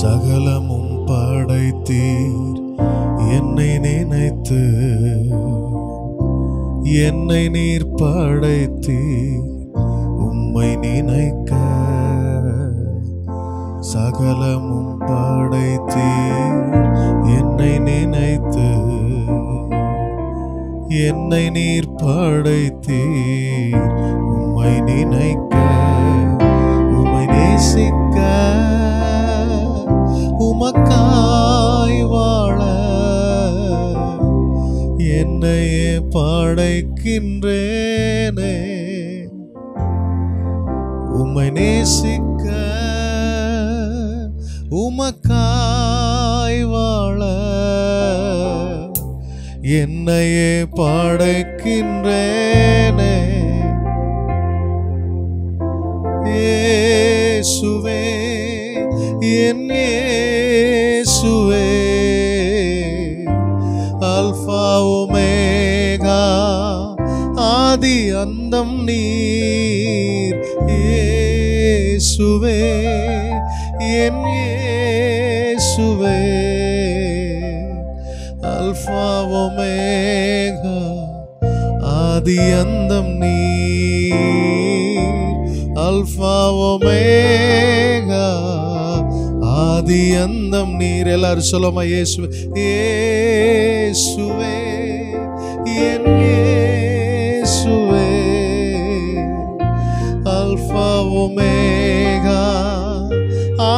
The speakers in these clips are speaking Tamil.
சகலமும் படைத்தீர் என்னை நினைத்து என்னை நீர் படைத்தீர் உம்மை நினைக்க சகலமும் படைத்தீர் என்னை நினைத்து என்னை நீர் படைத்தீர் உம்மை நினைக்க உம்மை நேசிக்க உமக்காய் வாழ என்னையே படைக்கின்றேனே உம்மை நேசிக்க உமக்காய் வாழ என்னையே படைக்கின்றேனே ஏ சுவே என் இயேசுவே அல்ஃபா ஒமேகா ஆதி அந்தம் நீர் இயேசுவே என் இயேசுவே அல்ஃபா ஒமேகா ஆதி அந்தம் நீர் அல்ஃபா ஒமேகா ஆதி அந்தம் நீர் எல்லாரும் சொல்லுமா இயேசு ஏசுவே என் இயேசுவே அல்ஃபா ஒமேகா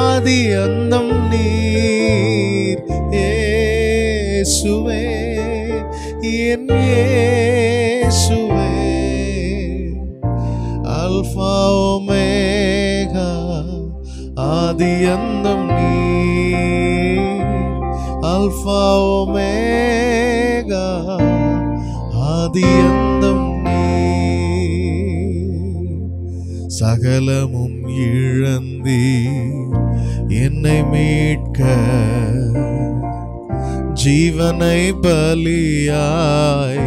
ஆதி அந்தம் நீர் ஏசுவே என் இயேசுவே அல்ஃபா ஒமே ആദിയന്തം നീ അൽഫാവമേഗ ആദിയന്തം നീ സകലമും ഇഴന്തി എന്നെ மீட்க ஜீவனை பலியாய்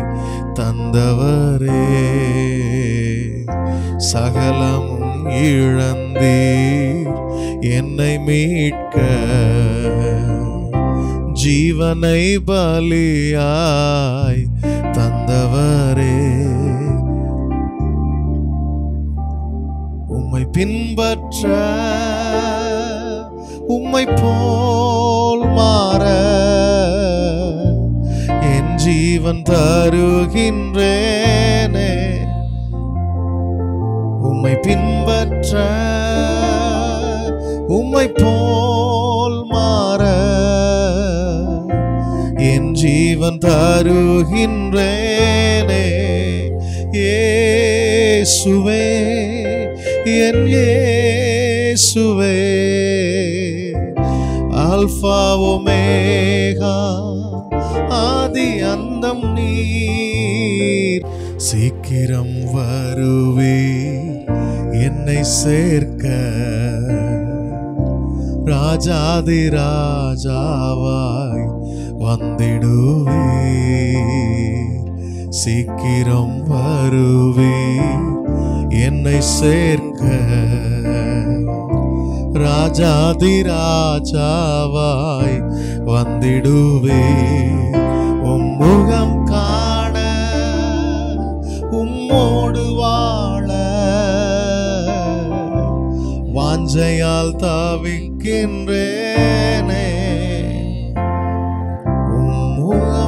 தந்தவரே சகலமும் இழந்தீர் என்னை மீட்க ஜீவனை பலியாய் தந்தவரே உம்மை பின்பற்ற உம்மை போல் மாற என் ஜீவன் தருகின்றேனே உம்மை பின்பற்ற உம்மை போல் மாற என் ஜீவன் தருகின்றேனே ஏசுவே என் ஏசுவே அல்ஃபாவோமேகா ஆதி அந்தம் நீர் சீக்கிரம் வருவே என்னை சேர்க்க രാജാതി രാജാവായി വന്നിടുവേ சீக்கிரம் வருவே என்னை சேர்க்க ராஜாதி ராஜாவாய் வந்திடுவே உம்முகம் காண உம்மோடு வாழ வாஞ்சையால் தாவிக்க quien ôm un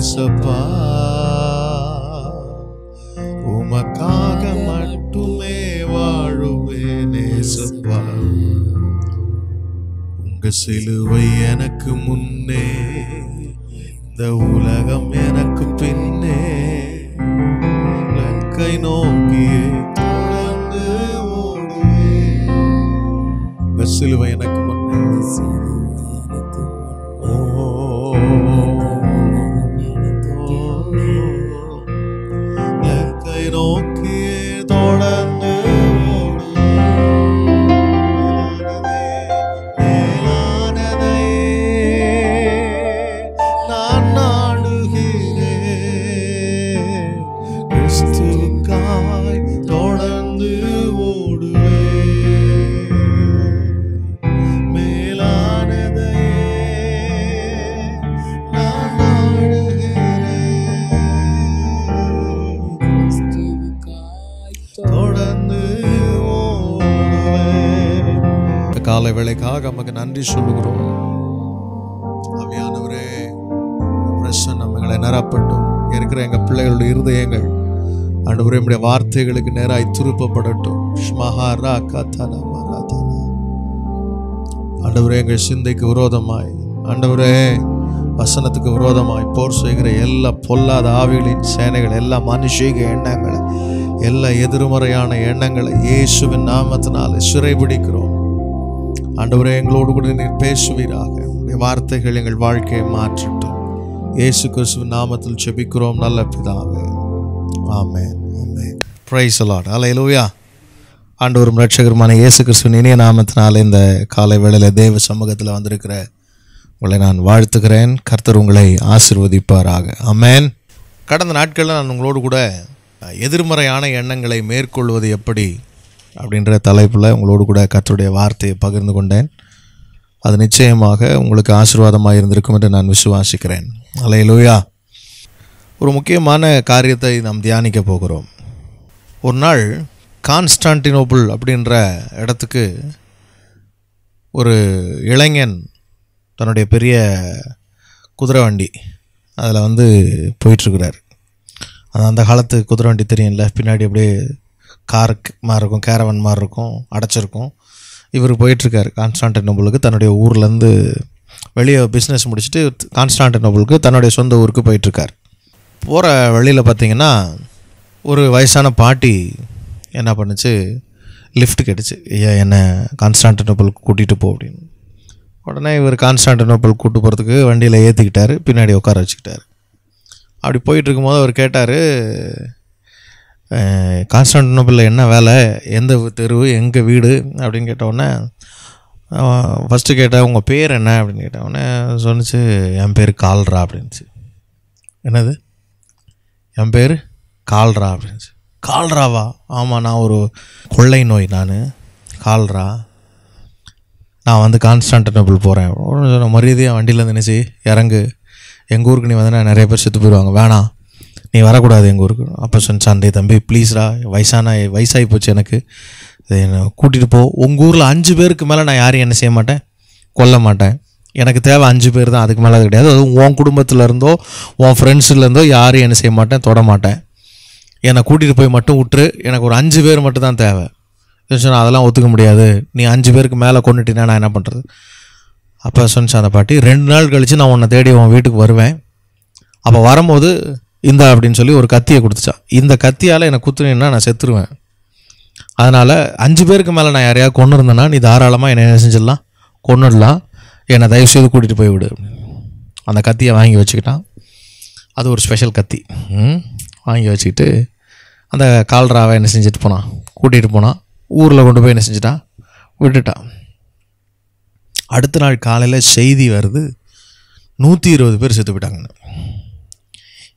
ஏசப்பா உமக்காக மட்டுமே வாழுவே நேசப்பா உங்க சிலுவை எனக்கு முன்னே இந்த உலகம் எனக்கு பின்னே லங்கை நோக்கியே தொடர்ந்து ஓடுவே சிலுவை எனக்கு முன்னே நம்முடைய வார்த்தைகளுக்கு நேராய் திருப்பப்படட்டும் அண்டவரே எங்கள் சிந்தைக்கு விரோதமாய் அண்டவரே வசனத்துக்கு விரோதமாய் போர் செய்கிற எல்லா பொல்லாத ஆவிகளின் சேனைகள் எல்லா மனுஷீக எண்ணங்களை எல்லா எதிர்மறையான எண்ணங்களை இயேசுவின் நாமத்தினால் சிறைபிடிக்கிறோம் அண்டவரே எங்களோடு கூட நீர் பேசுவீராக வார்த்தைகள் எங்கள் வாழ்க்கையை மாற்றிட்டு இயேசு கிறிஸ்துவின் நாமத்தில் செபிக்கிறோம் நல்ல பிதாவே ஆமேன் ப்ரைஸ் அலாட் அலை ஆண்டு ஒரு ரட்சகருமான இயேசு கிறிஸ்துவின் இனிய நாமத்தினால் இந்த காலை வேளையில் தேவ சமூகத்தில் வந்திருக்கிற உங்களை நான் வாழ்த்துக்கிறேன் கர்த்தர் உங்களை ஆசிர்வதிப்பாராக அமேன் கடந்த நாட்களில் நான் உங்களோடு கூட எதிர்மறையான எண்ணங்களை மேற்கொள்வது எப்படி அப்படின்ற தலைப்பில் உங்களோடு கூட கர்த்தருடைய வார்த்தையை பகிர்ந்து கொண்டேன் அது நிச்சயமாக உங்களுக்கு ஆசீர்வாதமாக இருந்திருக்கும் என்று நான் விசுவாசிக்கிறேன் அலையலூயா ஒரு முக்கியமான காரியத்தை நாம் தியானிக்க போகிறோம் ஒரு நாள் கான்ஸ்டான்டினோபிள் அப்படின்ற இடத்துக்கு ஒரு இளைஞன் தன்னுடைய பெரிய குதிரை வண்டி அதில் வந்து போயிட்டுருக்கிறார் அது அந்த காலத்து குதிரை வண்டி தெரியும்ல பின்னாடி அப்படியே காருக்கு மாதிரி இருக்கும் கேரவன் மாதிரி இருக்கும் அடைச்சிருக்கும் இவர் போயிட்டுருக்கார் கான்ஸ்டான்டினோபிளுக்கு தன்னுடைய ஊர்லேருந்து வெளியே பிஸ்னஸ் முடிச்சுட்டு கான்ஸ்டான்டினோபிளுக்கு தன்னுடைய சொந்த ஊருக்கு போயிட்டுருக்கார் போகிற வழியில் பார்த்திங்கன்னா ஒரு வயசான பாட்டி என்ன பண்ணுச்சு லிஃப்ட் கிடச்சி ஐயா என்னை கான்ஸ்டான்டினோபிள் கூட்டிகிட்டு போ அப்படின்னு உடனே இவர் கான்ஸ்டான்டினோபிள் கூட்டு போகிறதுக்கு வண்டியில் ஏற்றிக்கிட்டாரு பின்னாடி உட்கார வச்சுக்கிட்டார் அப்படி போயிட்டுருக்கும்போது அவர் கேட்டார் கான்ஸ்டான்டினோபிளில் என்ன வேலை எந்த தெரு எங்கள் வீடு அப்படின்னு கேட்டவுடனே ஃபஸ்ட்டு கேட்டால் உங்கள் பேர் என்ன அப்படின்னு கேட்டவுடனே சொன்னிச்சு என் பேர் கால்ரா அப்படின்ச்சு என்னது என் பேர் கால்ரா அப்படின்னு கால்ராவா ஆமாம் நான் ஒரு கொள்ளை நோய் நான் கால்ரா நான் வந்து கான்ஸ்டன்டபிள் போகிறேன் சொன்ன மரியாதையாக வண்டியிலேருந்து நினைச்சி இறங்கு எங்கள் ஊருக்கு நீ நான் நிறைய பேர் செத்து போயிடுவாங்க வேணாம் நீ வரக்கூடாது எங்கள் ஊருக்கு அப்போ சொன்னான் டே தம்பி ப்ளீஸ்ரா வயசான வயசாகி போச்சு எனக்கு கூட்டிகிட்டு போ உங்கள் ஊரில் அஞ்சு பேருக்கு மேலே நான் யாரையும் என்ன செய்ய மாட்டேன் கொல்ல மாட்டேன் எனக்கு தேவை அஞ்சு பேர் தான் அதுக்கு மேலே அது கிடையாது அதுவும் உன் குடும்பத்துலேருந்தோ உன் ஃப்ரெண்ட்ஸுலேருந்தோ யாரையும் என்ன செய்ய மாட்டேன் தொட மாட்டேன் என்னை கூட்டிகிட்டு போய் மட்டும் விட்டுரு எனக்கு ஒரு அஞ்சு பேர் மட்டும் தான் தேவை சொன்னால் அதெல்லாம் ஒத்துக்க முடியாது நீ அஞ்சு பேருக்கு மேலே கொண்டுட்டினா நான் என்ன பண்ணுறது அப்போ சொன்னிச்சு அந்த பாட்டி ரெண்டு நாள் கழித்து நான் உன்னை தேடி உன் வீட்டுக்கு வருவேன் அப்போ வரும்போது இந்த அப்படின்னு சொல்லி ஒரு கத்தியை கொடுத்துச்சா இந்த கத்தியால் என்னை குத்துனீன்னா நான் செத்துருவேன் அதனால் அஞ்சு பேருக்கு மேலே நான் யாரையாவது கொண்டு இருந்தேன்னா நீ தாராளமாக என்னை என்ன செஞ்சிடலாம் கொண்டுடலாம் என்னை தயவு செய்து கூட்டிகிட்டு போய் விடு அந்த கத்தியை வாங்கி வச்சுக்கிட்டான் அது ஒரு ஸ்பெஷல் கத்தி வாங்கி வச்சுக்கிட்டு அந்த கால்ராவை என்ன செஞ்சுட்டு போனான் கூட்டிகிட்டு போனான் ஊரில் கொண்டு போய் என்ன செஞ்சிட்டான் விட்டுட்டான் அடுத்த நாள் காலையில் செய்தி வருது நூற்றி இருபது பேர் செத்து போயிட்டாங்கன்னு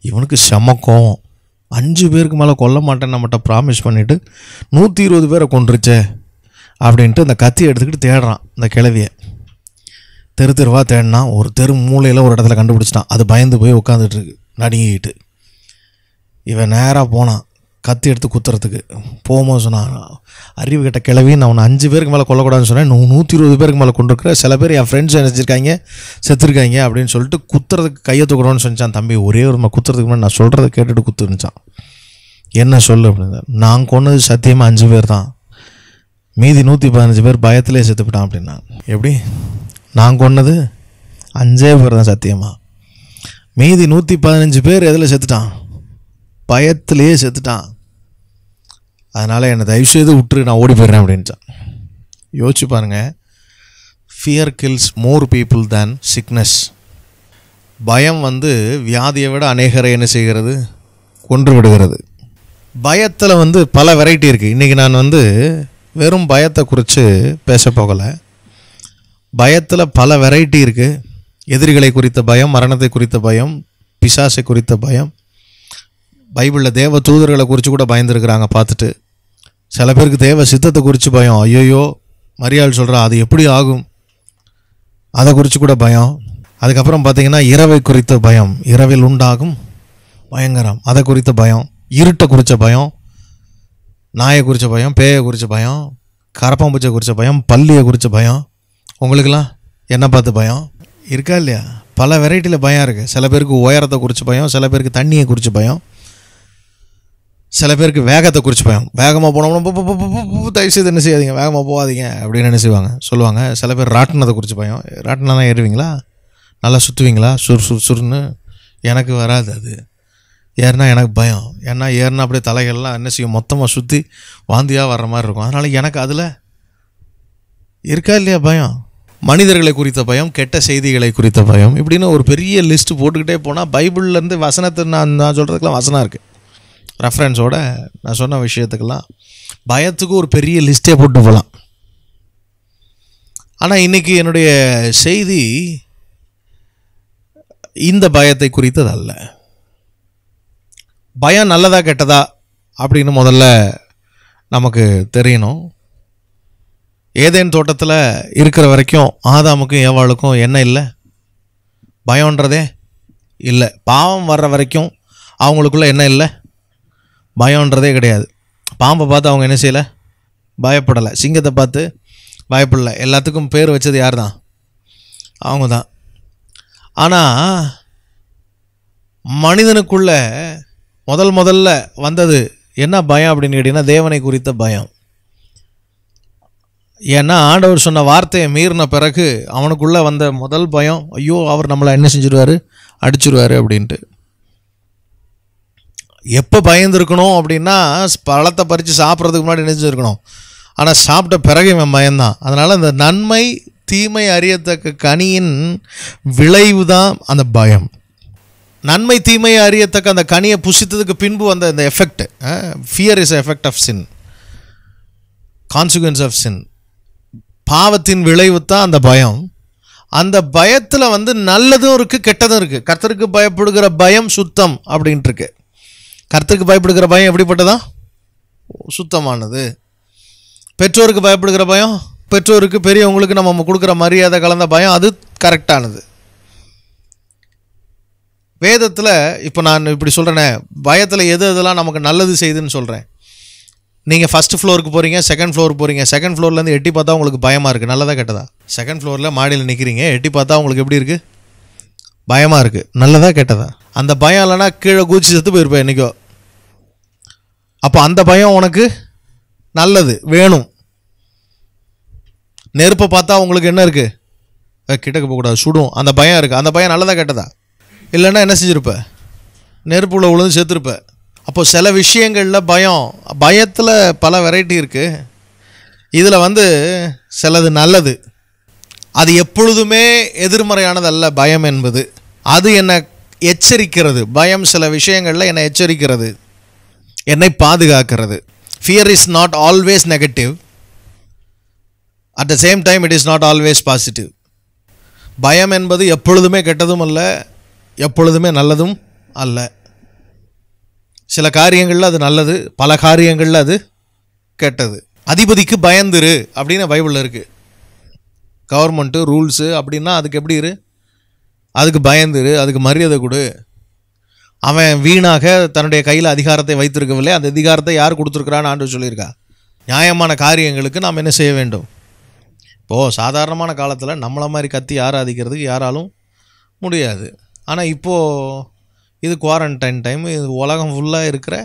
இவனுக்கு செமக்கம் அஞ்சு பேருக்கு மேலே கொல்ல மாட்டேன் நம்மகிட்ட ப்ராமிஸ் பண்ணிவிட்டு நூற்றி இருபது பேரை கொண்டுருச்சே அப்படின்ட்டு அந்த கத்தியை எடுத்துக்கிட்டு தேடுறான் அந்த கிழவியை தெரு தெருவாக தேடினா ஒரு தெரு மூலையில் ஒரு இடத்துல கண்டுபிடிச்சிட்டான் அது பயந்து போய் உட்காந்துட்டுருக்கு நடுங்கிக்கிட்டு இவன் நேராக போனான் கத்தி எடுத்து குத்துறதுக்கு போகும்போது சொன்னான் அறிவு கிட்ட கிளவி நான் அவனை அஞ்சு பேருக்கு மேலே கொல்லக்கூடாதுன்னு சொன்னேன் நூ நூற்றி இருபது பேருக்கு மேலே கொண்டு சில பேர் என் ஃப்ரெண்ட்ஸ் நினச்சிருக்காங்க செத்துருக்காங்க அப்படின்னு சொல்லிட்டு குத்துறதுக்கு கையை தூக்கணும்னு சொன்னான் தம்பி ஒரே ஒரு குத்துறதுக்கு முன்னாடி நான் சொல்கிறத கேட்டுட்டு குத்துருந்துச்சான் என்ன சொல்லு அப்படின்னு நான் கொன்னது சத்தியமாக அஞ்சு பேர் தான் மீதி நூற்றி பதினஞ்சு பேர் பயத்திலே செத்துப்பிட்டான் அப்படின்னா எப்படி நான் கொன்னது அஞ்சே பேர் தான் சத்தியமாக மீதி நூற்றி பதினஞ்சு பேர் எதில் செத்துட்டான் பயத்திலேயே செத்துட்டான் அதனால் என்னை தயவு செய்து விட்டுரு நான் ஓடி போயிடுறேன் அப்படின்ட்டான் யோசிச்சு பாருங்கள் fear kills more people than sickness பயம் வந்து வியாதியை விட அநேகரை என்ன செய்கிறது கொன்று விடுகிறது பயத்தில் வந்து பல வெரைட்டி இருக்குது இன்றைக்கி நான் வந்து வெறும் பயத்தை குறித்து பேச போகலை பயத்தில் பல வெரைட்டி இருக்குது எதிரிகளை குறித்த பயம் மரணத்தை குறித்த பயம் பிசாசை குறித்த பயம் பைபிளில் தேவ தூதர்களை குறித்து கூட பயந்துருக்கிறாங்க பார்த்துட்டு சில பேருக்கு தேவ சித்தத்தை குறித்து பயம் ஐயோயோ மரியாள் சொல்கிறா அது எப்படி ஆகும் அதை குறித்து கூட பயம் அதுக்கப்புறம் பார்த்திங்கன்னா இரவை குறித்த பயம் இரவில் உண்டாகும் பயங்கரம் அதை குறித்த பயம் இருட்டை குறித்த பயம் நாயை குறித்த பயம் பேயை குறித்த பயம் கரப்பாம்பூச்சை குறித்த பயம் பல்லியை குறித்த பயம் உங்களுக்கெல்லாம் என்ன பார்த்து பயம் இருக்கா இல்லையா பல வெரைட்டியில் பயம் இருக்குது சில பேருக்கு உயரத்தை குறித்து பயம் சில பேருக்கு தண்ணியை குறித்து பயம் சில பேருக்கு வேகத்தை குறித்து பயம் வேகமாக போனோம்னா செய்து என்ன செய்யாதீங்க வேகமாக போகாதீங்க அப்படின்னு என்ன செய்வாங்க சொல்லுவாங்க சில பேர் ராட்டினத்தை குறித்து பயம் ராட்டினா ஏறுவீங்களா நல்லா சுற்றுவீங்களா சுர் சுர் சுருன்னு எனக்கு வராது அது ஏறினா எனக்கு பயம் ஏன்னா ஏறினா அப்படியே தலைகள்லாம் என்ன செய்யும் மொத்தமாக சுற்றி வாந்தியாக வர்ற மாதிரி இருக்கும் அதனால் எனக்கு அதில் இருக்கா இல்லையா பயம் மனிதர்களை குறித்த பயம் கெட்ட செய்திகளை குறித்த பயம் இப்படின்னு ஒரு பெரிய லிஸ்ட்டு போட்டுக்கிட்டே போனால் பைபிள்லேருந்து வசனத்தை நான் நான் சொல்கிறதுக்குலாம் வசனம் இருக்குது ரெஃபரன்ஸோட நான் சொன்ன விஷயத்துக்கெல்லாம் பயத்துக்கு ஒரு பெரிய லிஸ்ட்டே போட்டு போகலாம் ஆனால் இன்றைக்கி என்னுடைய செய்தி இந்த பயத்தை குறித்தது அல்ல பயம் நல்லதா கெட்டதா அப்படின்னு முதல்ல நமக்கு தெரியணும் ஏதேன் தோட்டத்தில் இருக்கிற வரைக்கும் ஆதாமுக்கும் ஏவாளுக்கும் என்ன இல்லை பயம்ன்றதே இல்லை பாவம் வர்ற வரைக்கும் அவங்களுக்குள்ள என்ன இல்லை பயம்ன்றதே கிடையாது பாம்பை பார்த்து அவங்க என்ன செய்யலை பயப்படலை சிங்கத்தை பார்த்து பயப்படலை எல்லாத்துக்கும் பேர் வச்சது யார் தான் அவங்க தான் ஆனால் மனிதனுக்குள்ள முதல் முதல்ல வந்தது என்ன பயம் அப்படின்னு கேட்டிங்கன்னா தேவனை குறித்த பயம் ஏன்னா ஆண்டவர் சொன்ன வார்த்தையை மீறின பிறகு அவனுக்குள்ளே வந்த முதல் பயம் ஐயோ அவர் நம்மளை என்ன செஞ்சிருவார் அடிச்சிருவார் அப்படின்ட்டு எப்போ பயந்துருக்கணும் அப்படின்னா பழத்தை பறித்து சாப்பிட்றதுக்கு முன்னாடி நினைஞ்சிருக்கணும் ஆனால் சாப்பிட்ட பிறகு இவன் பயந்தான் அதனால் அந்த நன்மை தீமை அறியத்தக்க கனியின் விளைவு தான் அந்த பயம் நன்மை தீமையை அறியத்தக்க அந்த கனியை புசித்ததுக்கு பின்பு வந்த இந்த effect fear is effect of sin consequence of sin பாவத்தின் விளைவு தான் அந்த பயம் அந்த பயத்தில் வந்து நல்லதும் இருக்குது கெட்டதும் இருக்குது கத்தருக்கு பயப்படுகிற பயம் சுத்தம் அப்படின்ட்டுருக்கு கர்த்தருக்கு பயப்படுகிற பயம் எப்படிப்பட்டதா சுத்தமானது பெற்றோருக்கு பயப்படுகிற பயம் பெற்றோருக்கு பெரியவங்களுக்கு நம்ம கொடுக்குற மரியாதை கலந்த பயம் அது கரெக்டானது வேதத்தில் இப்போ நான் இப்படி சொல்கிறேனே பயத்தில் எது எதெல்லாம் நமக்கு நல்லது செய்யுதுன்னு சொல்கிறேன் நீங்கள் ஃபஸ்ட்டு ஃப்ளோருக்கு போகிறீங்க செகண்ட் ஃப்ளோர் போகிறீங்க செகண்ட் ஃப்ளோர்லேருந்து எட்டி பார்த்தா உங்களுக்கு பயமாக இருக்குது நல்லதாக கெட்டதா செகண்ட் ஃப்ளோரில் மாடியில் நிற்கிறீங்க எட்டி பார்த்தா உங்களுக்கு எப்படி இருக்குது பயமாக இருக்குது நல்லதாக கெட்டதா அந்த பயம் இல்லைனா கீழே கூச்சி செத்து போயிருப்பேன் என்றைக்கோ அப்போ அந்த பயம் உனக்கு நல்லது வேணும் நெருப்பை பார்த்தா உங்களுக்கு என்ன இருக்குது கிட்டக்கு போகக்கூடாது சுடும் அந்த பயம் இருக்குது அந்த பயம் நல்லதாக கெட்டதா இல்லைன்னா என்ன செஞ்சுருப்ப நெருப்புள்ள உழுந்து சேர்த்துருப்ப அப்போ சில விஷயங்களில் பயம் பயத்தில் பல வெரைட்டி இருக்குது இதில் வந்து சிலது நல்லது அது எப்பொழுதுமே எதிர்மறையானதல்ல பயம் என்பது அது என்னை எச்சரிக்கிறது பயம் சில விஷயங்களில் என்னை எச்சரிக்கிறது என்னை பாதுகாக்கிறது fear is not always negative at the same time it is not always positive பயம் என்பது எப்பொழுதுமே கெட்டதும் அல்ல எப்பொழுதுமே நல்லதும் அல்ல சில காரியங்களில் அது நல்லது பல காரியங்களில் அது கெட்டது அதிபதிக்கு பயந்துரு அப்படின்னு பைபிளில் இருக்குது கவர்மெண்ட்டு ரூல்ஸு அப்படின்னா அதுக்கு எப்படி இரு அதுக்கு பயந்துரு அதுக்கு மரியாதை கொடு அவன் வீணாக தன்னுடைய கையில் அதிகாரத்தை வைத்திருக்கவில்லை அந்த அதிகாரத்தை யார் கொடுத்துருக்குறான்னு ஆண்டு சொல்லியிருக்கா நியாயமான காரியங்களுக்கு நாம் என்ன செய்ய வேண்டும் இப்போது சாதாரணமான காலத்தில் நம்மளை மாதிரி கத்தி ஆராதிக்கிறதுக்கு யாராலும் முடியாது ஆனால் இப்போது இது குவாரண்டைன் டைம் இது உலகம் ஃபுல்லாக இருக்கிற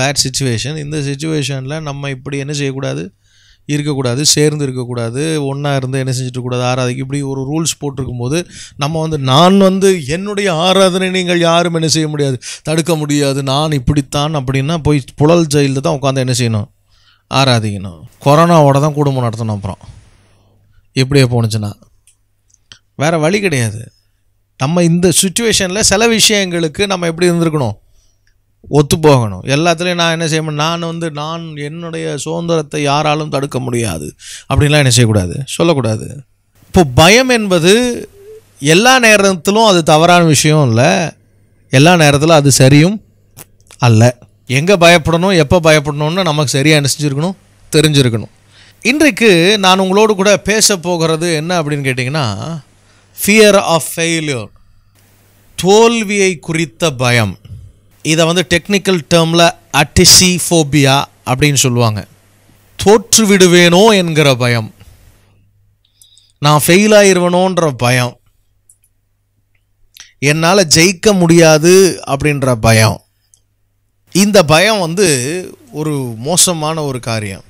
பேட் சுச்சுவேஷன் இந்த சுச்சுவேஷனில் நம்ம இப்படி என்ன செய்யக்கூடாது இருக்கக்கூடாது சேர்ந்து இருக்கக்கூடாது ஒன்றா இருந்து என்ன செஞ்சுட்டு கூடாது ஆராதிக்கு இப்படி ஒரு ரூல்ஸ் போட்டிருக்கும் போது நம்ம வந்து நான் வந்து என்னுடைய ஆராதனை நீங்கள் யாரும் என்ன செய்ய முடியாது தடுக்க முடியாது நான் இப்படித்தான் அப்படின்னா போய் புழல் ஜெயிலில் தான் உட்காந்து என்ன செய்யணும் ஆராதிக்கணும் கொரோனாவோட தான் குடும்பம் நடத்தணும் அப்புறம் எப்படியே போணுச்சுன்னா வேறு வழி கிடையாது நம்ம இந்த சுச்சுவேஷனில் சில விஷயங்களுக்கு நம்ம எப்படி இருந்திருக்கணும் ஒத்து போகணும் எல்லாத்துலேயும் நான் என்ன செய்யணும் நான் வந்து நான் என்னுடைய சுதந்திரத்தை யாராலும் தடுக்க முடியாது அப்படின்லாம் என்ன செய்யக்கூடாது சொல்லக்கூடாது இப்போ பயம் என்பது எல்லா நேரத்திலும் அது தவறான விஷயம் இல்லை எல்லா நேரத்திலும் அது சரியும் அல்ல எங்கே பயப்படணும் எப்போ பயப்படணும்னு நமக்கு சரியாக என்ன செஞ்சுருக்கணும் தெரிஞ்சிருக்கணும் இன்றைக்கு நான் உங்களோடு கூட பேச போகிறது என்ன அப்படின்னு கேட்டிங்கன்னா ஃபியர் ஆஃப் ஃபெயிலியர் தோல்வியை குறித்த பயம் இதை வந்து டெக்னிக்கல் டேர்மில் அட்டிசிஃபோபியா அப்படின்னு சொல்லுவாங்க தோற்று விடுவேனோ என்கிற பயம் நான் ஃபெயில் ஆயிடுவேனோன்ற பயம் என்னால் ஜெயிக்க முடியாது அப்படின்ற பயம் இந்த பயம் வந்து ஒரு மோசமான ஒரு காரியம்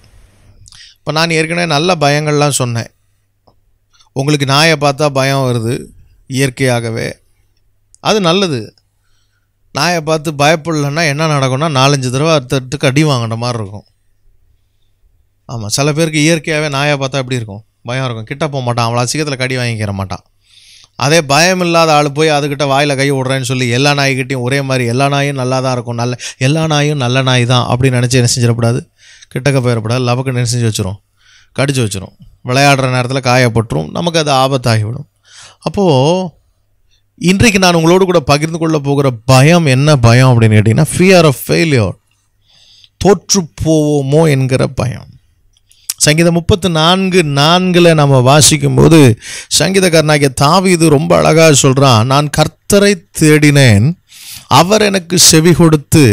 இப்போ நான் ஏற்கனவே நல்ல பயங்கள்லாம் சொன்னேன் உங்களுக்கு நாயை பார்த்தா பயம் வருது இயற்கையாகவே அது நல்லது நாயை பார்த்து பயப்படலைன்னா என்ன நடக்கும்னா நாலஞ்சு தடவை அடுத்தடுத்துக்கு அடி வாங்கின மாதிரி இருக்கும் ஆமாம் சில பேருக்கு இயற்கையாகவே நாயை பார்த்தா எப்படி இருக்கும் பயம் இருக்கும் கிட்ட போக மாட்டான் அவ்வளோ சீக்கிரத்தில் கடி வாங்கிக்கிற மாட்டான் அதே பயம் இல்லாத ஆள் போய் அதுக்கிட்ட வாயில் கை விட்றேன்னு சொல்லி எல்லா நாய்கிட்டையும் ஒரே மாதிரி எல்லா நாயும் நல்லா தான் இருக்கும் நல்ல எல்லா நாயும் நல்ல நாய் தான் அப்படின்னு நினச்சி என்ன செஞ்சிடக்கூடாது கிட்டக்க போயிடப்படாது லவக்கு நினைச்சு செஞ்சு கடிச்சு வச்சிடும் விளையாடுற நேரத்தில் காயப்பட்டுரும் நமக்கு அது ஆபத்தாகிவிடும் அப்போது இன்றைக்கு நான் உங்களோடு கூட பகிர்ந்து கொள்ள போகிற பயம் என்ன பயம் அப்படின்னு கேட்டிங்கன்னா ஃபியர் ஆஃப் ஃபெயிலியர் தோற்று போவோமோ என்கிற பயம் சங்கீதம் முப்பத்து நான்கு நான்கில் நம்ம வாசிக்கும்போது சங்கீதக்காரனாகிய தாவி இது ரொம்ப அழகாக சொல்கிறான் நான் கர்த்தரை தேடினேன் அவர் எனக்கு செவி கொடுத்து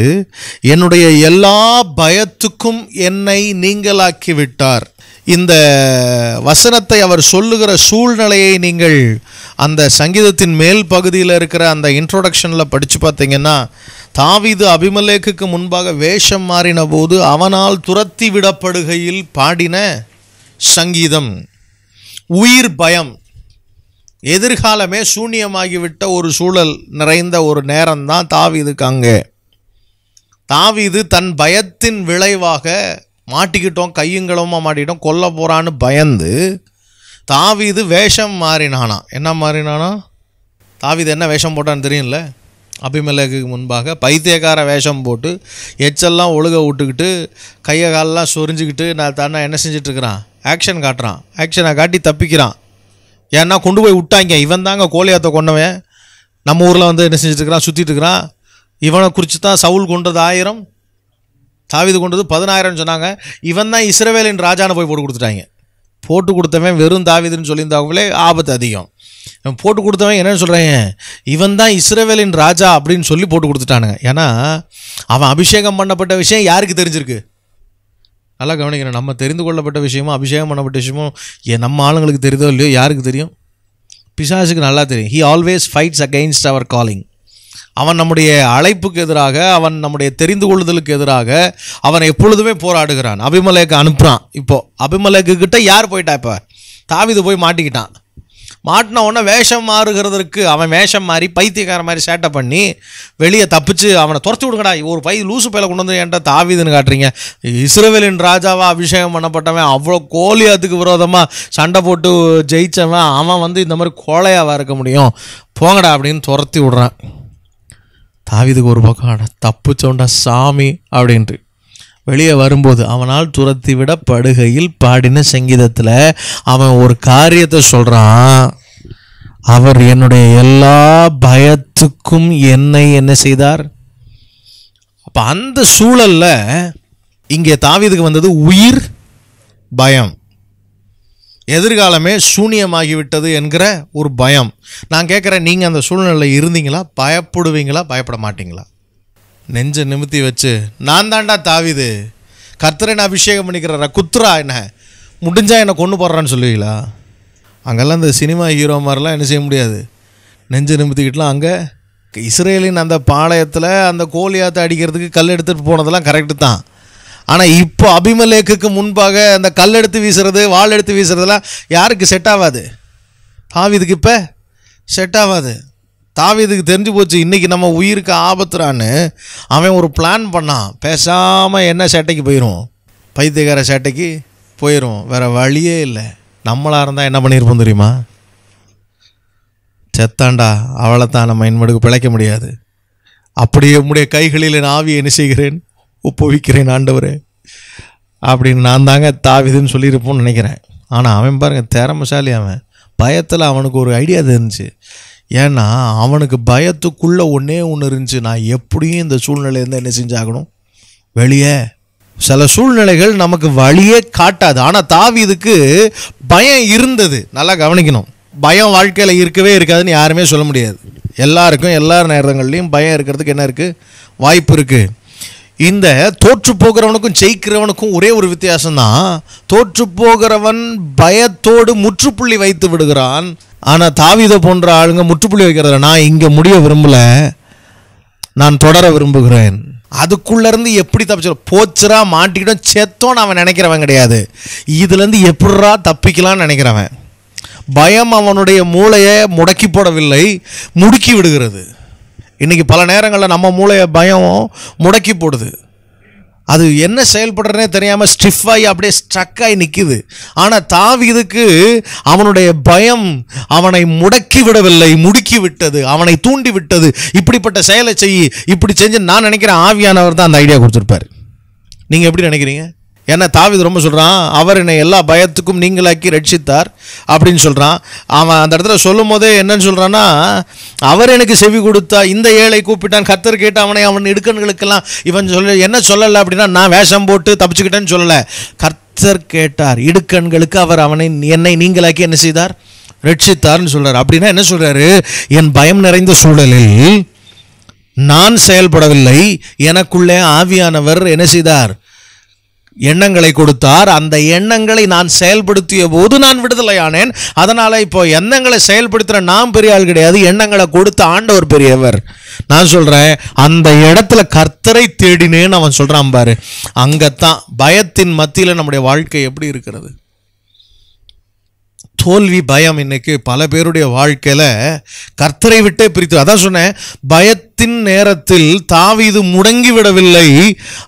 என்னுடைய எல்லா பயத்துக்கும் என்னை நீங்களாக்கி விட்டார் இந்த வசனத்தை அவர் சொல்லுகிற சூழ்நிலையை நீங்கள் அந்த சங்கீதத்தின் மேல் பகுதியில் இருக்கிற அந்த இன்ட்ரோடக்ஷனில் படித்து பார்த்தீங்கன்னா தாவிது அபிமலேக்குக்கு முன்பாக வேஷம் மாறின போது அவனால் துரத்தி விடப்படுகையில் பாடின சங்கீதம் உயிர் பயம் எதிர்காலமே சூன்யமாகிவிட்ட ஒரு சூழல் நிறைந்த ஒரு நேரம்தான் தாவிதுக்கு அங்கே தாவிது தன் பயத்தின் விளைவாக மாட்டிக்கிட்டோம் கையும் கிளம்ப மாட்டிக்கிட்டோம் கொல்ல போகிறான்னு பயந்து தாவிது வேஷம் மாறினானா என்ன மாறினானா தாவிது என்ன வேஷம் போட்டான்னு தெரியும்ல அபிமலேக்கு முன்பாக பைத்தியக்கார வேஷம் போட்டு எச்செல்லாம் ஒழுக விட்டுக்கிட்டு கையை காலெலாம் சொரிஞ்சுக்கிட்டு நான் தானே என்ன செஞ்சிட்ருக்கிறான் ஆக்ஷன் காட்டுறான் ஆக்ஷனை காட்டி தப்பிக்கிறான் ஏன்னா கொண்டு போய் விட்டாங்க இவன் தாங்க கோலியாத்தை கொண்டவன் நம்ம ஊரில் வந்து என்ன செஞ்சிட்ருக்கிறான் சுற்றிட்டுருக்கிறான் இவனை குறித்து தான் சவுல் கொண்டது ஆயிரம் தாவிது கொண்டது பதினாயிரம்னு சொன்னாங்க இவன் தான் இஸ்ரவேலின் ராஜான போய் போட்டு கொடுத்துட்டாங்க போட்டு கொடுத்தவன் வெறும் தாவிதுன்னு சொல்லியிருந்தாங்களே ஆபத்து அதிகம் போட்டு கொடுத்தவன் என்னன்னு சொல்கிறேன் இவன் தான் இஸ்ரவேலின் ராஜா அப்படின்னு சொல்லி போட்டு கொடுத்துட்டானுங்க ஏன்னா அவன் அபிஷேகம் பண்ணப்பட்ட விஷயம் யாருக்கு தெரிஞ்சிருக்கு நல்லா கவனிக்கிறேன் நம்ம தெரிந்து கொள்ளப்பட்ட விஷயமும் அபிஷேகம் பண்ணப்பட்ட விஷயமும் நம்ம ஆளுங்களுக்கு தெரியுதோ இல்லையோ யாருக்கு தெரியும் பிசாசுக்கு நல்லா தெரியும் he always fights against our calling அவன் நம்முடைய அழைப்புக்கு எதிராக அவன் நம்முடைய தெரிந்து கொள்ளுதலுக்கு எதிராக அவன் எப்பொழுதுமே போராடுகிறான் அபிமலேக்கு அனுப்புகிறான் இப்போது அபிமலேக்கு கிட்ட யார் போயிட்டா இப்போ தாவிது போய் மாட்டிக்கிட்டான் மாட்டின உடனே வேஷம் மாறுகிறதற்கு அவன் வேஷம் மாறி பைத்தியக்கார மாதிரி சேட்டை பண்ணி வெளியே தப்பிச்சு அவனை துரத்து விடுங்கடா ஒரு பை லூசு பையில கொண்டு வந்து என்கிட்ட தாவிதுன்னு காட்டுறீங்க இஸ்ரேவேலின் ராஜாவாக அபிஷேகம் பண்ணப்பட்டவன் அவ்வளோ கோலியாத்துக்கு விரோதமாக சண்டை போட்டு ஜெயித்தவன் அவன் வந்து இந்த மாதிரி கோழையாவாக இருக்க முடியும் போங்கடா அப்படின்னு துரத்தி விடுறான் தாவிதுக்கு ஒரு பக்கம் ஆனால் தப்பு சொன்ன சாமி அப்படின்ட்டு வெளியே வரும்போது அவனால் துரத்தி படுகையில் பாடின சங்கீதத்தில் அவன் ஒரு காரியத்தை சொல்கிறான் அவர் என்னுடைய எல்லா பயத்துக்கும் என்னை என்ன செய்தார் அப்போ அந்த சூழலில் இங்கே தாவிதுக்கு வந்தது உயிர் பயம் எதிர்காலமே சூனியமாகிவிட்டது என்கிற ஒரு பயம் நான் கேட்குறேன் நீங்கள் அந்த சூழ்நிலையில் இருந்தீங்களா பயப்படுவீங்களா பயப்பட மாட்டிங்களா நெஞ்ச நிமித்தி வச்சு நான் தாண்டா தாவிது நான் அபிஷேகம் பண்ணிக்கிறாரா குத்துரா என்ன முடிஞ்சால் என்னை கொண்டு போடுறான்னு சொல்லுவீங்களா அங்கெல்லாம் இந்த சினிமா ஹீரோ மாதிரிலாம் என்ன செய்ய முடியாது நெஞ்சு நிமித்திக்கிட்டலாம் அங்கே இஸ்ரேலின் அந்த பாளையத்தில் அந்த கோழியாத்த அடிக்கிறதுக்கு கல் எடுத்துகிட்டு போனதெல்லாம் கரெக்டு தான் ஆனால் இப்போ அபிமலேக்குக்கு முன்பாக அந்த கல் எடுத்து வீசுறது வாள் எடுத்து வீசுறதுலாம் யாருக்கு செட் ஆகாது தாவிதுக்கு இப்போ செட் ஆகாது தாவிதுக்கு தெரிஞ்சு போச்சு இன்றைக்கி நம்ம உயிருக்கு ஆபத்துறான்னு அவன் ஒரு பிளான் பண்ணான் பேசாமல் என்ன சேட்டைக்கு போயிடும் பைத்தியக்கார சேட்டைக்கு போயிடும் வேறு வழியே இல்லை நம்மளாக இருந்தால் என்ன பண்ணியிருப்போம் தெரியுமா செத்தாண்டா தான் நம்ம இன்மடுக்கு பிழைக்க முடியாது அப்படியே உம்முடைய கைகளில் நான் ஆவி என்ன செய்கிறேன் ஒப்புவிக்கிறேன் ஆண்டவரே அப்படின்னு நான் தாங்க தாவிதுன்னு சொல்லியிருப்போம்னு நினைக்கிறேன் ஆனால் அவன் பாருங்கள் திறமசாலி அவன் பயத்தில் அவனுக்கு ஒரு ஐடியா தெரிஞ்சு ஏன்னா அவனுக்கு பயத்துக்குள்ளே ஒன்றே ஒன்று இருந்துச்சு நான் எப்படியும் இந்த சூழ்நிலையிலேருந்து என்ன செஞ்சாகணும் வெளியே சில சூழ்நிலைகள் நமக்கு வழியே காட்டாது ஆனால் தாவிதுக்கு பயம் இருந்தது நல்லா கவனிக்கணும் பயம் வாழ்க்கையில் இருக்கவே இருக்காதுன்னு யாருமே சொல்ல முடியாது எல்லாருக்கும் எல்லா நேரங்கள்லேயும் பயம் இருக்கிறதுக்கு என்ன இருக்குது வாய்ப்பு இருக்குது இந்த தோற்று போகிறவனுக்கும் ஜெயிக்கிறவனுக்கும் ஒரே ஒரு வித்தியாசம்தான் தோற்று போகிறவன் பயத்தோடு முற்றுப்புள்ளி வைத்து விடுகிறான் ஆனால் தாவிதை போன்ற ஆளுங்க முற்றுப்புள்ளி வைக்கிறத நான் இங்கே முடிய விரும்பலை நான் தொடர விரும்புகிறேன் அதுக்குள்ளேருந்து எப்படி தப்பிச்சு போச்சரா மாட்டிக்கிட்டோம் செத்தோன்னு அவன் நினைக்கிறவன் கிடையாது இதுலேருந்து எப்படா தப்பிக்கலாம்னு நினைக்கிறவன் பயம் அவனுடைய மூளையை முடக்கி போடவில்லை முடுக்கி விடுகிறது இன்றைக்கி பல நேரங்களில் நம்ம மூளைய பயம் முடக்கி போடுது அது என்ன செயல்படுறனே தெரியாமல் ஸ்டிஃபாகி அப்படியே ஸ்ட்ரக்காகி நிற்கிது ஆனால் தாவிதுக்கு அவனுடைய பயம் அவனை முடக்கி விடவில்லை முடுக்கி விட்டது அவனை தூண்டி விட்டது இப்படிப்பட்ட செயலை செய்யி இப்படி செஞ்சு நான் நினைக்கிறேன் ஆவியானவர் தான் அந்த ஐடியா கொடுத்துருப்பார் நீங்கள் எப்படி நினைக்கிறீங்க ஏன்னா தாவிது ரொம்ப சொல்கிறான் அவர் என்னை எல்லா பயத்துக்கும் நீங்களாக்கி ரட்சித்தார் அப்படின்னு சொல்கிறான் அவன் அந்த இடத்துல சொல்லும் போதே என்னன்னு சொல்கிறான்னா அவர் எனக்கு செவி கொடுத்தா இந்த ஏழை கூப்பிட்டான் கத்தர் கேட்டு அவனை அவன் இடுக்கண்களுக்கெல்லாம் இவன் சொல்ல என்ன சொல்லலை அப்படின்னா நான் வேஷம் போட்டு தப்பிச்சுக்கிட்டேன்னு சொல்லலை கர்த்தர் கேட்டார் இடுக்கண்களுக்கு அவர் அவனை என்னை நீங்களாக்கி என்ன செய்தார் ரட்சித்தார்னு சொல்கிறார் அப்படின்னா என்ன சொல்கிறாரு என் பயம் நிறைந்த சூழலில் நான் செயல்படவில்லை எனக்குள்ளே ஆவியானவர் என்ன செய்தார் எண்ணங்களை கொடுத்தார் அந்த எண்ணங்களை நான் செயல்படுத்திய போது நான் விடுதலையானேன் அதனால் இப்போ எண்ணங்களை செயல்படுத்துகிற நான் பெரிய ஆள் கிடையாது எண்ணங்களை கொடுத்த ஆண்டவர் பெரியவர் நான் சொல்கிறேன் அந்த இடத்துல கர்த்தரை தேடினேன்னு அவன் சொல்கிறான் பாரு தான் பயத்தின் மத்தியில் நம்முடைய வாழ்க்கை எப்படி இருக்கிறது தோல்வி பயம் இன்னைக்கு பல பேருடைய வாழ்க்கையில் கர்த்தரை விட்டே பிரித்து அதான் சொன்னேன் பயத்தின் நேரத்தில் தாவிது முடங்கி விடவில்லை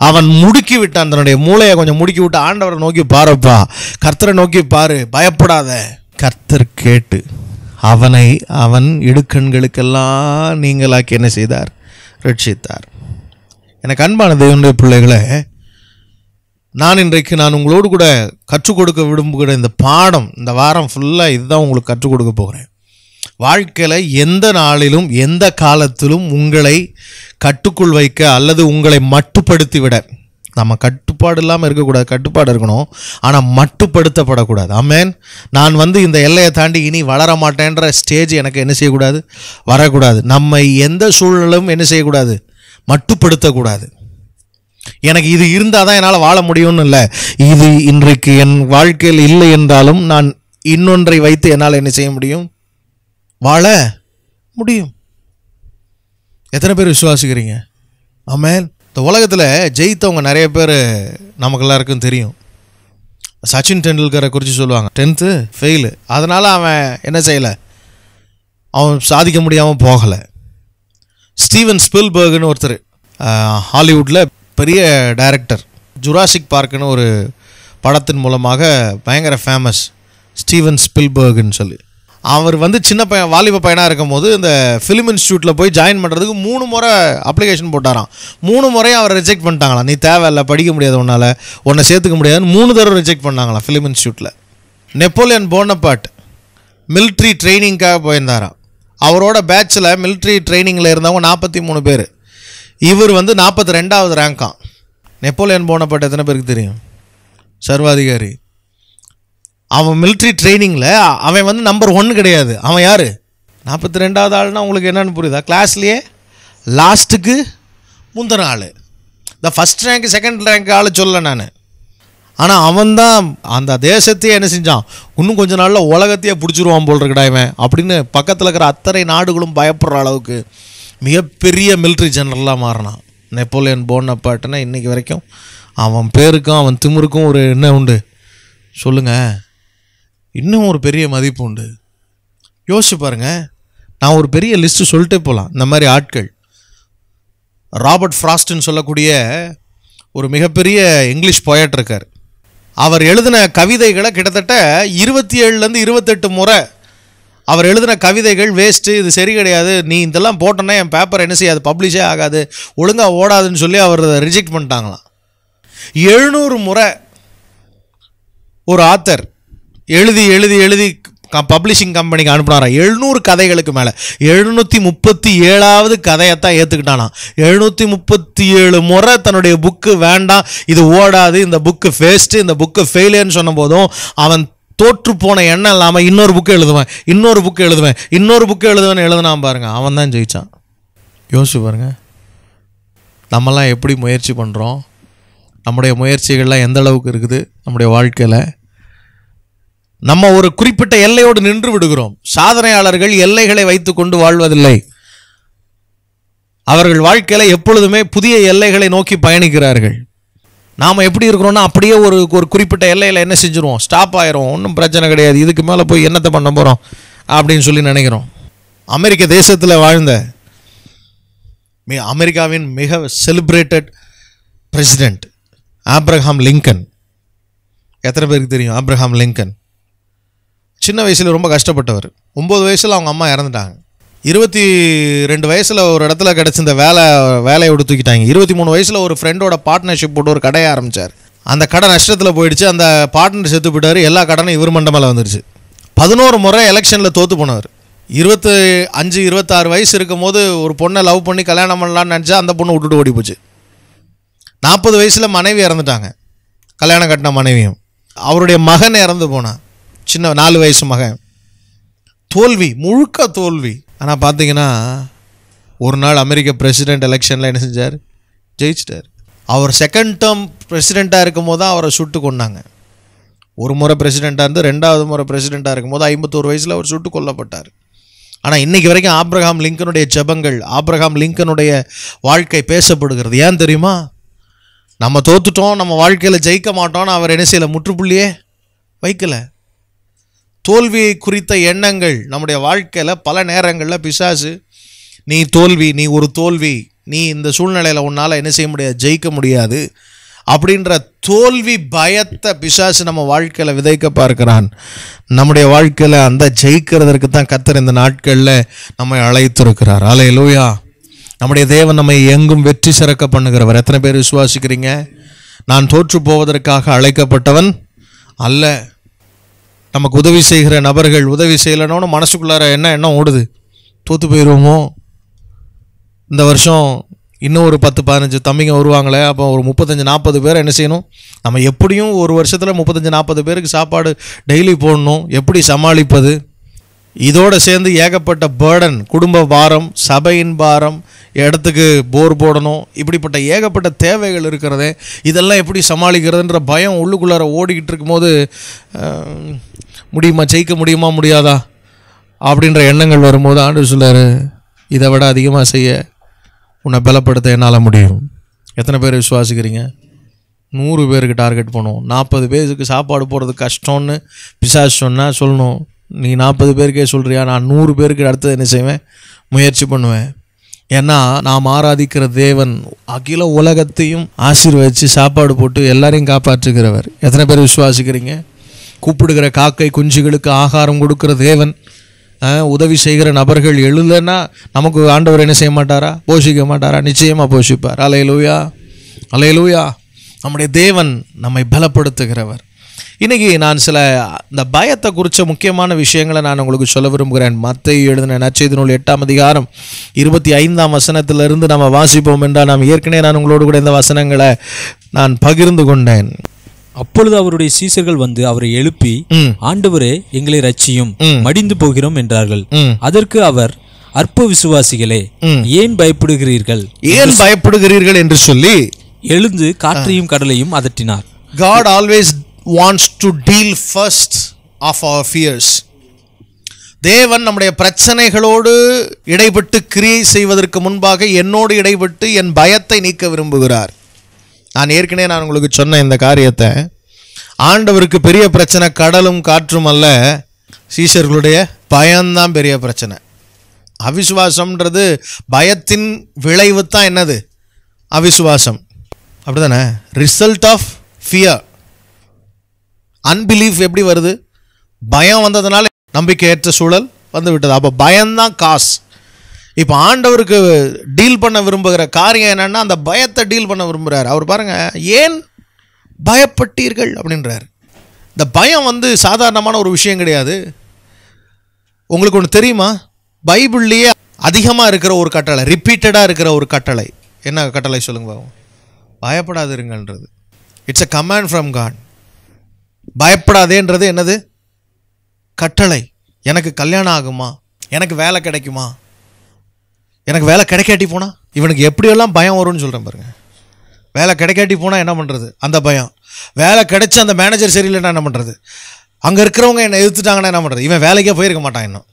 அவன் முடுக்கி விட்டான் தன்னுடைய மூளையை கொஞ்சம் முடுக்கி விட்டு ஆண்டவரை நோக்கி பாருப்பா கர்த்தரை நோக்கி பாரு பயப்படாத கர்த்தர் கேட்டு அவனை அவன் இடுக்கண்களுக்கெல்லாம் நீங்களாக்கி என்ன செய்தார் ரட்சித்தார் எனக்கு அன்பான தேவனுடைய பிள்ளைகளை நான் இன்றைக்கு நான் உங்களோடு கூட கற்றுக் கொடுக்க விரும்புகிற இந்த பாடம் இந்த வாரம் ஃபுல்லாக இதுதான் உங்களுக்கு கற்றுக் கொடுக்க போகிறேன் வாழ்க்கையில் எந்த நாளிலும் எந்த காலத்திலும் உங்களை கட்டுக்குள் வைக்க அல்லது உங்களை மட்டுப்படுத்தி விட நம்ம கட்டுப்பாடு இல்லாமல் இருக்கக்கூடாது கட்டுப்பாடு இருக்கணும் ஆனால் மட்டுப்படுத்தப்படக்கூடாது ஆமேன் நான் வந்து இந்த எல்லையை தாண்டி இனி வளர மாட்டேன்ற ஸ்டேஜ் எனக்கு என்ன செய்யக்கூடாது வரக்கூடாது நம்மை எந்த சூழ்நிலையும் என்ன செய்யக்கூடாது மட்டுப்படுத்தக்கூடாது எனக்கு இது இருந்தால் தான் என்னால் வாழ முடியும்னு இல்லை இது இன்றைக்கு என் வாழ்க்கையில் இல்லை என்றாலும் நான் இன்னொன்றை வைத்து என்னால் என்ன செய்ய முடியும் வாழ முடியும் எத்தனை பேர் விசுவாசிக்கிறீங்க ஆமாம் இந்த உலகத்தில் ஜெயித்தவங்க நிறைய பேர் நமக்கு எல்லாருக்கும் தெரியும் சச்சின் டெண்டுல்கரை குறித்து சொல்லுவாங்க டென்த்து ஃபெயிலு அதனால் அவன் என்ன செய்யலை அவன் சாதிக்க முடியாமல் போகலை ஸ்டீவன் ஸ்பில்பர்க்னு ஒருத்தர் ஹாலிவுட்டில் பெரிய டைரக்டர் ஜுராசிக் பார்க்குன்னு ஒரு படத்தின் மூலமாக பயங்கர ஃபேமஸ் ஸ்டீவன் ஸ்பில்பர்க்னு சொல்லி அவர் வந்து சின்ன பையன் வாலிப பையனாக இருக்கும் போது இந்த ஃபிலிம் இன்ஸ்டியூட்டில் போய் ஜாயின் பண்ணுறதுக்கு மூணு முறை அப்ளிகேஷன் போட்டாராம் மூணு முறையும் அவர் ரிஜெக்ட் பண்ணிட்டாங்களா நீ தேவையில்ல படிக்க முடியாது உன்னால் உன்னை சேர்த்துக்க முடியாதுன்னு மூணு தடவை ரிஜெக்ட் பண்ணாங்களாம் ஃபிலிம் இன்ஸ்டியூட்டில் நெப்போலியன் போனபாட் மிலிட்ரி ட்ரைனிங்க்காக போயிருந்தாராம் அவரோட பேட்சில் மிலிட்ரி ட்ரைனிங்கில் இருந்தவங்க நாற்பத்தி மூணு பேர் இவர் வந்து நாற்பத்தி ரெண்டாவது ரேங்காம் நெப்போலியன் போனப்பட்ட எத்தனை பேருக்கு தெரியும் சர்வாதிகாரி அவன் மிலிட்ரி ட்ரைனிங்கில் அவன் வந்து நம்பர் ஒன்று கிடையாது அவன் யார் நாற்பத்தி ரெண்டாவது ஆள்னா உங்களுக்கு என்னென்னு புரியுதா கிளாஸ்லேயே லாஸ்ட்டுக்கு முந்தின ஆள் இந்த ஃபஸ்ட் ரேங்க் செகண்ட் ரேங்க் ஆள் சொல்ல நான் ஆனால் அவன் தான் அந்த தேசத்தையே என்ன செஞ்சான் இன்னும் கொஞ்ச நாளில் உலகத்தையே பிடிச்சிருவான் போல் இருக்கடா இவன் அப்படின்னு பக்கத்தில் இருக்கிற அத்தனை நாடுகளும் பயப்படுற அளவுக்கு மிகப்பெரிய மிலிட்ரி ஜெனரலாக மாறினான் நெப்போலியன் போனப்பாட்டுன்னா இன்றைக்கி வரைக்கும் அவன் பேருக்கும் அவன் திமுருக்கும் ஒரு என்ன உண்டு சொல்லுங்கள் இன்னும் ஒரு பெரிய மதிப்பு உண்டு யோசிச்சு பாருங்கள் நான் ஒரு பெரிய லிஸ்ட்டு சொல்லிட்டே போகலாம் இந்த மாதிரி ஆட்கள் ராபர்ட் ஃப்ராஸ்ட்னு சொல்லக்கூடிய ஒரு மிகப்பெரிய இங்கிலீஷ் போயிட்டிருக்கார் இருக்கார் அவர் எழுதின கவிதைகளை கிட்டத்தட்ட இருபத்தி ஏழுலேருந்து இருபத்தெட்டு முறை அவர் எழுதின கவிதைகள் வேஸ்ட்டு இது சரி கிடையாது நீ இதெல்லாம் போட்டோன்னா என் பேப்பர் என்ன செய்யாது பப்ளிஷே ஆகாது ஒழுங்காக ஓடாதுன்னு சொல்லி அவர் அதை ரிஜெக்ட் பண்ணிட்டாங்களாம் எழுநூறு முறை ஒரு ஆத்தர் எழுதி எழுதி எழுதி பப்ளிஷிங் கம்பெனிக்கு அனுப்புனாராம் எழுநூறு கதைகளுக்கு மேலே எழுநூற்றி முப்பத்தி ஏழாவது கதையைத்தான் ஏற்றுக்கிட்டானாம் எழுநூற்றி முப்பத்தி ஏழு முறை தன்னுடைய புக்கு வேண்டாம் இது ஓடாது இந்த புக்கு ஃபேஸ்ட்டு இந்த புக்கு ஃபெயிலியர்னு சொன்னபோதும் அவன் தோற்று போன எண்ணம் இல்லாமல் இன்னொரு புக்கு எழுதுவேன் இன்னொரு புக்கு எழுதுவேன் இன்னொரு புக்கு எழுதுவேன்னு எழுதுனான் பாருங்கள் அவன் தான் ஜெயித்தான் யோசிச்சு பாருங்க நம்மலாம் எப்படி முயற்சி பண்ணுறோம் நம்முடைய முயற்சிகள்லாம் எந்த அளவுக்கு இருக்குது நம்முடைய வாழ்க்கையில் நம்ம ஒரு குறிப்பிட்ட எல்லையோடு நின்று விடுகிறோம் சாதனையாளர்கள் எல்லைகளை வைத்து கொண்டு வாழ்வதில்லை அவர்கள் வாழ்க்கையில் எப்பொழுதுமே புதிய எல்லைகளை நோக்கி பயணிக்கிறார்கள் நாம் எப்படி இருக்கிறோன்னா அப்படியே ஒரு ஒரு குறிப்பிட்ட எல்லையில் என்ன செஞ்சுருவோம் ஸ்டாப் ஆயிரும் ஒன்றும் பிரச்சனை கிடையாது இதுக்கு மேலே போய் என்னத்தை பண்ண போகிறோம் அப்படின்னு சொல்லி நினைக்கிறோம் அமெரிக்க தேசத்தில் வாழ்ந்த அமெரிக்காவின் மிக செலிப்ரேட்டட் பிரசிடெண்ட் ஆப்ரஹாம் லிங்கன் எத்தனை பேருக்கு தெரியும் ஆப்ரஹாம் லிங்கன் சின்ன வயசில் ரொம்ப கஷ்டப்பட்டவர் ஒம்பது வயசில் அவங்க அம்மா இறந்துட்டாங்க இருபத்தி ரெண்டு வயசில் ஒரு இடத்துல கிடச்சிருந்த வேலை வேலையை விட்டு தூக்கிட்டாங்க இருபத்தி மூணு வயசில் ஒரு ஃப்ரெண்டோட பார்ட்னர்ஷிப் போட்டு ஒரு கடையை ஆரம்பித்தார் அந்த கடை நஷ்டத்தில் போயிடுச்சு அந்த பார்ட்னர் செத்து போயிட்டார் எல்லா கடனும் இவர் மண்டமில் வந்துருச்சு பதினோரு முறை எலெக்ஷனில் தோற்று போனார் இருபத்து அஞ்சு இருபத்தாறு வயசு இருக்கும் போது ஒரு பொண்ணை லவ் பண்ணி கல்யாணம் பண்ணலான்னு நினச்சா அந்த பொண்ணு விட்டுட்டு ஓடி போச்சு நாற்பது வயசில் மனைவி இறந்துட்டாங்க கல்யாணம் கட்டின மனைவியும் அவருடைய மகன் இறந்து போனான் சின்ன நாலு வயசு மகன் தோல்வி முழுக்க தோல்வி ஆனால் பார்த்தீங்கன்னா ஒரு நாள் அமெரிக்க பிரசிடெண்ட் எலெக்ஷனில் என்ன செஞ்சார் ஜெயிச்சிட்டார் அவர் செகண்ட் டேர்ம் பிரசிடெண்ட்டாக இருக்கும் போது தான் அவரை சுட்டு கொண்டாங்க ஒரு முறை பிரசிடெண்ட்டாக இருந்து ரெண்டாவது முறை பிரசிடெண்ட்டாக போது ஐம்பத்தோரு வயசில் அவர் சுட்டு கொல்லப்பட்டார் ஆனால் இன்றைக்கி வரைக்கும் ஆப்ரஹாம் லிங்கனுடைய ஜபங்கள் ஆப்ரஹாம் லிங்கனுடைய வாழ்க்கை பேசப்படுகிறது ஏன் தெரியுமா நம்ம தோத்துட்டோம் நம்ம வாழ்க்கையில் ஜெயிக்க மாட்டோம்னு அவர் என்ன செய்யலை முற்றுப்புள்ளியே வைக்கலை தோல்வியை குறித்த எண்ணங்கள் நம்முடைய வாழ்க்கையில் பல நேரங்களில் பிசாசு நீ தோல்வி நீ ஒரு தோல்வி நீ இந்த சூழ்நிலையில் உன்னால் என்ன செய்ய முடியாது ஜெயிக்க முடியாது அப்படின்ற தோல்வி பயத்தை பிசாசு நம்ம வாழ்க்கையில் விதைக்க பார்க்கிறான் நம்முடைய வாழ்க்கையில் அந்த ஜெயிக்கிறதற்கு தான் கத்தர் இந்த நாட்களில் நம்மை அழைத்திருக்கிறார் அலைய லூயா நம்முடைய தேவன் நம்மை எங்கும் வெற்றி சிறக்க பண்ணுகிறவர் எத்தனை பேர் விசுவாசிக்கிறீங்க நான் தோற்று போவதற்காக அழைக்கப்பட்டவன் அல்ல நமக்கு உதவி செய்கிற நபர்கள் உதவி செய்யலைனோன்னு மனசுக்குள்ளார என்ன எண்ணம் ஓடுது தோற்று போயிடுவோமோ இந்த வருஷம் இன்னும் ஒரு பத்து பதினஞ்சு தம்பிங்க வருவாங்களே அப்போ ஒரு முப்பத்தஞ்சு நாற்பது பேர் என்ன செய்யணும் நம்ம எப்படியும் ஒரு வருஷத்தில் முப்பத்தஞ்சு நாற்பது பேருக்கு சாப்பாடு டெய்லி போடணும் எப்படி சமாளிப்பது இதோடு சேர்ந்து ஏகப்பட்ட பேர்டன் குடும்ப பாரம் சபையின் பாரம் இடத்துக்கு போர் போடணும் இப்படிப்பட்ட ஏகப்பட்ட தேவைகள் இருக்கிறதே இதெல்லாம் எப்படி சமாளிக்கிறதுன்ற பயம் உள்ளுக்குள்ளார ஓடிக்கிட்டு இருக்கும்போது முடியுமா ஜெயிக்க முடியுமா முடியாதா அப்படின்ற எண்ணங்கள் வரும்போது ஆண்டு சொல்லார் இதை விட அதிகமாக செய்ய உன்னை பலப்படுத்த என்னால் முடியும் எத்தனை பேர் விசுவாசிக்கிறீங்க நூறு பேருக்கு டார்கெட் போனோம் நாற்பது பேருக்கு சாப்பாடு போடுறது கஷ்டம்னு பிசாஸ் சொன்னால் சொல்லணும் நீ நாற்பது பேருக்கே சொல்கிறியா நான் நூறு பேருக்கு அடுத்தது என்ன செய்வேன் முயற்சி பண்ணுவேன் ஏன்னா நாம் ஆராதிக்கிற தேவன் அகில உலகத்தையும் ஆசீர்வதித்து சாப்பாடு போட்டு எல்லாரையும் காப்பாற்றுகிறவர் எத்தனை பேர் விசுவாசிக்கிறீங்க கூப்பிடுகிற காக்கை குஞ்சுகளுக்கு ஆகாரம் கொடுக்குற தேவன் உதவி செய்கிற நபர்கள் எழுதலைன்னா நமக்கு ஆண்டவர் என்ன செய்ய மாட்டாரா போஷிக்க மாட்டாரா நிச்சயமாக போஷிப்பார் அலையலூயா அலையலூயா நம்முடைய தேவன் நம்மை பலப்படுத்துகிறவர் இன்னைக்கு நான் சில இந்த பயத்தை குறித்த முக்கியமான விஷயங்களை நான் உங்களுக்கு சொல்ல விரும்புகிறேன் மத்தை எழுதின நச்சை நூல் எட்டாம் அதிகாரம் இருபத்தி ஐந்தாம் வசனத்திலிருந்து நம்ம வாசிப்போம் என்றால் நாம் ஏற்கனவே நான் உங்களோடு கூட இந்த வசனங்களை நான் பகிர்ந்து கொண்டேன் அப்பொழுது அவருடைய சீசர்கள் வந்து அவரை எழுப்பி ஆண்டவரே எங்களை ரச்சியும் மடிந்து போகிறோம் என்றார்கள் அதற்கு அவர் அற்ப விசுவாசிகளே ஏன் பயப்படுகிறீர்கள் ஏன் பயப்படுகிறீர்கள் என்று சொல்லி எழுந்து காற்றையும் கடலையும் அதட்டினார் God always wants to deal first of our fears தேவன் நம்முடைய பிரச்சனைகளோடு இடைப்பட்டு கிரியை செய்வதற்கு முன்பாக என்னோடு இடைப்பட்டு என் பயத்தை நீக்க விரும்புகிறார் நான் ஏற்கனவே நான் உங்களுக்கு சொன்ன இந்த காரியத்தை ஆண்டவருக்கு பெரிய பிரச்சனை கடலும் காற்றும் அல்ல சீஷர்களுடைய பயம்தான் பெரிய பிரச்சனை அவிசுவாசம்ன்றது பயத்தின் விளைவு தான் என்னது அவிசுவாசம் அப்படி தானே ரிசல்ட் ஆஃப் ஃபியர் அன்பிலீஃப் எப்படி வருது பயம் வந்ததுனால நம்பிக்கையற்ற சூழல் வந்து விட்டது அப்போ பயம்தான் காஸ் இப்போ ஆண்டவருக்கு டீல் பண்ண விரும்புகிற காரியம் என்னென்னா அந்த பயத்தை டீல் பண்ண விரும்புகிறார் அவர் பாருங்கள் ஏன் பயப்பட்டீர்கள் அப்படின்றார் இந்த பயம் வந்து சாதாரணமான ஒரு விஷயம் கிடையாது உங்களுக்கு ஒன்று தெரியுமா பைபிள்லேயே அதிகமாக இருக்கிற ஒரு கட்டளை ரிப்பீட்டடாக இருக்கிற ஒரு கட்டளை என்ன கட்டளை சொல்லுங்க பாவம் பயப்படாதிருங்கன்றது it's a command from God பயப்படாதேன்றது என்னது கட்டளை எனக்கு கல்யாணம் ஆகுமா எனக்கு வேலை கிடைக்குமா எனக்கு வேலை கிடைக்காட்டி போனால் இவனுக்கு எப்படியெல்லாம் பயம் வரும்னு சொல்கிறேன் பாருங்கள் வேலை கிடைக்காட்டி போனால் என்ன பண்ணுறது அந்த பயம் வேலை கிடைச்சி அந்த மேனேஜர் சரியில்லைன்னா என்ன பண்ணுறது அங்கே இருக்கிறவங்க என்னை எதிர்த்துட்டாங்கன்னா என்ன பண்ணுறது இவன் வேலைக்கே போயிருக்க மாட்டான் இன்னும்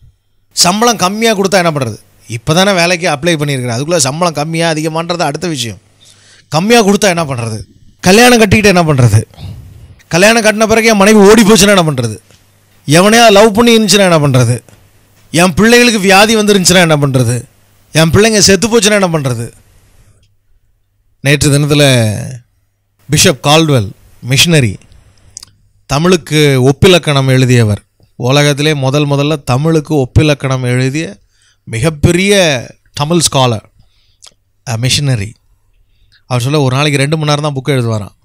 சம்பளம் கம்மியாக கொடுத்தா என்ன பண்ணுறது இப்போ தானே வேலைக்கு அப்ளை பண்ணியிருக்கிறேன் அதுக்குள்ளே சம்பளம் கம்மியாக அதிகமானது அடுத்த விஷயம் கம்மியாக கொடுத்தா என்ன பண்ணுறது கல்யாணம் கட்டிக்கிட்டு என்ன பண்ணுறது கல்யாணம் கட்டின பிறகு என் மனைவி ஓடி போச்சுன்னா என்ன பண்ணுறது எவனையா லவ் பண்ணி இருந்துச்சுன்னா என்ன பண்ணுறது என் பிள்ளைகளுக்கு வியாதி வந்துருந்துச்சுன்னா என்ன பண்ணுறது என் பிள்ளைங்க செத்து போச்சுன்னா என்ன பண்ணுறது நேற்று தினத்தில் பிஷப் கால்வெல் மிஷினரி தமிழுக்கு ஒப்பிலக்கணம் எழுதியவர் உலகத்திலே முதல் முதல்ல தமிழுக்கு ஒப்பிலக்கணம் எழுதிய மிகப்பெரிய தமிழ் ஸ்காலர் மிஷினரி அவர் சொல்ல ஒரு நாளைக்கு ரெண்டு மணி நேரம் தான் புக்கு எழுதுவாராம்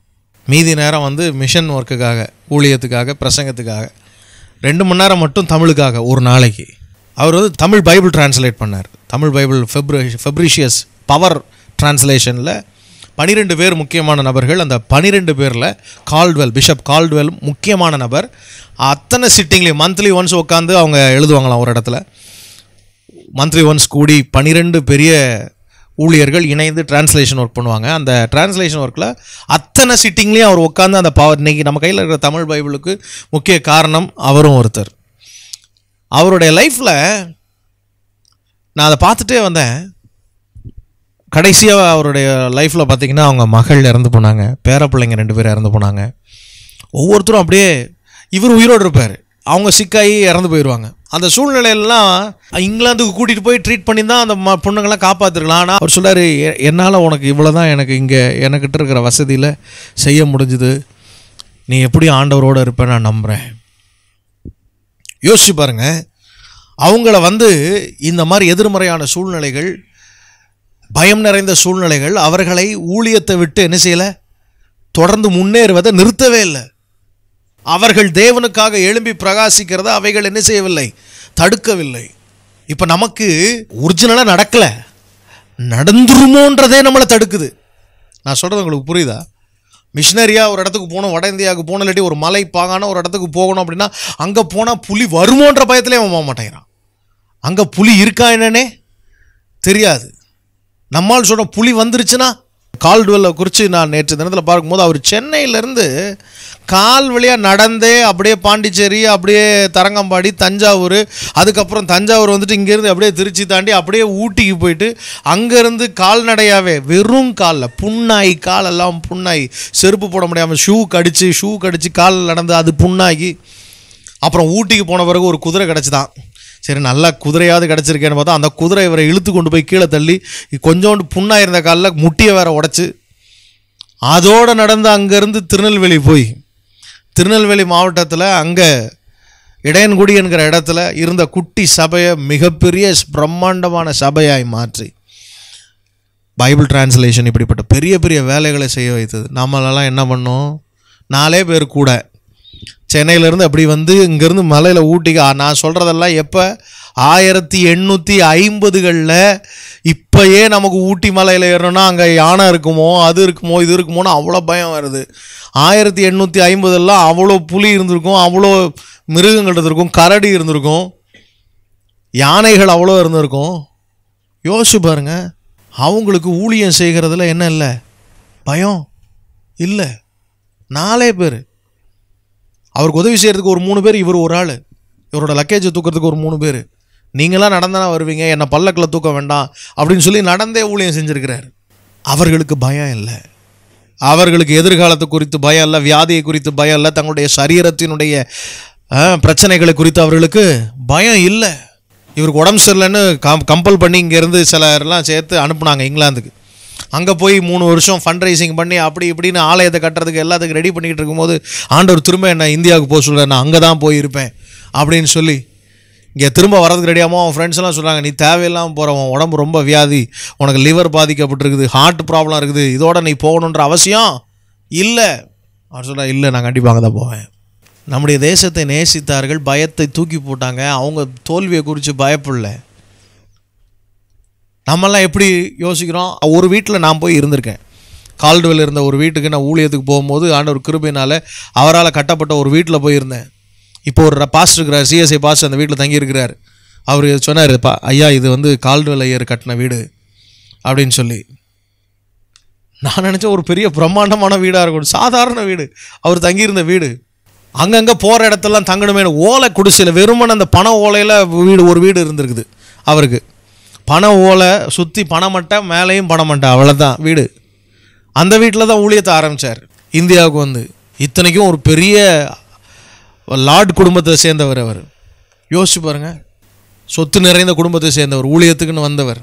மீதி நேரம் வந்து மிஷன் ஒர்க்குக்காக ஊழியத்துக்காக பிரசங்கத்துக்காக ரெண்டு மணி நேரம் மட்டும் தமிழுக்காக ஒரு நாளைக்கு அவர் வந்து தமிழ் பைபிள் டிரான்ஸ்லேட் பண்ணார் Tamil Bible Fabri Fabricius Bower டிரான்ஸ்லேஷனில் பனிரெண்டு பேர் முக்கியமான நபர்கள் அந்த பனிரெண்டு பேரில் கால்டுவெல் பிஷப் கால்டுவெல் முக்கியமான நபர் அத்தனை சிட்டிங்லேயும் மந்த்லி ஒன்ஸ் உட்காந்து அவங்க எழுதுவாங்களாம் ஒரு இடத்துல மந்த்லி ஒன்ஸ் கூடி பனிரெண்டு பெரிய ஊழியர்கள் இணைந்து டிரான்ஸ்லேஷன் ஒர்க் பண்ணுவாங்க அந்த டிரான்ஸ்லேஷன் ஒர்க்கில் அத்தனை சிட்டிங்லேயும் அவர் உட்காந்து அந்த பவர் இன்றைக்கி நம்ம கையில் இருக்கிற தமிழ் பைபிளுக்கு முக்கிய காரணம் அவரும் ஒருத்தர் அவருடைய லைஃப்பில் நான் அதை பார்த்துட்டே வந்தேன் கடைசியாக அவருடைய லைஃப்பில் பார்த்திங்கன்னா அவங்க மகள் இறந்து போனாங்க பேரப்பிள்ளைங்க ரெண்டு பேர் இறந்து போனாங்க ஒவ்வொருத்தரும் அப்படியே இவர் உயிரோடு இருப்பார் அவங்க சிக்காகி இறந்து போயிடுவாங்க அந்த சூழ்நிலையெல்லாம் இங்கிலாந்துக்கு கூட்டிகிட்டு போய் ட்ரீட் பண்ணி தான் அந்த பொண்ணுங்களாம் காப்பாற்றிருக்கலாம் ஆனால் அவர் சொல்லார் என்னால் உனக்கு இவ்வளோ தான் எனக்கு இங்கே எனக்கிட்ட இருக்கிற வசதியில் செய்ய முடிஞ்சுது நீ எப்படி ஆண்டவரோடு இருப்பேன் நான் நம்புகிறேன் யோசிச்சு பாருங்க அவங்கள வந்து இந்த மாதிரி எதிர்மறையான சூழ்நிலைகள் பயம் நிறைந்த சூழ்நிலைகள் அவர்களை ஊழியத்தை விட்டு என்ன செய்யலை தொடர்ந்து முன்னேறுவதை நிறுத்தவே இல்லை அவர்கள் தேவனுக்காக எழும்பி பிரகாசிக்கிறத அவைகள் என்ன செய்யவில்லை தடுக்கவில்லை இப்போ நமக்கு ஒரிஜினலாக நடக்கலை நடந்துருமோன்றதே நம்மளை தடுக்குது நான் சொல்கிறது உங்களுக்கு புரியுதா மிஷினரியாக ஒரு இடத்துக்கு போகணும் வட இந்தியாவுக்கு போகணும் இல்லாட்டி ஒரு மலை பாங்கான ஒரு இடத்துக்கு போகணும் அப்படின்னா அங்கே போனால் புலி வருமோன்ற பயத்திலே அவன் போக மாட்டேங்கிறான் அங்கே புலி இருக்கா என்னன்னே தெரியாது நம்மால் சொல்கிறோம் புலி வந்துருச்சுன்னா கால்டுவெல்லை குறித்து நான் நேற்று தினத்தில் பார்க்கும்போது அவர் சென்னையிலேருந்து கால் வழியாக நடந்தே அப்படியே பாண்டிச்சேரி அப்படியே தரங்கம்பாடி தஞ்சாவூர் அதுக்கப்புறம் தஞ்சாவூர் வந்துட்டு இங்கேருந்து அப்படியே திருச்சி தாண்டி அப்படியே ஊட்டிக்கு போயிட்டு அங்கேருந்து கால்நடையாகவே வெறும் காலில் புண்ணாய் காலெல்லாம் புண்ணாய் செருப்பு போட முடியாமல் ஷூ கடிச்சு ஷூ கடிச்சு காலில் நடந்து அது புண்ணாகி அப்புறம் ஊட்டிக்கு போன பிறகு ஒரு குதிரை கிடச்சிதான் சரி நல்லா குதிரையாவது கிடச்சிருக்கேன்னு பார்த்தா அந்த குதிரை இவரை இழுத்து கொண்டு போய் கீழே தள்ளி கொஞ்சோண்டு புண்ணாக இருந்த காலில் முட்டியை வேற உடச்சி அதோடு நடந்து அங்கேருந்து திருநெல்வேலி போய் திருநெல்வேலி மாவட்டத்தில் அங்கே இடையன்குடி என்கிற இடத்துல இருந்த குட்டி சபையை மிகப்பெரிய பிரம்மாண்டமான சபையாய் மாற்றி பைபிள் டிரான்ஸ்லேஷன் இப்படிப்பட்ட பெரிய பெரிய வேலைகளை செய்ய வைத்தது நம்மளெல்லாம் என்ன பண்ணோம் நாலே பேர் கூட சென்னையிலேருந்து அப்படி வந்து இங்கேருந்து மலையில் ஊட்டிக்கு நான் சொல்கிறதெல்லாம் எப்போ ஆயிரத்தி எண்ணூற்றி ஐம்பதுகளில் இப்போயே நமக்கு ஊட்டி மலையில் ஏறணும்னா அங்கே யானை இருக்குமோ அது இருக்குமோ இது இருக்குமோன்னு அவ்வளோ பயம் வருது ஆயிரத்தி எண்ணூற்றி ஐம்பதெல்லாம் அவ்வளோ புலி இருந்திருக்கும் அவ்வளோ மிருகங்கள் இருந்திருக்கும் கரடி இருந்திருக்கும் யானைகள் அவ்வளோ இருந்திருக்கும் யோசிச்சு பாருங்கள் அவங்களுக்கு ஊழியம் செய்கிறதுல என்ன இல்லை பயம் இல்லை நாலே பேர் அவருக்கு உதவி செய்கிறதுக்கு ஒரு மூணு பேர் இவர் ஒரு ஆள் இவரோட லக்கேஜை தூக்கிறதுக்கு ஒரு மூணு பேர் நீங்களாம் நடந்தானா வருவீங்க என்னை பல்லக்கில் தூக்க வேண்டாம் அப்படின்னு சொல்லி நடந்தே ஊழியம் செஞ்சுருக்கிறார் அவர்களுக்கு பயம் இல்லை அவர்களுக்கு எதிர்காலத்தை குறித்து பயம் இல்லை வியாதியை குறித்து பயம் இல்லை தங்களுடைய சரீரத்தினுடைய பிரச்சனைகளை குறித்து அவர்களுக்கு பயம் இல்லை இவருக்கு உடம்பு சரியில்லைன்னு கம் கம்பல் பண்ணி இங்கேருந்து சிலர்லாம் சேர்த்து அனுப்புனாங்க இங்கிலாந்துக்கு அங்கே போய் மூணு வருஷம் ஃபண்ட் ரைசிங் பண்ணி அப்படி இப்படின்னு ஆலயத்தை கட்டுறதுக்கு எல்லாத்துக்கும் ரெடி பண்ணிகிட்டு இருக்கும்போது ஆண்டவர் திரும்ப என்ன இந்தியாவுக்கு போக சொல்கிறேன் நான் அங்கே தான் போயிருப்பேன் அப்படின்னு சொல்லி இங்கே திரும்ப வரதுக்கு ரெடியாமோ அவன் ஃப்ரெண்ட்ஸ் எல்லாம் சொல்கிறாங்க நீ தேவையில்லாமல் போகிற உடம்பு ரொம்ப வியாதி உனக்கு லிவர் பாதிக்கப்பட்டிருக்குது ஹார்ட் ப்ராப்ளம் இருக்குது இதோட நீ போகணுன்ற அவசியம் இல்லை அவர் சொல்ல இல்லை நான் கண்டிப்பாக அங்கே தான் போவேன் நம்முடைய தேசத்தை நேசித்தார்கள் பயத்தை தூக்கி போட்டாங்க அவங்க தோல்வியை குறித்து பயப்படலை நம்மெல்லாம் எப்படி யோசிக்கிறோம் ஒரு வீட்டில் நான் போய் இருந்திருக்கேன் கால்டுவெல் இருந்த ஒரு வீட்டுக்கு நான் ஊழியத்துக்கு போகும்போது ஒரு கிருபினால் அவரால் கட்டப்பட்ட ஒரு வீட்டில் போயிருந்தேன் இப்போ ஒரு பாஸ்டர் இருக்கிறார் சிஎஸ்ஐ பாஸ்டர் அந்த வீட்டில் தங்கியிருக்கிறார் அவர் சொன்னார் பா ஐயா இது வந்து கால்டுவெல் ஐயர் கட்டின வீடு அப்படின்னு சொல்லி நான் நினச்ச ஒரு பெரிய பிரம்மாண்டமான வீடாக இருக்கும் சாதாரண வீடு அவர் தங்கியிருந்த வீடு அங்கங்கே போகிற இடத்தெல்லாம் தங்கணுமே ஓலை குடிசையில் வெறுமன அந்த பண ஓலையில் வீடு ஒரு வீடு இருந்திருக்குது அவருக்கு பண ஓலை சுற்றி பணமட்டை மேலேயும் பணமட்டை அவ்வளோதான் வீடு அந்த வீட்டில் தான் ஊழியத்தை ஆரம்பித்தார் இந்தியாவுக்கு வந்து இத்தனைக்கும் ஒரு பெரிய லார்ட் குடும்பத்தை சேர்ந்தவர் அவர் யோசிச்சு பாருங்கள் சொத்து நிறைந்த குடும்பத்தை சேர்ந்தவர் ஊழியத்துக்குன்னு வந்தவர்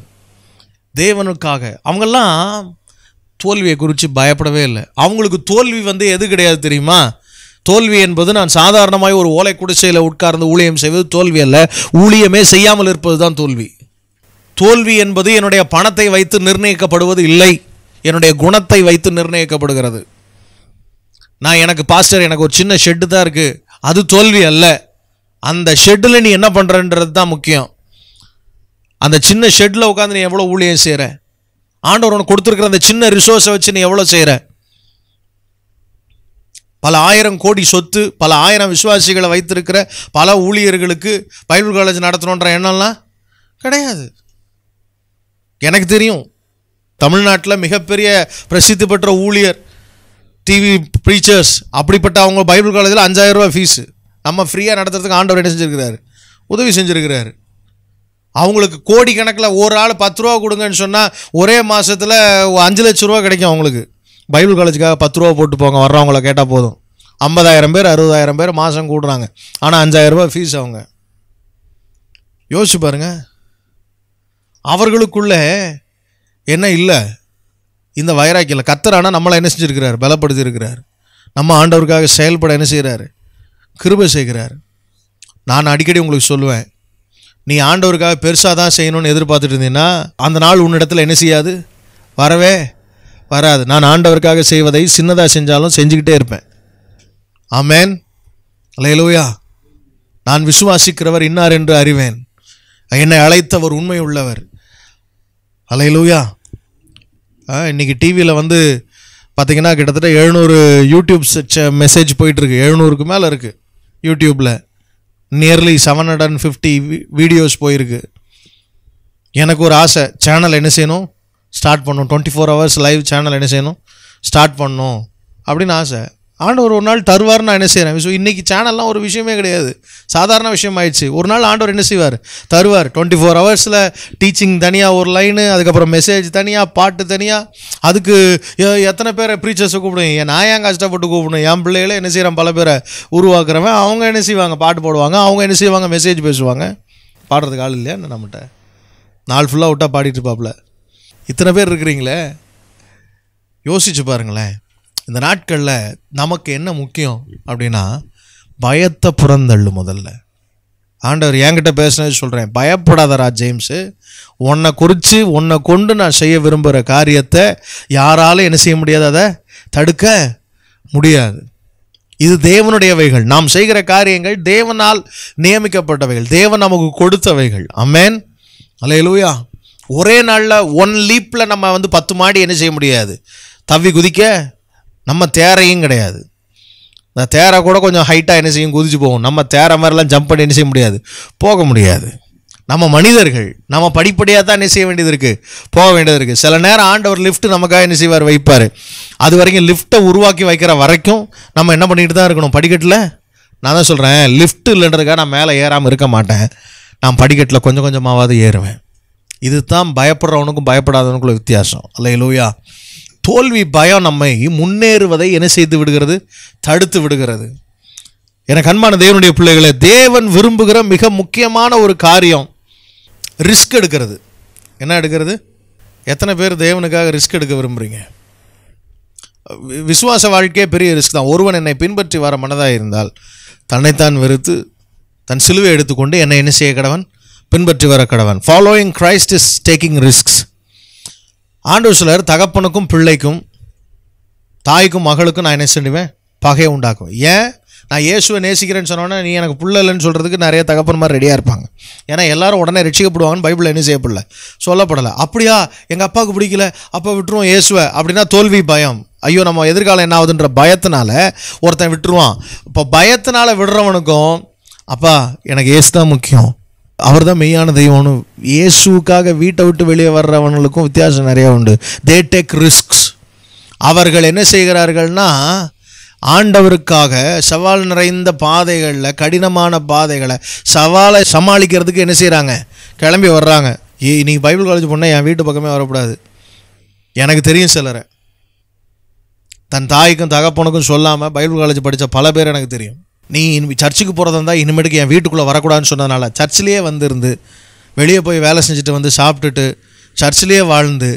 தேவனுக்காக அவங்கெல்லாம் தோல்வியை குறித்து பயப்படவே இல்லை அவங்களுக்கு தோல்வி வந்து எது கிடையாது தெரியுமா தோல்வி என்பது நான் சாதாரணமாக ஒரு ஓலை குடிசையில் உட்கார்ந்து ஊழியம் செய்வது தோல்வி அல்ல ஊழியமே செய்யாமல் இருப்பது தான் தோல்வி தோல்வி என்பது என்னுடைய பணத்தை வைத்து நிர்ணயிக்கப்படுவது இல்லை என்னுடைய குணத்தை வைத்து நிர்ணயிக்கப்படுகிறது நான் எனக்கு பாஸ்டர் எனக்கு ஒரு சின்ன ஷெட்டு தான் இருக்குது அது தோல்வி அல்ல அந்த ஷெட்டில் நீ என்ன பண்ணுறன்றது தான் முக்கியம் அந்த சின்ன ஷெட்டில் உட்காந்து நீ எவ்வளோ ஊழியம் செய்கிற ஆண்டவர் உனக்கு கொடுத்துருக்குற அந்த சின்ன ரிசோர்ஸை வச்சு நீ எவ்வளோ செய்கிற பல ஆயிரம் கோடி சொத்து பல ஆயிரம் விசுவாசிகளை வைத்திருக்கிற பல ஊழியர்களுக்கு பைபிள் காலேஜ் நடத்தணுன்ற எண்ணம்லாம் கிடையாது எனக்கு தெரியும் தமிழ்நாட்டில் மிகப்பெரிய பிரசித்தி பெற்ற ஊழியர் டிவி ப்ரீச்சர்ஸ் அப்படிப்பட்ட அவங்க பைபிள் காலேஜில் அஞ்சாயிரம் ரூபா ஃபீஸு நம்ம ஃப்ரீயாக நடத்துறதுக்கு ஆண்டவர் என்ன செஞ்சுருக்கிறாரு உதவி செஞ்சுருக்கிறாரு அவங்களுக்கு கோடி கணக்கில் ஒரு ஆள் பத்து ரூபா கொடுங்கன்னு சொன்னால் ஒரே மாதத்தில் அஞ்சு லட்ச ரூபா கிடைக்கும் அவங்களுக்கு பைபிள் காலேஜுக்காக பத்து ரூபா போட்டு போங்க வர்றவங்கள கேட்டால் போதும் ஐம்பதாயிரம் பேர் அறுபதாயிரம் பேர் மாதம் கூடுறாங்க ஆனால் அஞ்சாயிரம் ரூபா ஃபீஸ் அவங்க யோசிச்சு பாருங்கள் அவர்களுக்குள்ள என்ன இல்லை இந்த வைராக்கியில் கத்தரானா நம்மளை என்ன செஞ்சுருக்கிறார் பலப்படுத்தியிருக்கிறார் நம்ம ஆண்டவருக்காக செயல்பட என்ன செய்கிறாரு கிருபை செய்கிறார் நான் அடிக்கடி உங்களுக்கு சொல்லுவேன் நீ ஆண்டவருக்காக பெருசாக தான் செய்யணும்னு எதிர்பார்த்துட்டு இருந்தீங்கன்னா அந்த நாள் உன்னிடத்தில் என்ன செய்யாது வரவே வராது நான் ஆண்டவருக்காக செய்வதை சின்னதாக செஞ்சாலும் செஞ்சுக்கிட்டே இருப்பேன் ஆமேன் லைலூயா நான் விசுவாசிக்கிறவர் இன்னார் என்று அறிவேன் என்னை அழைத்தவர் உண்மை உள்ளவர் அலையலூயா இன்றைக்கி டிவியில் வந்து பார்த்திங்கன்னா கிட்டத்தட்ட எழுநூறு யூடியூப் மெசேஜ் போயிட்டுருக்கு எழுநூறுக்கு மேலே இருக்குது யூடியூப்பில் nearly seven hundred and fifty videos போயிருக்கு எனக்கு ஒரு ஆசை சேனல் என்ன செய்யணும் ஸ்டார்ட் பண்ணணும் twenty four hours live channel என்ன செய்யணும் ஸ்டார்ட் பண்ணும் அப்படின்னு ஆசை ஆண்டவர் ஒரு நாள் தருவார் நான் என்ன செய்கிறேன் ஸோ இன்றைக்கி சேனல்லாம் ஒரு விஷயமே கிடையாது சாதாரண விஷயம் ஆயிடுச்சு ஒரு நாள் ஆண்டவர் என்ன செய்வார் தருவார் டுவெண்ட்டி ஃபோர் ஹவர்ஸில் டீச்சிங் தனியாக ஒரு லைனு அதுக்கப்புறம் மெசேஜ் தனியாக பாட்டு தனியாக அதுக்கு எத்தனை பேரை ப்ரீச்சர்ஸை கூப்பிடுவேன் நான் ஏன் கஷ்டப்பட்டு கூப்பிடணும் என் பிள்ளைகளே என்ன செய்கிறேன் பல பேரை உருவாக்குறவன் அவங்க என்ன செய்வாங்க பாட்டு போடுவாங்க அவங்க என்ன செய்வாங்க மெசேஜ் பேசுவாங்க பாடுறதுக்கு ஆள் இல்லையா நம்மகிட்ட நாள் ஃபுல்லாக விட்டால் பாடிட்டு இருப்பாப்புல இத்தனை பேர் இருக்கிறீங்களே யோசிச்சு பாருங்களேன் இந்த நாட்களில் நமக்கு என்ன முக்கியம் அப்படின்னா பயத்தை புறந்தள்ளு முதல்ல ஆண்டவர் என்கிட்ட பேசினது சொல்கிறேன் பயப்படாதரா ஜேம்ஸு உன்னை குறித்து உன்னை கொண்டு நான் செய்ய விரும்புகிற காரியத்தை யாராலும் என்ன செய்ய முடியாது அதை தடுக்க முடியாது இது தேவனுடையவைகள் நாம் செய்கிற காரியங்கள் தேவனால் நியமிக்கப்பட்டவைகள் தேவன் நமக்கு கொடுத்தவைகள் அம்மேன் அலையலூயா ஒரே நாளில் ஒன் லீப்பில் நம்ம வந்து பத்து மாடி என்ன செய்ய முடியாது தவி குதிக்க நம்ம தேரையும் கிடையாது இந்த தேரை கூட கொஞ்சம் ஹைட்டாக என்ன செய்யும் குதிச்சு போகும் நம்ம தேரை மாதிரிலாம் ஜம்ப் பண்ணி என்ன செய்ய முடியாது போக முடியாது நம்ம மனிதர்கள் நம்ம படிப்படியாக தான் என்ன செய்ய வேண்டியது இருக்குது போக வேண்டியது இருக்குது சில நேரம் ஆண்டவர் லிஃப்ட் நமக்காக என்ன செய்வார் வைப்பார் அது வரைக்கும் லிஃப்ட்டை உருவாக்கி வைக்கிற வரைக்கும் நம்ம என்ன பண்ணிட்டு தான் இருக்கணும் படிக்கட்டில் நான் தான் சொல்கிறேன் லிஃப்ட் இல்லைன்றதுக்காக நான் மேலே ஏறாமல் இருக்க மாட்டேன் நான் படிக்கட்டில் கொஞ்சம் கொஞ்சமாவது ஏறுவேன் இது தான் பயப்படுறவனுக்கும் பயப்படாதவனுக்குள்ள வித்தியாசம் அல்ல லூயா தோல்வி பயம் நம்மை முன்னேறுவதை என்ன செய்து விடுகிறது தடுத்து விடுகிறது எனக்கு அன்பான தேவனுடைய பிள்ளைகளை தேவன் விரும்புகிற மிக முக்கியமான ஒரு காரியம் ரிஸ்க் எடுக்கிறது என்ன எடுக்கிறது எத்தனை பேர் தேவனுக்காக ரிஸ்க் எடுக்க விரும்புகிறீங்க விசுவாச வாழ்க்கையே பெரிய ரிஸ்க் தான் ஒருவன் என்னை பின்பற்றி வர மனதாக இருந்தால் தன்னைத்தான் வெறுத்து தன் சிலுவை எடுத்துக்கொண்டு என்னை என்ன செய்ய கடவன் பின்பற்றி வர கடவன் following Christ is taking risks and சிலர் தகப்பனுக்கும் பிள்ளைக்கும் தாய்க்கும் மகளுக்கும் நான் என்ன செஞ்சுவேன் பகையை உண்டாக்கும் ஏன் நான் இயேசுவை நேசிக்கிறேன்னு சொன்னோன்னே நீ எனக்கு புள்ள இல்லைன்னு சொல்கிறதுக்கு நிறைய தகப்பன் மாதிரி ரெடியாக இருப்பாங்க ஏன்னா எல்லாரும் உடனே ரசிக்கப்படுவாங்கன்னு பைபிள் என்ன செய்யப்படல சொல்லப்படலை அப்படியா எங்கள் அப்பாவுக்கு பிடிக்கல அப்போ விட்டுருவோம் இயேசுவை அப்படின்னா தோல்வி பயம் ஐயோ நம்ம எதிர்காலம் என்ன ஆகுதுன்ற பயத்தினால ஒருத்தன் விட்டுருவான் இப்போ பயத்தினால விடுறவனுக்கும் அப்பா எனக்கு ஏசு தான் முக்கியம் அவர் தான் மெய்யான தெய்வம்னு இயேசுக்காக வீட்டை விட்டு வெளியே வர்றவங்களுக்கும் வித்தியாசம் நிறையா உண்டு தே டேக் ரிஸ்க்ஸ் அவர்கள் என்ன செய்கிறார்கள்னா ஆண்டவருக்காக சவால் நிறைந்த பாதைகளில் கடினமான பாதைகளை சவாலை சமாளிக்கிறதுக்கு என்ன செய்கிறாங்க கிளம்பி வர்றாங்க ஏ நீங்கள் பைபிள் காலேஜ் போனால் என் வீட்டு பக்கமே வரக்கூடாது எனக்கு தெரியும் சிலரை தன் தாய்க்கும் தகப்பனுக்கும் சொல்லாமல் பைபிள் காலேஜ் படித்த பல பேர் எனக்கு தெரியும் நீ சர்ச்சுக்கு போகிறதா இருந்தால் இனிமேட்டுக்கு என் வீட்டுக்குள்ளே வரக்கூடாதுன்னு சொன்னதுனால சர்ச்சிலேயே வந்திருந்து வெளியே போய் வேலை செஞ்சுட்டு வந்து சாப்பிட்டுட்டு சர்ச்சிலேயே வாழ்ந்து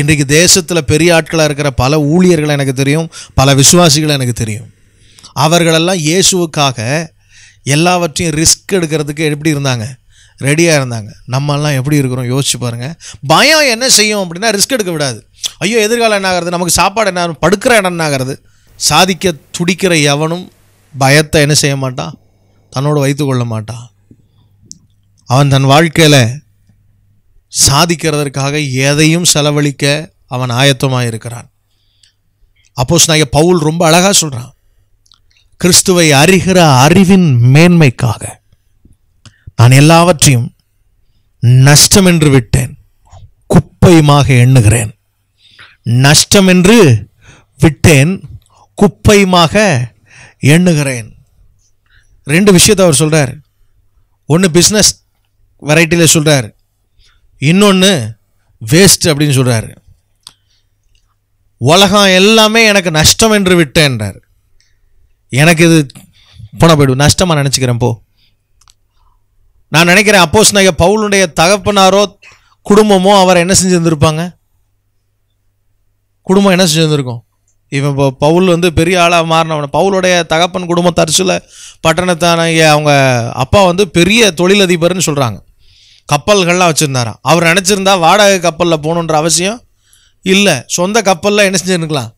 இன்றைக்கு தேசத்தில் பெரிய ஆட்களாக இருக்கிற பல ஊழியர்கள் எனக்கு தெரியும் பல விசுவாசிகள் எனக்கு தெரியும் அவர்களெல்லாம் இயேசுவுக்காக எல்லாவற்றையும் ரிஸ்க் எடுக்கிறதுக்கு எப்படி இருந்தாங்க ரெடியாக இருந்தாங்க நம்மெல்லாம் எப்படி இருக்கிறோம் யோசிச்சு பாருங்கள் பயம் என்ன செய்யும் அப்படின்னா ரிஸ்க் எடுக்க விடாது ஐயோ எதிர்காலம் என்ன ஆகிறது நமக்கு சாப்பாடு என்ன படுக்கிற இடம் என்ன ஆகிறது சாதிக்க துடிக்கிற எவனும் பயத்தை என்ன செய்ய மாட்டான் தன்னோடு வைத்து கொள்ள மாட்டான் அவன் தன் வாழ்க்கையில் சாதிக்கிறதற்காக எதையும் செலவழிக்க அவன் ஆயத்தமாக இருக்கிறான் அப்போஸ் நான் பவுல் ரொம்ப அழகாக சொல்கிறான் கிறிஸ்துவை அறிகிற அறிவின் மேன்மைக்காக நான் எல்லாவற்றையும் நஷ்டம் என்று விட்டேன் குப்பையுமாக எண்ணுகிறேன் நஷ்டம் என்று விட்டேன் குப்பையுமாக எண்ணுகிறேன் ரெண்டு விஷயத்தை அவர் சொல்கிறார் ஒன்று பிஸ்னஸ் வெரைட்டியில் சொல்கிறார் இன்னொன்று வேஸ்ட் அப்படின்னு சொல்கிறார் உலகம் எல்லாமே எனக்கு நஷ்டம் என்று விட்டேன்றார் எனக்கு இது போன போய்டும் நஷ்டமாக நினச்சிக்கிறேன் போ நான் நினைக்கிறேன் அப்போஸ் நாய பவுலுடைய தகப்பனாரோ குடும்பமோ அவர் என்ன செஞ்சுருந்துருப்பாங்க குடும்பம் என்ன செஞ்சுருந்துருக்கோம் இவன் இப்போ பவுல் வந்து பெரிய ஆளாக மாறினவன் பவுலுடைய தகப்பன் குடும்பம் தரிசில் பட்டணத்தானங்க அவங்க அப்பா வந்து பெரிய தொழிலதிபர்னு சொல்கிறாங்க கப்பல்கள்லாம் வச்சுருந்தாராம் அவர் நினச்சிருந்தா வாடகை கப்பலில் போகணுன்ற அவசியம் இல்லை சொந்த கப்பலில் என்ன செஞ்சுருக்கலாம்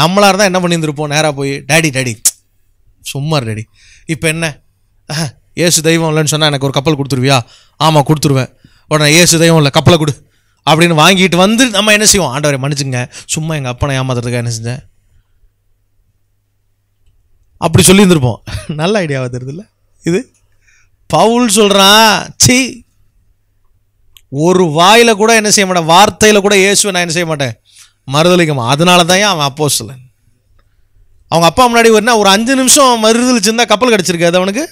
நம்மளாக இருந்தால் என்ன பண்ணியிருந்துருப்போம் நேராக போய் டேடி டேடி சும்மா டேடி இப்போ என்ன ஏசு தெய்வம் இல்லைன்னு சொன்னால் எனக்கு ஒரு கப்பல் கொடுத்துருவியா ஆமாம் கொடுத்துருவேன் உடனே ஏசு தெய்வம் இல்லை கப்பலை கொடு அப்படின்னு வாங்கிட்டு வந்து நம்ம என்ன செய்வோம் ஆண்டவரை மன்னிச்சுங்க சும்மா எங்கள் அப்பனை ஏமாத்துறதுக்காக என்ன செஞ்சேன் அப்படி சொல்லியிருந்திருப்போம் நல்ல ஐடியாவாக தெரியுதுல்ல இது பவுல் சொல்கிறான் சி ஒரு வாயில் கூட என்ன செய்ய மாட்டேன் வார்த்தையில் கூட இயேசுவை நான் என்ன செய்ய மாட்டேன் மறுதளிக்க அதனால தான் அவன் அப்போ சொல்லன் அவங்க அப்பா முன்னாடி வரனா ஒரு அஞ்சு நிமிஷம் மறுதளிச்சிருந்தா கப்பல் கிடச்சிருக்காது அவனுக்கு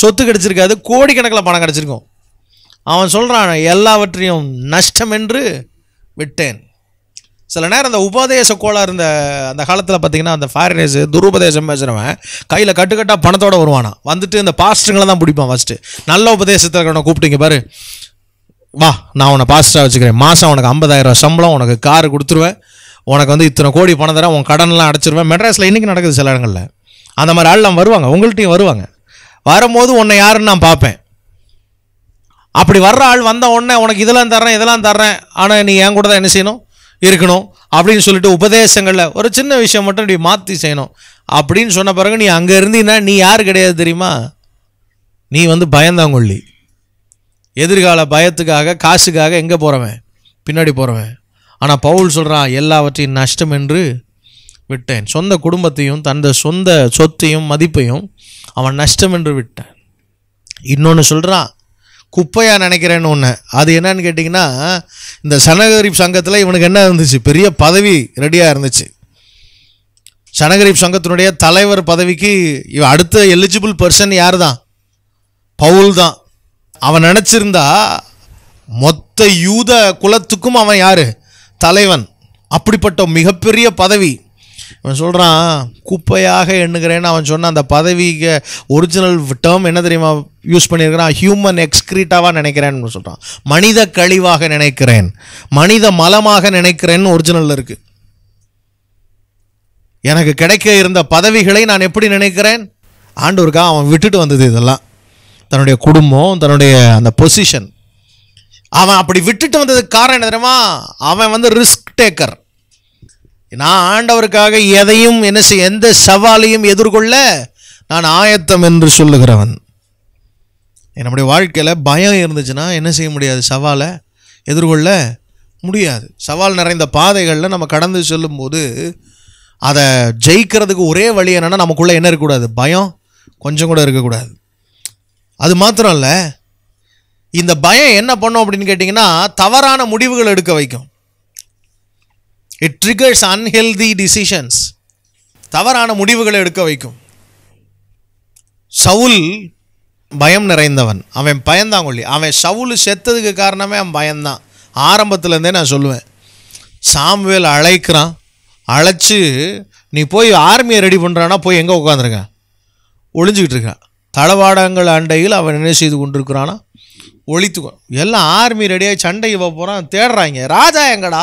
சொத்து கிடச்சிருக்காது கோடிக்கணக்கில் பணம் கிடச்சிருக்கும் அவன் சொல்கிறான் எல்லாவற்றையும் நஷ்டம் என்று விட்டேன் சில நேரம் அந்த உபதேச கோளாக இருந்த அந்த காலத்தில் பார்த்தீங்கன்னா அந்த ஃபாரினர்ஸ் துருபதேசம் பேசுகிறவன் கையில் கட்டுக்கட்டாக பணத்தோடு வருவானா வந்துட்டு இந்த பாஸ்டருங்களை தான் பிடிப்பான் ஃபஸ்ட்டு நல்ல உபதேசத்தில் இருக்கிறவனை கூப்பிட்டீங்க பாரு வா நான் உன்னை பாஸ்டராக வச்சுக்கிறேன் மாதம் உனக்கு ஐம்பதாயிரம் சம்பளம் உனக்கு காரு கொடுத்துருவேன் உனக்கு வந்து இத்தனை கோடி பணம் தரேன் உன் கடன்லாம் அடைச்சிருவேன் மெட்ராஸில் இன்றைக்கி நடக்குது சில இடங்களில் அந்த மாதிரி ஆள்லாம் வருவாங்க உங்கள்கிட்டையும் வருவாங்க வரும்போது உன்னை யாருன்னு நான் பார்ப்பேன் அப்படி வர்ற ஆள் வந்த உடனே உனக்கு இதெல்லாம் தர்றேன் இதெல்லாம் தர்றேன் ஆனால் நீ என் கூட தான் என்ன செய்யணும் இருக்கணும் அப்படின்னு சொல்லிட்டு உபதேசங்களில் ஒரு சின்ன விஷயம் மட்டும் நீ மாற்றி செய்யணும் அப்படின்னு சொன்ன பிறகு நீ அங்கே இருந்தீன்னா நீ யார் கிடையாது தெரியுமா நீ வந்து பயந்தாங்கொள்ளி எதிர்கால பயத்துக்காக காசுக்காக எங்கே போகிறவன் பின்னாடி போகிறவன் ஆனால் பவுல் சொல்கிறான் எல்லாவற்றையும் நஷ்டம் என்று விட்டேன் சொந்த குடும்பத்தையும் தந்த சொந்த சொத்தையும் மதிப்பையும் அவன் நஷ்டம் என்று விட்டான் இன்னொன்று சொல்கிறான் குப்பையாக நினைக்கிறேன்னு ஒன்று அது என்னன்னு கேட்டிங்கன்னா இந்த சனகரிப் சங்கத்தில் இவனுக்கு என்ன இருந்துச்சு பெரிய பதவி ரெடியாக இருந்துச்சு சனகரிப் சங்கத்தினுடைய தலைவர் பதவிக்கு அடுத்த எலிஜிபிள் பர்சன் யார் தான் பவுல் தான் அவன் நினச்சிருந்தா மொத்த யூத குலத்துக்கும் அவன் யார் தலைவன் அப்படிப்பட்ட மிகப்பெரிய பதவி இவன் சொல்கிறான் குப்பையாக எண்ணுகிறேன்னு அவன் சொன்ன அந்த பதவிக்கு ஒரிஜினல் டேர்ம் என்ன தெரியுமா யூஸ் பண்ணியிருக்கிறான் ஹியூமன் எக்ஸ்க்ரீட்டாவாக நினைக்கிறேன்னு சொல்கிறான் மனித கழிவாக நினைக்கிறேன் மனித மலமாக நினைக்கிறேன்னு ஒரிஜினலில் இருக்குது எனக்கு கிடைக்க இருந்த பதவிகளை நான் எப்படி நினைக்கிறேன் ஆண்டோருக்காக அவன் விட்டுட்டு வந்தது இதெல்லாம் தன்னுடைய குடும்பம் தன்னுடைய அந்த பொசிஷன் அவன் அப்படி விட்டுட்டு வந்ததுக்கு காரணம் என்ன தெரியுமா அவன் வந்து ரிஸ்க் டேக்கர் நான் ஆண்டவருக்காக எதையும் என்ன செய்ய எந்த சவாலையும் எதிர்கொள்ள நான் ஆயத்தம் என்று சொல்லுகிறவன் என்னுடைய வாழ்க்கையில் பயம் இருந்துச்சுன்னா என்ன செய்ய முடியாது சவாலை எதிர்கொள்ள முடியாது சவால் நிறைந்த பாதைகளில் நம்ம கடந்து செல்லும்போது அதை ஜெயிக்கிறதுக்கு ஒரே வழி என்னென்னா நமக்குள்ளே என்ன இருக்கக்கூடாது பயம் கொஞ்சம் கூட இருக்கக்கூடாது அது மாத்திரம் இல்லை இந்த பயம் என்ன பண்ணும் அப்படின்னு கேட்டிங்கன்னா தவறான முடிவுகள் எடுக்க வைக்கும் இட் ட்ரிகர்ஸ் அன்ஹெல்தி டிசிஷன்ஸ் தவறான முடிவுகளை எடுக்க வைக்கும் சவுல் பயம் நிறைந்தவன் அவன் பயந்தாங்கொல்லி அவன் சவுல் செத்ததுக்கு காரணமே அவன் பயந்தான் ஆரம்பத்துலேருந்தே நான் சொல்லுவேன் சாம்வேல் அழைக்கிறான் அழைச்சி நீ போய் ஆர்மியை ரெடி பண்ணுறானா போய் எங்கே உட்காந்துருக்க ஒளிஞ்சிக்கிட்டு இருக்கான் தளவாடங்கள் அண்டையில் அவன் என்ன செய்து கொண்டிருக்கிறானா ஒழித்துக்கும் எல்லாம் ஆர்மி ரெடியாக சண்டை இவ போகிறான் தேடுறாங்க ராஜா எங்கடா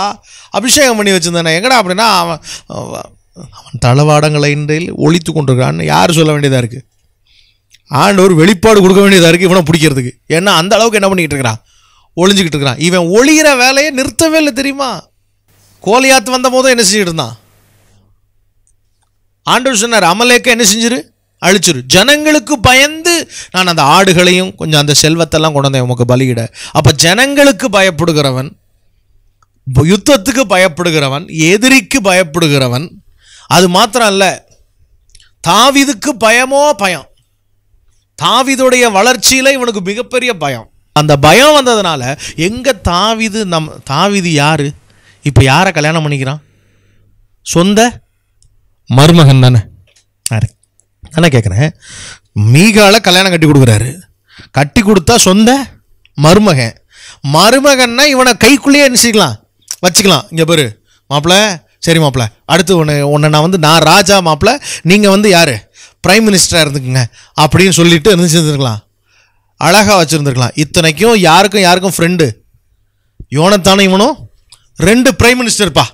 அபிஷேகம் பண்ணி வச்சுருந்தானே எங்கடா அப்படின்னா அவன் அவன் தளவாடங்களை இன்றையில் ஒழித்து கொண்டிருக்கான்னு யார் சொல்ல வேண்டியதாக இருக்குது ஆண்டவர் வெளிப்பாடு கொடுக்க வேண்டியதாக இருக்குது இவனை பிடிக்கிறதுக்கு ஏன்னா அந்த அளவுக்கு என்ன பண்ணிக்கிட்டு இருக்கிறான் ஒழிஞ்சிக்கிட்டு இருக்கிறான் இவன் ஒழிகிற வேலையை நிறுத்தவே இல்லை தெரியுமா கோலியாத்து வந்த போதும் என்ன செஞ்சுட்டு இருந்தான் ஆண்டவர் சொன்னார் அமலேக்க என்ன செஞ்சிரு அழிச்சிரு ஜனங்களுக்கு பயந்து நான் அந்த ஆடுகளையும் கொஞ்சம் அந்த செல்வத்தெல்லாம் கொண்டு வந்தேன் உமக்கு பலியிட அப்போ ஜனங்களுக்கு பயப்படுகிறவன் யுத்தத்துக்கு பயப்படுகிறவன் எதிரிக்கு பயப்படுகிறவன் அது மாத்திரம் அல்ல தாவிதுக்கு பயமோ பயம் தாவிதுடைய வளர்ச்சியில் இவனுக்கு மிகப்பெரிய பயம் அந்த பயம் வந்ததுனால எங்க தாவிது நம் தாவிது யார் இப்போ யாரை கல்யாணம் பண்ணிக்கிறான் சொந்த மருமகன் தானே என்ன கேட்குறேன் மீகால கல்யாணம் கட்டி கொடுக்குறாரு கட்டி கொடுத்தா சொந்த மருமகன் மருமகன்னா இவனை கைக்குள்ளேயே நினச்சிக்கலாம் வச்சுக்கலாம் இங்கே பேர் மாப்பிள்ள சரி மாப்பிள்ள அடுத்து ஒன்று ஒன்று நான் வந்து நான் ராஜா மாப்பிள்ள நீங்கள் வந்து யார் ப்ரைம் மினிஸ்டராக இருந்துக்குங்க அப்படின்னு சொல்லிட்டு இருந்துச்சுருந்துருக்கலாம் அழகாக வச்சுருந்துருக்கலாம் இத்தனைக்கும் யாருக்கும் யாருக்கும் ஃப்ரெண்டு யோனத்தானே இவனும் ரெண்டு ப்ரைம் மினிஸ்டர்ப்பா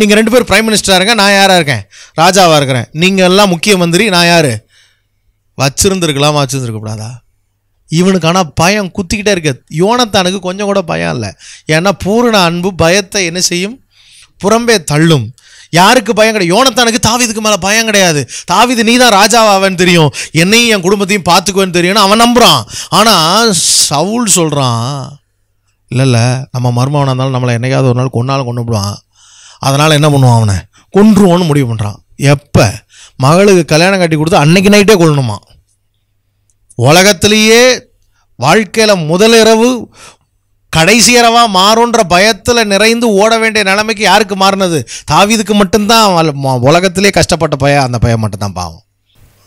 நீங்கள் ரெண்டு பேரும் பிரைம் மினிஸ்டராக இருங்க நான் யாராக இருக்கேன் ராஜாவாக இருக்கிறேன் நீங்கள் எல்லாம் முக்கிய மந்திரி நான் யார் வச்சிருந்துருக்கலாம் வச்சுருந்துருக்கக்கூடாதா இவனுக்கு ஆனால் பயம் குத்திக்கிட்டே இருக்க யோனத்தானுக்கு கொஞ்சம் கூட பயம் இல்லை ஏன்னா பூரண அன்பு பயத்தை என்ன செய்யும் புறம்பே தள்ளும் யாருக்கு பயம் கிடையாது யோனத்தானுக்கு தாவிதுக்கு மேலே பயம் கிடையாது தாவிது நீ தான் ராஜாவாவன்னு தெரியும் என்னையும் என் குடும்பத்தையும் பார்த்துக்குவேன்னு தெரியும்னு அவன் நம்புகிறான் ஆனால் சவுல் சொல்கிறான் இல்லை இல்லைல்ல நம்ம மர்மவனாக இருந்தாலும் நம்மளை என்னைக்காவது ஒரு நாள் கொண்டாலும் கொண்டு விடுவான் அதனால் என்ன பண்ணுவான் அவனை கொன்றுவோன்னு முடிவு பண்ணுறான் எப்போ மகளுக்கு கல்யாணம் கட்டி கொடுத்து அன்னைக்கு நைட்டே கொள்ளணுமா உலகத்திலேயே வாழ்க்கையில் முதலிரவு கடைசி இரவாக மாறுன்ற பயத்தில் நிறைந்து ஓட வேண்டிய நிலைமைக்கு யாருக்கு மாறினது தாவிதுக்கு மட்டும்தான் உலகத்திலே கஷ்டப்பட்ட பையன் அந்த பையன் மட்டும்தான் பாவம்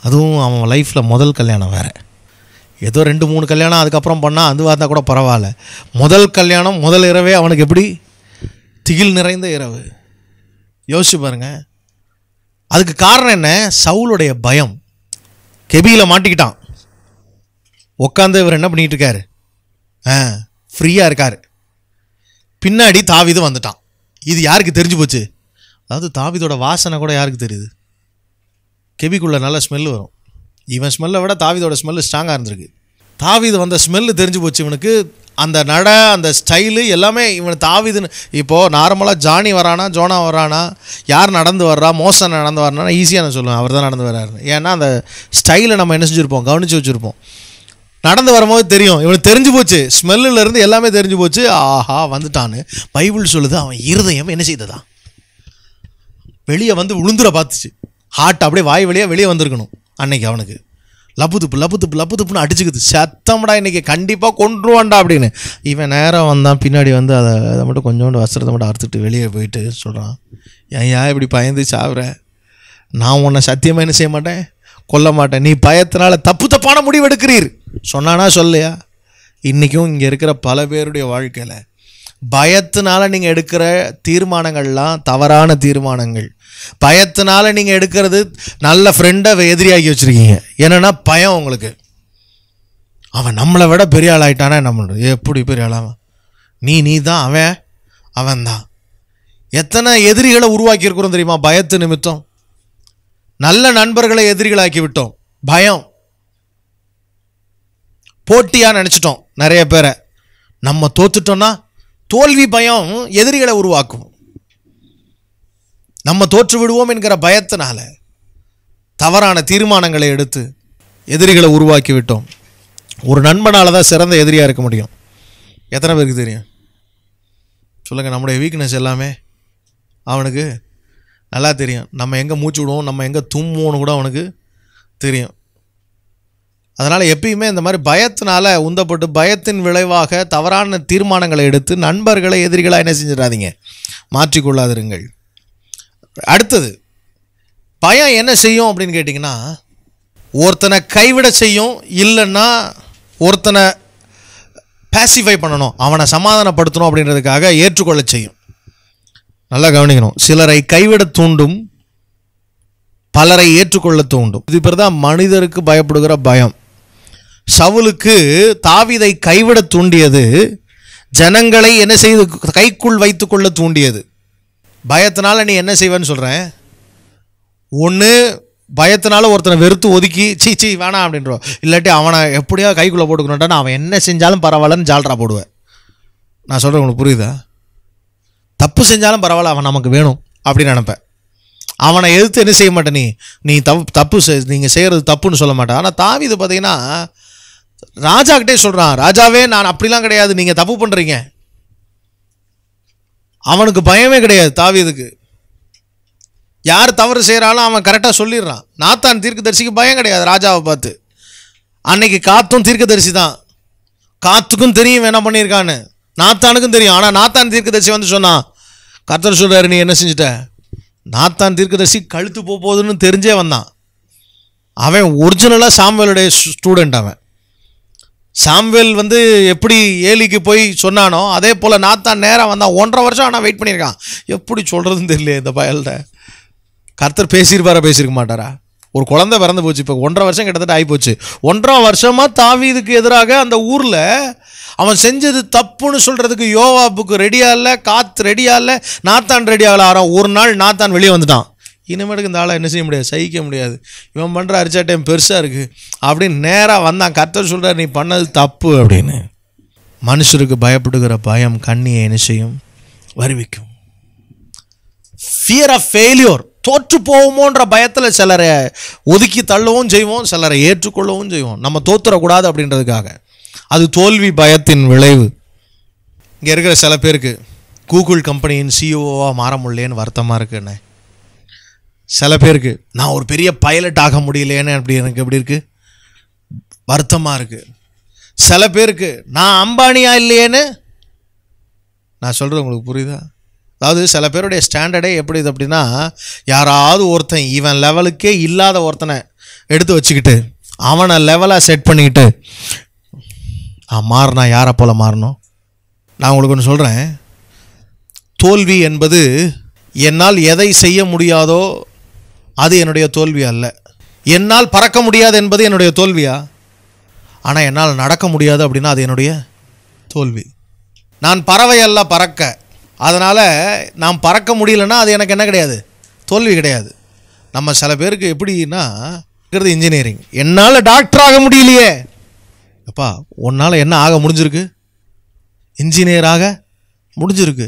அதுவும் அவன் லைஃப்பில் முதல் கல்யாணம் வேறு ஏதோ ரெண்டு மூணு கல்யாணம் அதுக்கப்புறம் பண்ணால் அதுவாக இருந்தால் கூட பரவாயில்ல முதல் கல்யாணம் முதல் இரவே அவனுக்கு எப்படி திகில் நிறைந்த இரவு யோசிச்சு பாருங்க அதுக்கு காரணம் என்ன சவுளுடைய பயம் கெபியில் மாட்டிக்கிட்டான் உட்காந்து இவர் என்ன பண்ணிகிட்டு இருக்காரு ஆ ஃப்ரீயாக இருக்கார் பின்னாடி தாவிதும் வந்துட்டான் இது யாருக்கு தெரிஞ்சு போச்சு அதாவது தாவிதோட வாசனை கூட யாருக்கு தெரியுது கெபிக்குள்ளே நல்ல ஸ்மெல் வரும் இவன் ஸ்மெல்லை விட தாவிதோட ஸ்மெல்லு ஸ்ட்ராங்காக இருந்திருக்கு தாவிது வந்த ஸ்மெல்லு தெரிஞ்சு போச்சு இவனுக்கு அந்த நட அந்த ஸ்டைலு எல்லாமே இவன் தாவிதுன்னு இப்போது நார்மலாக ஜானி வரானா ஜோனா வரானா யார் நடந்து வர்றா மோசன் நடந்து வரானா ஈஸியாக நான் சொல்லுவேன் அவர் தான் நடந்து வர்றாரு ஏன்னா அந்த ஸ்டைலை நம்ம என்ன செஞ்சுருப்போம் கவனித்து வச்சுருப்போம் நடந்து வரும்போது தெரியும் இவனுக்கு தெரிஞ்சு போச்சு ஸ்மெல்லுலேருந்து எல்லாமே தெரிஞ்சு போச்சு ஆஹா வந்துட்டான்னு பைபிள் சொல்லுது அவன் இருதயம் என்ன செய்ததான் வெளியே வந்து உளுந்துர பார்த்துச்சு ஹார்ட் அப்படியே வாய் வழியாக வெளியே வந்திருக்கணும் அன்னைக்கு அவனுக்கு லப்பு துப்பு லப்பு துப்பு லப்பு துப்புன்னு அடிச்சுக்குது சத்தம்டா இன்றைக்கி கண்டிப்பாக கொண்டுருவான்டா அப்படின்னு இவன் நேரம் வந்தான் பின்னாடி வந்து அதை அதை மட்டும் கொஞ்சோண்டு வஸ்திரத்தை மட்டும் அறுத்துட்டு வெளியே போயிட்டு சொல்கிறான் ஏன் ஏன் இப்படி பயந்து சாப்பிட்ற நான் உன்னை சத்தியமாக என்ன செய்ய மாட்டேன் கொல்ல மாட்டேன் நீ பயத்தினால தப்பு தப்பான முடிவு எடுக்கிறீர் சொன்னானா சொல்லையா இன்றைக்கும் இங்கே இருக்கிற பல பேருடைய வாழ்க்கையில் பயத்தினால நீங்கள் எடுக்கிற தீர்மானங்கள்லாம் தவறான தீர்மானங்கள் பயத்தினால நீங்கள் எடுக்கிறது நல்ல ஃப்ரெண்டை எதிரியாக்கி வச்சுருக்கீங்க என்னென்னா பயம் உங்களுக்கு அவன் நம்மளை விட பெரிய ஆள் ஆகிட்டானா என்ன பண்ணுறது எப்படி பெரிய ஆளாவன் நீ நீ தான் அவன் அவன் தான் எத்தனை எதிரிகளை உருவாக்கியிருக்கிறோம் தெரியுமா பயத்து நிமித்தம் நல்ல நண்பர்களை எதிரிகளாக்கி விட்டோம் பயம் போட்டியாக நினச்சிட்டோம் நிறைய பேரை நம்ம தோத்துட்டோன்னா தோல்வி பயம் எதிரிகளை உருவாக்கும் நம்ம தோற்று விடுவோம் என்கிற பயத்தினால தவறான தீர்மானங்களை எடுத்து எதிரிகளை உருவாக்கி விட்டோம் ஒரு நண்பனால் தான் சிறந்த எதிரியாக இருக்க முடியும் எத்தனை பேருக்கு தெரியும் சொல்லுங்கள் நம்முடைய வீக்னஸ் எல்லாமே அவனுக்கு நல்லா தெரியும் நம்ம எங்கே மூச்சு விடுவோம் நம்ம எங்கே தும்முவோன்னு கூட அவனுக்கு தெரியும் அதனால் எப்பயுமே இந்த மாதிரி பயத்தினால் உந்தப்பட்டு பயத்தின் விளைவாக தவறான தீர்மானங்களை எடுத்து நண்பர்களை எதிரிகளாக என்ன செஞ்சிடாதீங்க மாற்றிக்கொள்ளாதிருங்கள் அடுத்தது பயம் என்ன செய்யும் அப்படின்னு கேட்டிங்கன்னா ஒருத்தனை கைவிட செய்யும் இல்லைன்னா ஒருத்தனை பேசிஃபை பண்ணணும் அவனை சமாதானப்படுத்தணும் அப்படின்றதுக்காக ஏற்றுக்கொள்ள செய்யும் நல்லா கவனிக்கணும் சிலரை கைவிட தூண்டும் பலரை ஏற்றுக்கொள்ள தூண்டும் இது பேர் தான் மனிதருக்கு பயப்படுகிற பயம் சவுலுக்கு தாவிதை கைவிட தூண்டியது ஜனங்களை என்ன செய்து கைக்குள் வைத்துக்கொள்ள தூண்டியது பயத்தினால நீ என்ன செய்வேன்னு சொல்கிறேன் ஒன்று பயத்தினால ஒருத்தனை வெறுத்து ஒதுக்கி சீ சீ வேணாம் அப்படின்றோம் இல்லாட்டி அவனை எப்படியோ கைக்குள்ளே நான் அவன் என்ன செஞ்சாலும் பரவாயில்லன்னு ஜால்ரா போடுவேன் நான் சொல்கிறேன் உங்களுக்கு புரியுதா தப்பு செஞ்சாலும் பரவாயில்ல அவன் நமக்கு வேணும் அப்படின்னு நினப்பேன் அவனை எதிர்த்து என்ன செய்ய மாட்டேன் நீ நீ தப்பு தப்பு நீங்கள் செய்கிறது தப்புன்னு சொல்ல மாட்டேன் ஆனால் தாவிது பார்த்தீங்கன்னா ராஜா கிட்டே சொல்கிறான் ராஜாவே நான் அப்படிலாம் கிடையாது நீங்கள் தப்பு பண்ணுறீங்க அவனுக்கு பயமே கிடையாது தாவியதுக்கு யார் தவறு செய்கிறாலும் அவன் கரெக்டாக சொல்லிடுறான் நாத்தான் தரிசிக்கு பயம் கிடையாது ராஜாவை பார்த்து அன்னைக்கு காத்தும் தீர்க்கதரிசி தான் காத்துக்கும் தெரியும் என்ன பண்ணியிருக்கான்னு நாத்தானுக்கும் தெரியும் ஆனால் நாத்தான் தீர்க்கதரிசி வந்து சொன்னான் கர்த்தர் சொல்கிறாரு நீ என்ன செஞ்சிட்ட நாத்தான் தீர்க்கதரிசி கழுத்து போகுதுன்னு தெரிஞ்சே வந்தான் அவன் ஒரிஜினலாக சாம்வேலுடைய ஸ்டூடெண்ட் அவன் சாம்வேல் வந்து எப்படி ஏலிக்கு போய் சொன்னானோ அதே போல் நான் தான் நேராக வந்தான் ஒன்றரை வருஷம் ஆனால் வெயிட் பண்ணியிருக்கான் எப்படி சொல்கிறதுன்னு தெரியல இந்த பயல்கிட்ட கர்த்தர் பேசியிருப்பாரா பேசியிருக்க மாட்டாரா ஒரு குழந்தை பிறந்து போச்சு இப்போ ஒன்றரை வருஷம் கிட்டத்தட்ட ஆகிப்போச்சு ஒன்றரை வருஷமாக தாவீதுக்கு எதிராக அந்த ஊரில் அவன் செஞ்சது தப்புன்னு சொல்கிறதுக்கு யோவாப்புக்கு ரெடியாக இல்லை காத்து ரெடியாகல நாத்தான் நாத்தான் ஆகல ஆறான் ஒரு நாள் நாத்தான் வெளியே வந்துட்டான் இனிமேட்டுக்கு இந்த ஆளை என்ன செய்ய முடியாது சகிக்க முடியாது இவன் பண்ணுற அரிச்சா டைம் பெருசாக இருக்குது அப்படின்னு நேராக வந்தான் கத்தர் சொல்கிறார் நீ பண்ணது தப்பு அப்படின்னு மனுஷருக்கு பயப்படுகிற பயம் கண்ணியை என்ன செய்யும் வருவிக்கும் ஃபியர் ஆஃப் ஃபெயிலியோர் தோற்று போவோமோன்ற பயத்தில் சிலரை ஒதுக்கி தள்ளவும் செய்வோம் சிலரை ஏற்றுக்கொள்ளவும் செய்வோம் நம்ம தோத்துறக்கூடாது அப்படின்றதுக்காக அது தோல்வி பயத்தின் விளைவு இங்கே இருக்கிற சில பேருக்கு கூகுள் கம்பெனியின் சிஓவாக மாற முடியலேன்னு வருத்தமாக இருக்குண்ணே சில பேருக்கு நான் ஒரு பெரிய பைலட் ஆக முடியலேன்னு அப்படி எனக்கு எப்படி இருக்குது வருத்தமாக இருக்குது சில பேருக்கு நான் அம்பானியா இல்லையேன்னு நான் சொல்கிறது உங்களுக்கு புரியுதா அதாவது சில பேருடைய ஸ்டாண்டர்டே எப்படி இது அப்படின்னா யாராவது ஒருத்தன் இவன் லெவலுக்கே இல்லாத ஒருத்தனை எடுத்து வச்சுக்கிட்டு அவனை லெவலாக செட் பண்ணிக்கிட்டு நான் மாறினா யாரை போல் மாறணும் நான் உங்களுக்கு ஒன்று சொல்கிறேன் தோல்வி என்பது என்னால் எதை செய்ய முடியாதோ அது என்னுடைய தோல்வி அல்ல என்னால் பறக்க முடியாது என்பது என்னுடைய தோல்வியா ஆனால் என்னால் நடக்க முடியாது அப்படின்னா அது என்னுடைய தோல்வி நான் பறவை அல்ல பறக்க அதனால் நான் பறக்க முடியலன்னா அது எனக்கு என்ன கிடையாது தோல்வி கிடையாது நம்ம சில பேருக்கு எப்படின்னா இருக்கிறது இன்ஜினியரிங் என்னால் டாக்டர் ஆக முடியலையே அப்பா உன்னால் என்ன ஆக முடிஞ்சிருக்கு இன்ஜினியராக முடிஞ்சிருக்கு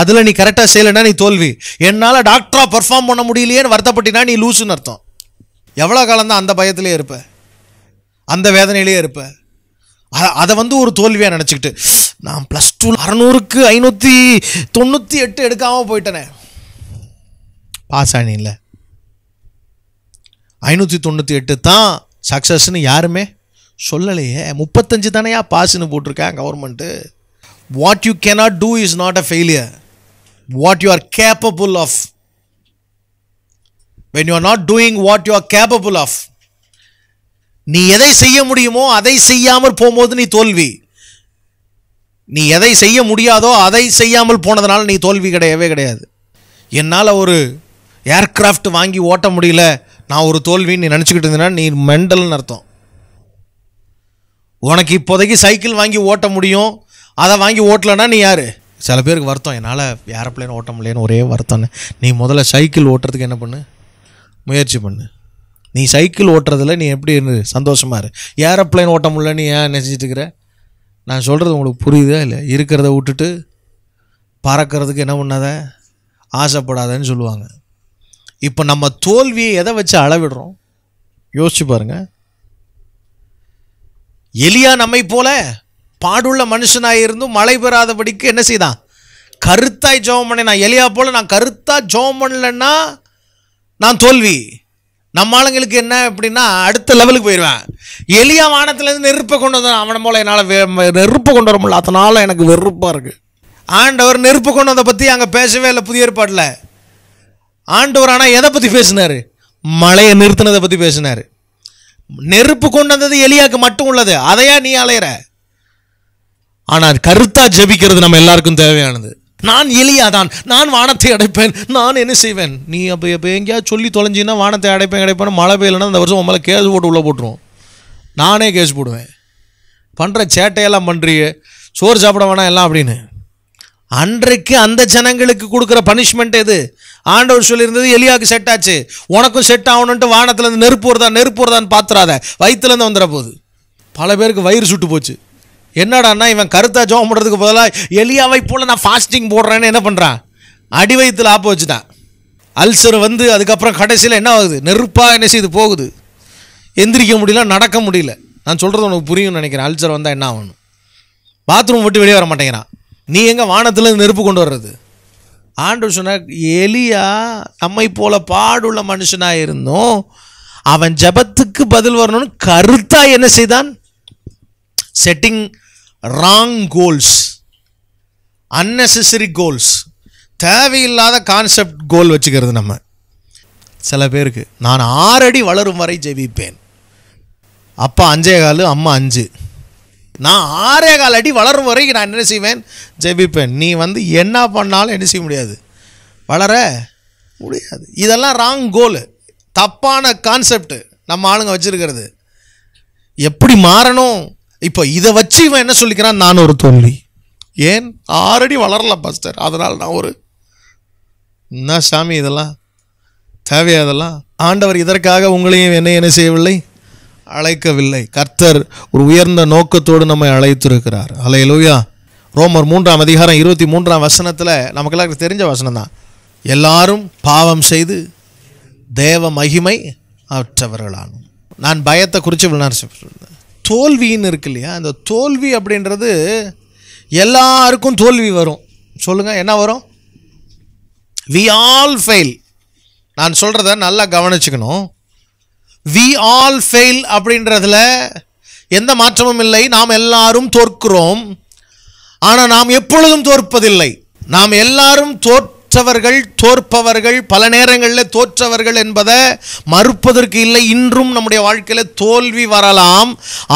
அதில் நீ கரெக்டாக செய்யலைன்னா நீ தோல்வி என்னால் டாக்டராக பர்ஃபார்ம் பண்ண முடியலையேன்னு வருத்தப்பட்டினா நீ லூசுன்னு அர்த்தம் எவ்வளோ தான் அந்த பயத்திலே இருப்ப அந்த வேதனையிலே இருப்ப அதை வந்து ஒரு தோல்வியாக நினச்சிக்கிட்டு நான் ப்ளஸ் டூ அறநூறுக்கு ஐநூற்றி தொண்ணூற்றி எட்டு எடுக்காமல் போயிட்டேனே பாஸ் இல்லை ஐநூற்றி தொண்ணூற்றி எட்டு தான் சக்ஸஸ்ன்னு யாருமே சொல்லலையே முப்பத்தஞ்சு தானேயா பாஸ்ன்னு போட்டிருக்கேன் government what you cannot do is not a failure what you are capable of when you are not doing what you are capable of நீ எதை செய்ய முடியுமோ அதை செய்யாமல் போகும்போது நீ தோல்வி நீ எதை செய்ய முடியாதோ அதை செய்யாமல் போனதுனால நீ தோல்வி கிடையவே கிடையாது என்னால் ஒரு ஏர்க்ராஃப்ட் வாங்கி ஓட்ட முடியல நான் ஒரு தோல்வின்னு நீ நினச்சிக்கிட்டு இருந்தேன்னா நீ மெண்டல்னு அர்த்தம் உனக்கு இப்போதைக்கு சைக்கிள் வாங்கி ஓட்ட முடியும் அதை வாங்கி ஓட்டலன்னா நீ யார் சில பேருக்கு வருத்தம் என்னால் ஏரோப்ளேன் ஓட்ட முடியலன்னு ஒரே வருத்தம்னு நீ முதல்ல சைக்கிள் ஓட்டுறதுக்கு என்ன பண்ணு முயற்சி பண்ணு நீ சைக்கிள் ஓட்டுறதுல நீ எப்படி இருந்து சந்தோஷமாக இரு ஏரோப்ளைன் ஓட்ட முடியல நீ ஏன் நினச்சிட்டு இருக்கிற நான் சொல்கிறது உங்களுக்கு புரியுதா இல்லை இருக்கிறத விட்டுட்டு பறக்கிறதுக்கு என்ன பண்ணாத ஆசைப்படாதன்னு சொல்லுவாங்க இப்போ நம்ம தோல்வியை எதை வச்சு அளவிடுறோம் யோசிச்சு பாருங்கள் எலியா நம்மை போல பாடுள்ள மனுஷனாக இருந்தும் மழை பெறாதபடிக்கு என்ன செய்தான் கருத்தாய் ஜோம் பண்ணேன் நான் எளியா போல் நான் கருத்தாக ஜோம் பண்ணலன்னா நான் தோல்வி நம்ம ஆளுங்களுக்கு என்ன அப்படின்னா அடுத்த லெவலுக்கு போயிடுவேன் எளிய வானத்துலேருந்து நெருப்பை கொண்டு வந்தான் அவனை போல் என்னால் நெருப்பை கொண்டு வர முடியல அதனால எனக்கு வெறுப்பாக இருக்குது ஆண்டவர் நெருப்பு கொண்டு வந்ததை பற்றி அங்கே பேசவே இல்லை புதிய ஏற்பாட்டில் ஆண்டவர் ஆனால் எதை பற்றி பேசினார் மழையை நிறுத்தினதை பற்றி பேசினார் நெருப்பு கொண்டு வந்தது எலியாவுக்கு மட்டும் உள்ளது அதையா நீ அலையிற ஆனால் கருத்தாக ஜபிக்கிறது நம்ம எல்லாருக்கும் தேவையானது நான் எளியாதான் நான் வானத்தை அடைப்பேன் நான் என்ன செய்வேன் நீ அப்போ எப்போ எங்கேயாவது சொல்லி தொலைஞ்சின்னா வானத்தை அடைப்பேன் அடைப்பேன் மழை பெய்யலைன்னா அந்த வருஷம் உங்களை கேஸ் போட்டு உள்ளே போட்டுருவோம் நானே கேஸ் போடுவேன் பண்ணுற சேட்டையெல்லாம் பண்ணுறியே சோறு சாப்பிட வேணாம் எல்லாம் அப்படின்னு அன்றைக்கு அந்த ஜனங்களுக்கு கொடுக்குற பனிஷ்மெண்ட் எது ஆண்டவர் சொல்லியிருந்தது எலியாவுக்கு செட் ஆச்சு உனக்கும் செட் ஆகணுன்ட்டு வானத்துலேருந்து நெருப்பு வருதா நெருப்பு வருதான்னு பார்த்துறாத வயிற்றுலேருந்து வந்துட போகுது பல பேருக்கு வயிறு சுட்டு போச்சு என்னடாண்ணா இவன் கருத்தா ஜோம் பண்ணுறதுக்கு பதிலாக எலியாவை போல் நான் ஃபாஸ்டிங் போடுறேன்னு என்ன பண்ணுறான் அடிவயத்தில் ஆப்ப வச்சுட்டான் அல்சர் வந்து அதுக்கப்புறம் கடைசியில் என்ன ஆகுது நெருப்பாக என்ன செய்து போகுது எந்திரிக்க முடியல நடக்க முடியல நான் சொல்கிறது உனக்கு புரியும்னு நினைக்கிறேன் அல்சர் வந்தால் என்ன ஆகணும் பாத்ரூம் விட்டு வெளியே வர மாட்டேங்கிறான் நீ எங்கே வானத்தில் நெருப்பு கொண்டு வர்றது ஆண்டு சொன்ன எலியா நம்மை போல பாடுள்ள மனுஷனாக இருந்தோம் அவன் ஜபத்துக்கு பதில் வரணும்னு கருத்தாக என்ன செய்தான் setting wrong goals unnecessary goals தேவையில்லாத கான்செப்ட் கோல் வச்சுக்கிறது நம்ம சில பேருக்கு நான் ஆறடி வளரும் வரை ஜெயிப்பேன் அப்பா அஞ்சே கால் அம்மா அஞ்சு நான் ஆறே கால் அடி வளரும் வரைக்கும் நான் என்ன செய்வேன் ஜெயிப்பேன் நீ வந்து என்ன பண்ணாலும் என்ன செய்ய முடியாது வளர முடியாது இதெல்லாம் ராங் கோலு தப்பான கான்செப்ட் நம்ம ஆளுங்க வச்சுருக்கிறது எப்படி மாறணும் இப்போ இதை வச்சு இவன் என்ன சொல்லிக்கிறான் நான் ஒரு தோல்வி ஏன் ஆரடி வளரலாம் பாஸ்டர் அதனால் நான் ஒரு என்ன சாமி இதெல்லாம் தேவையாதெல்லாம் ஆண்டவர் இதற்காக உங்களையும் என்ன என்ன செய்யவில்லை அழைக்கவில்லை கர்த்தர் ஒரு உயர்ந்த நோக்கத்தோடு நம்மை அழைத்திருக்கிறார் அலையலூயா ரோமர் மூன்றாம் அதிகாரம் இருபத்தி மூன்றாம் வசனத்தில் நமக்கெல்லாம் தெரிஞ்ச வசனம் தான் எல்லாரும் பாவம் செய்து தேவ மகிமை அற்றவர்களானும் நான் பயத்தை குறித்து விளையாட தோல்வின்னு இருக்கு இல்லையா அந்த தோல்வி அப்படின்றது எல்லாருக்கும் தோல்வி வரும் சொல்லுங்கள் என்ன வரும் வி ஆல் ஃபெயில் நான் சொல்கிறத நல்லா கவனிச்சுக்கணும் வி ஆல் ஃபெயில் அப்படின்றதில் எந்த மாற்றமும் இல்லை நாம் எல்லாரும் தோற்கிறோம் ஆனால் நாம் எப்பொழுதும் தோற்பதில்லை நாம் எல்லாரும் தோற் மற்றவர்கள் தோற்பவர்கள் பல நேரங்களில் தோற்றவர்கள் என்பதை மறுப்பதற்கு இல்லை இன்றும் நம்முடைய வாழ்க்கையில் தோல்வி வரலாம்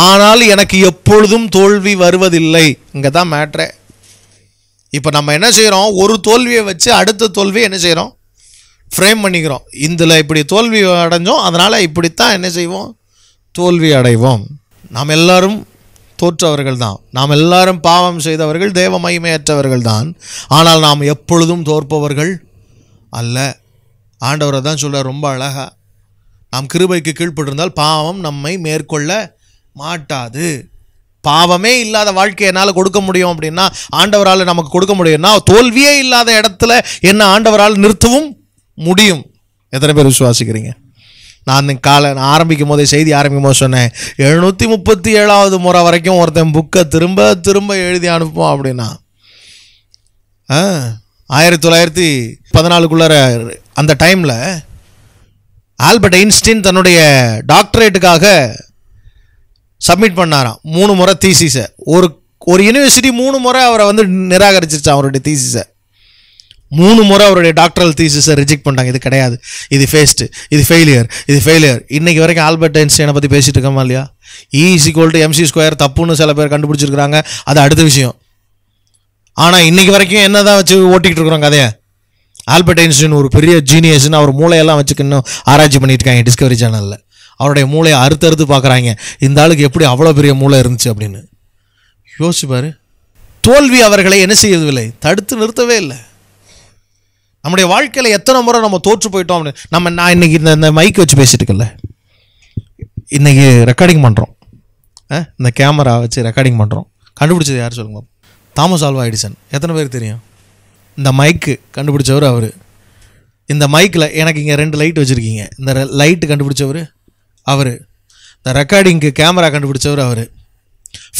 ஆனால் எனக்கு எப்பொழுதும் தோல்வி வருவதில்லை இங்கே தான் மேட்ரு இப்போ நம்ம என்ன செய்கிறோம் ஒரு தோல்வியை வச்சு அடுத்த தோல்வியை என்ன செய்கிறோம் ஃப்ரேம் பண்ணிக்கிறோம் இதில் இப்படி தோல்வி அடைஞ்சோம் அதனால் இப்படித்தான் என்ன செய்வோம் தோல்வி அடைவோம் நாம் எல்லாரும் தோற்றவர்கள் தான் நாம் எல்லாரும் பாவம் செய்தவர்கள் தேவ மகிமையற்றவர்கள் தான் ஆனால் நாம் எப்பொழுதும் தோற்பவர்கள் அல்ல ஆண்டவரை தான் சொல்ல ரொம்ப அழகாக நாம் கிருபைக்கு கீழ்ப்பட்டிருந்தால் பாவம் நம்மை மேற்கொள்ள மாட்டாது பாவமே இல்லாத வாழ்க்கையை என்னால் கொடுக்க முடியும் அப்படின்னா ஆண்டவரால் நமக்கு கொடுக்க முடியும்னா தோல்வியே இல்லாத இடத்துல என்ன ஆண்டவரால் நிறுத்தவும் முடியும் எத்தனை பேர் விசுவாசிக்கிறீங்க நான் காலை நான் ஆரம்பிக்கும் போதே செய்தி ஆரம்பிக்கும் போது சொன்னேன் எழுநூற்றி முப்பத்தி ஏழாவது முறை வரைக்கும் ஒருத்தன் புக்கை திரும்ப திரும்ப எழுதி அனுப்புவோம் அப்படின்னா ஆயிரத்தி தொள்ளாயிரத்தி பதினாலுக்குள்ளார அந்த டைமில் ஆல்பர்ட் ஐன்ஸ்டீன் தன்னுடைய டாக்டரேட்டுக்காக சப்மிட் பண்ணாராம் மூணு முறை தீசிஸை ஒரு ஒரு யூனிவர்சிட்டி மூணு முறை அவரை வந்து நிராகரிச்சிருச்சான் அவருடைய தீசிஸை மூணு முறை அவருடைய டாக்டரல் தீசிஸை ரிஜெக்ட் பண்ணிட்டாங்க இது கிடையாது இது ஃபேஸ்ட்டு இது ஃபெயிலியர் இது ஃபெயிலியர் இன்றைக்கி வரைக்கும் ஆல்பர்ட் ஐன்ஸ்டைனை பற்றி பேசிட்டு இருக்கமா இல்லையா ஈஸி கோல்டு எம்சி ஸ்கொயர் தப்புன்னு சில பேர் கண்டுபிடிச்சிருக்கிறாங்க அது அடுத்த விஷயம் ஆனால் இன்றைக்கி வரைக்கும் என்ன தான் வச்சு ஓட்டிக்கிட்டு இருக்கிறோம் கதையை ஆல்பர்ட் ஐன்ஸ்டைன் ஒரு பெரிய ஜீனியஸ்னு அவர் மூளையெல்லாம் வச்சுக்கணும் ஆராய்ச்சி பண்ணிட்டு இருக்காங்க டிஸ்கவரி சேனலில் அவருடைய மூளையை அறுத்து அறுத்து பார்க்குறாங்க இந்த ஆளுக்கு எப்படி அவ்வளோ பெரிய மூளை இருந்துச்சு அப்படின்னு யோசிச்சு தோல்வி அவர்களை என்ன செய்யவில்லை தடுத்து நிறுத்தவே இல்லை நம்முடைய வாழ்க்கையில் எத்தனை முறை நம்ம தோற்று போயிட்டோம் அப்படின்னு நம்ம நான் இன்னைக்கு இந்த இந்த மைக் வச்சு பேசிட்டு இருக்கல இன்றைக்கி ரெக்கார்டிங் பண்ணுறோம் இந்த கேமரா வச்சு ரெக்கார்டிங் பண்ணுறோம் கண்டுபிடிச்சது யார் சொல்லுங்க தாமஸ் ஆல்வா எடிசன் எத்தனை பேர் தெரியும் இந்த மைக்கு கண்டுபிடிச்சவர் அவர் இந்த மைக்கில் எனக்கு இங்கே ரெண்டு லைட் வச்சுருக்கீங்க இந்த லைட்டு கண்டுபிடிச்சவர் அவர் இந்த ரெக்கார்டிங்க்கு கேமரா கண்டுபிடிச்சவர் அவர்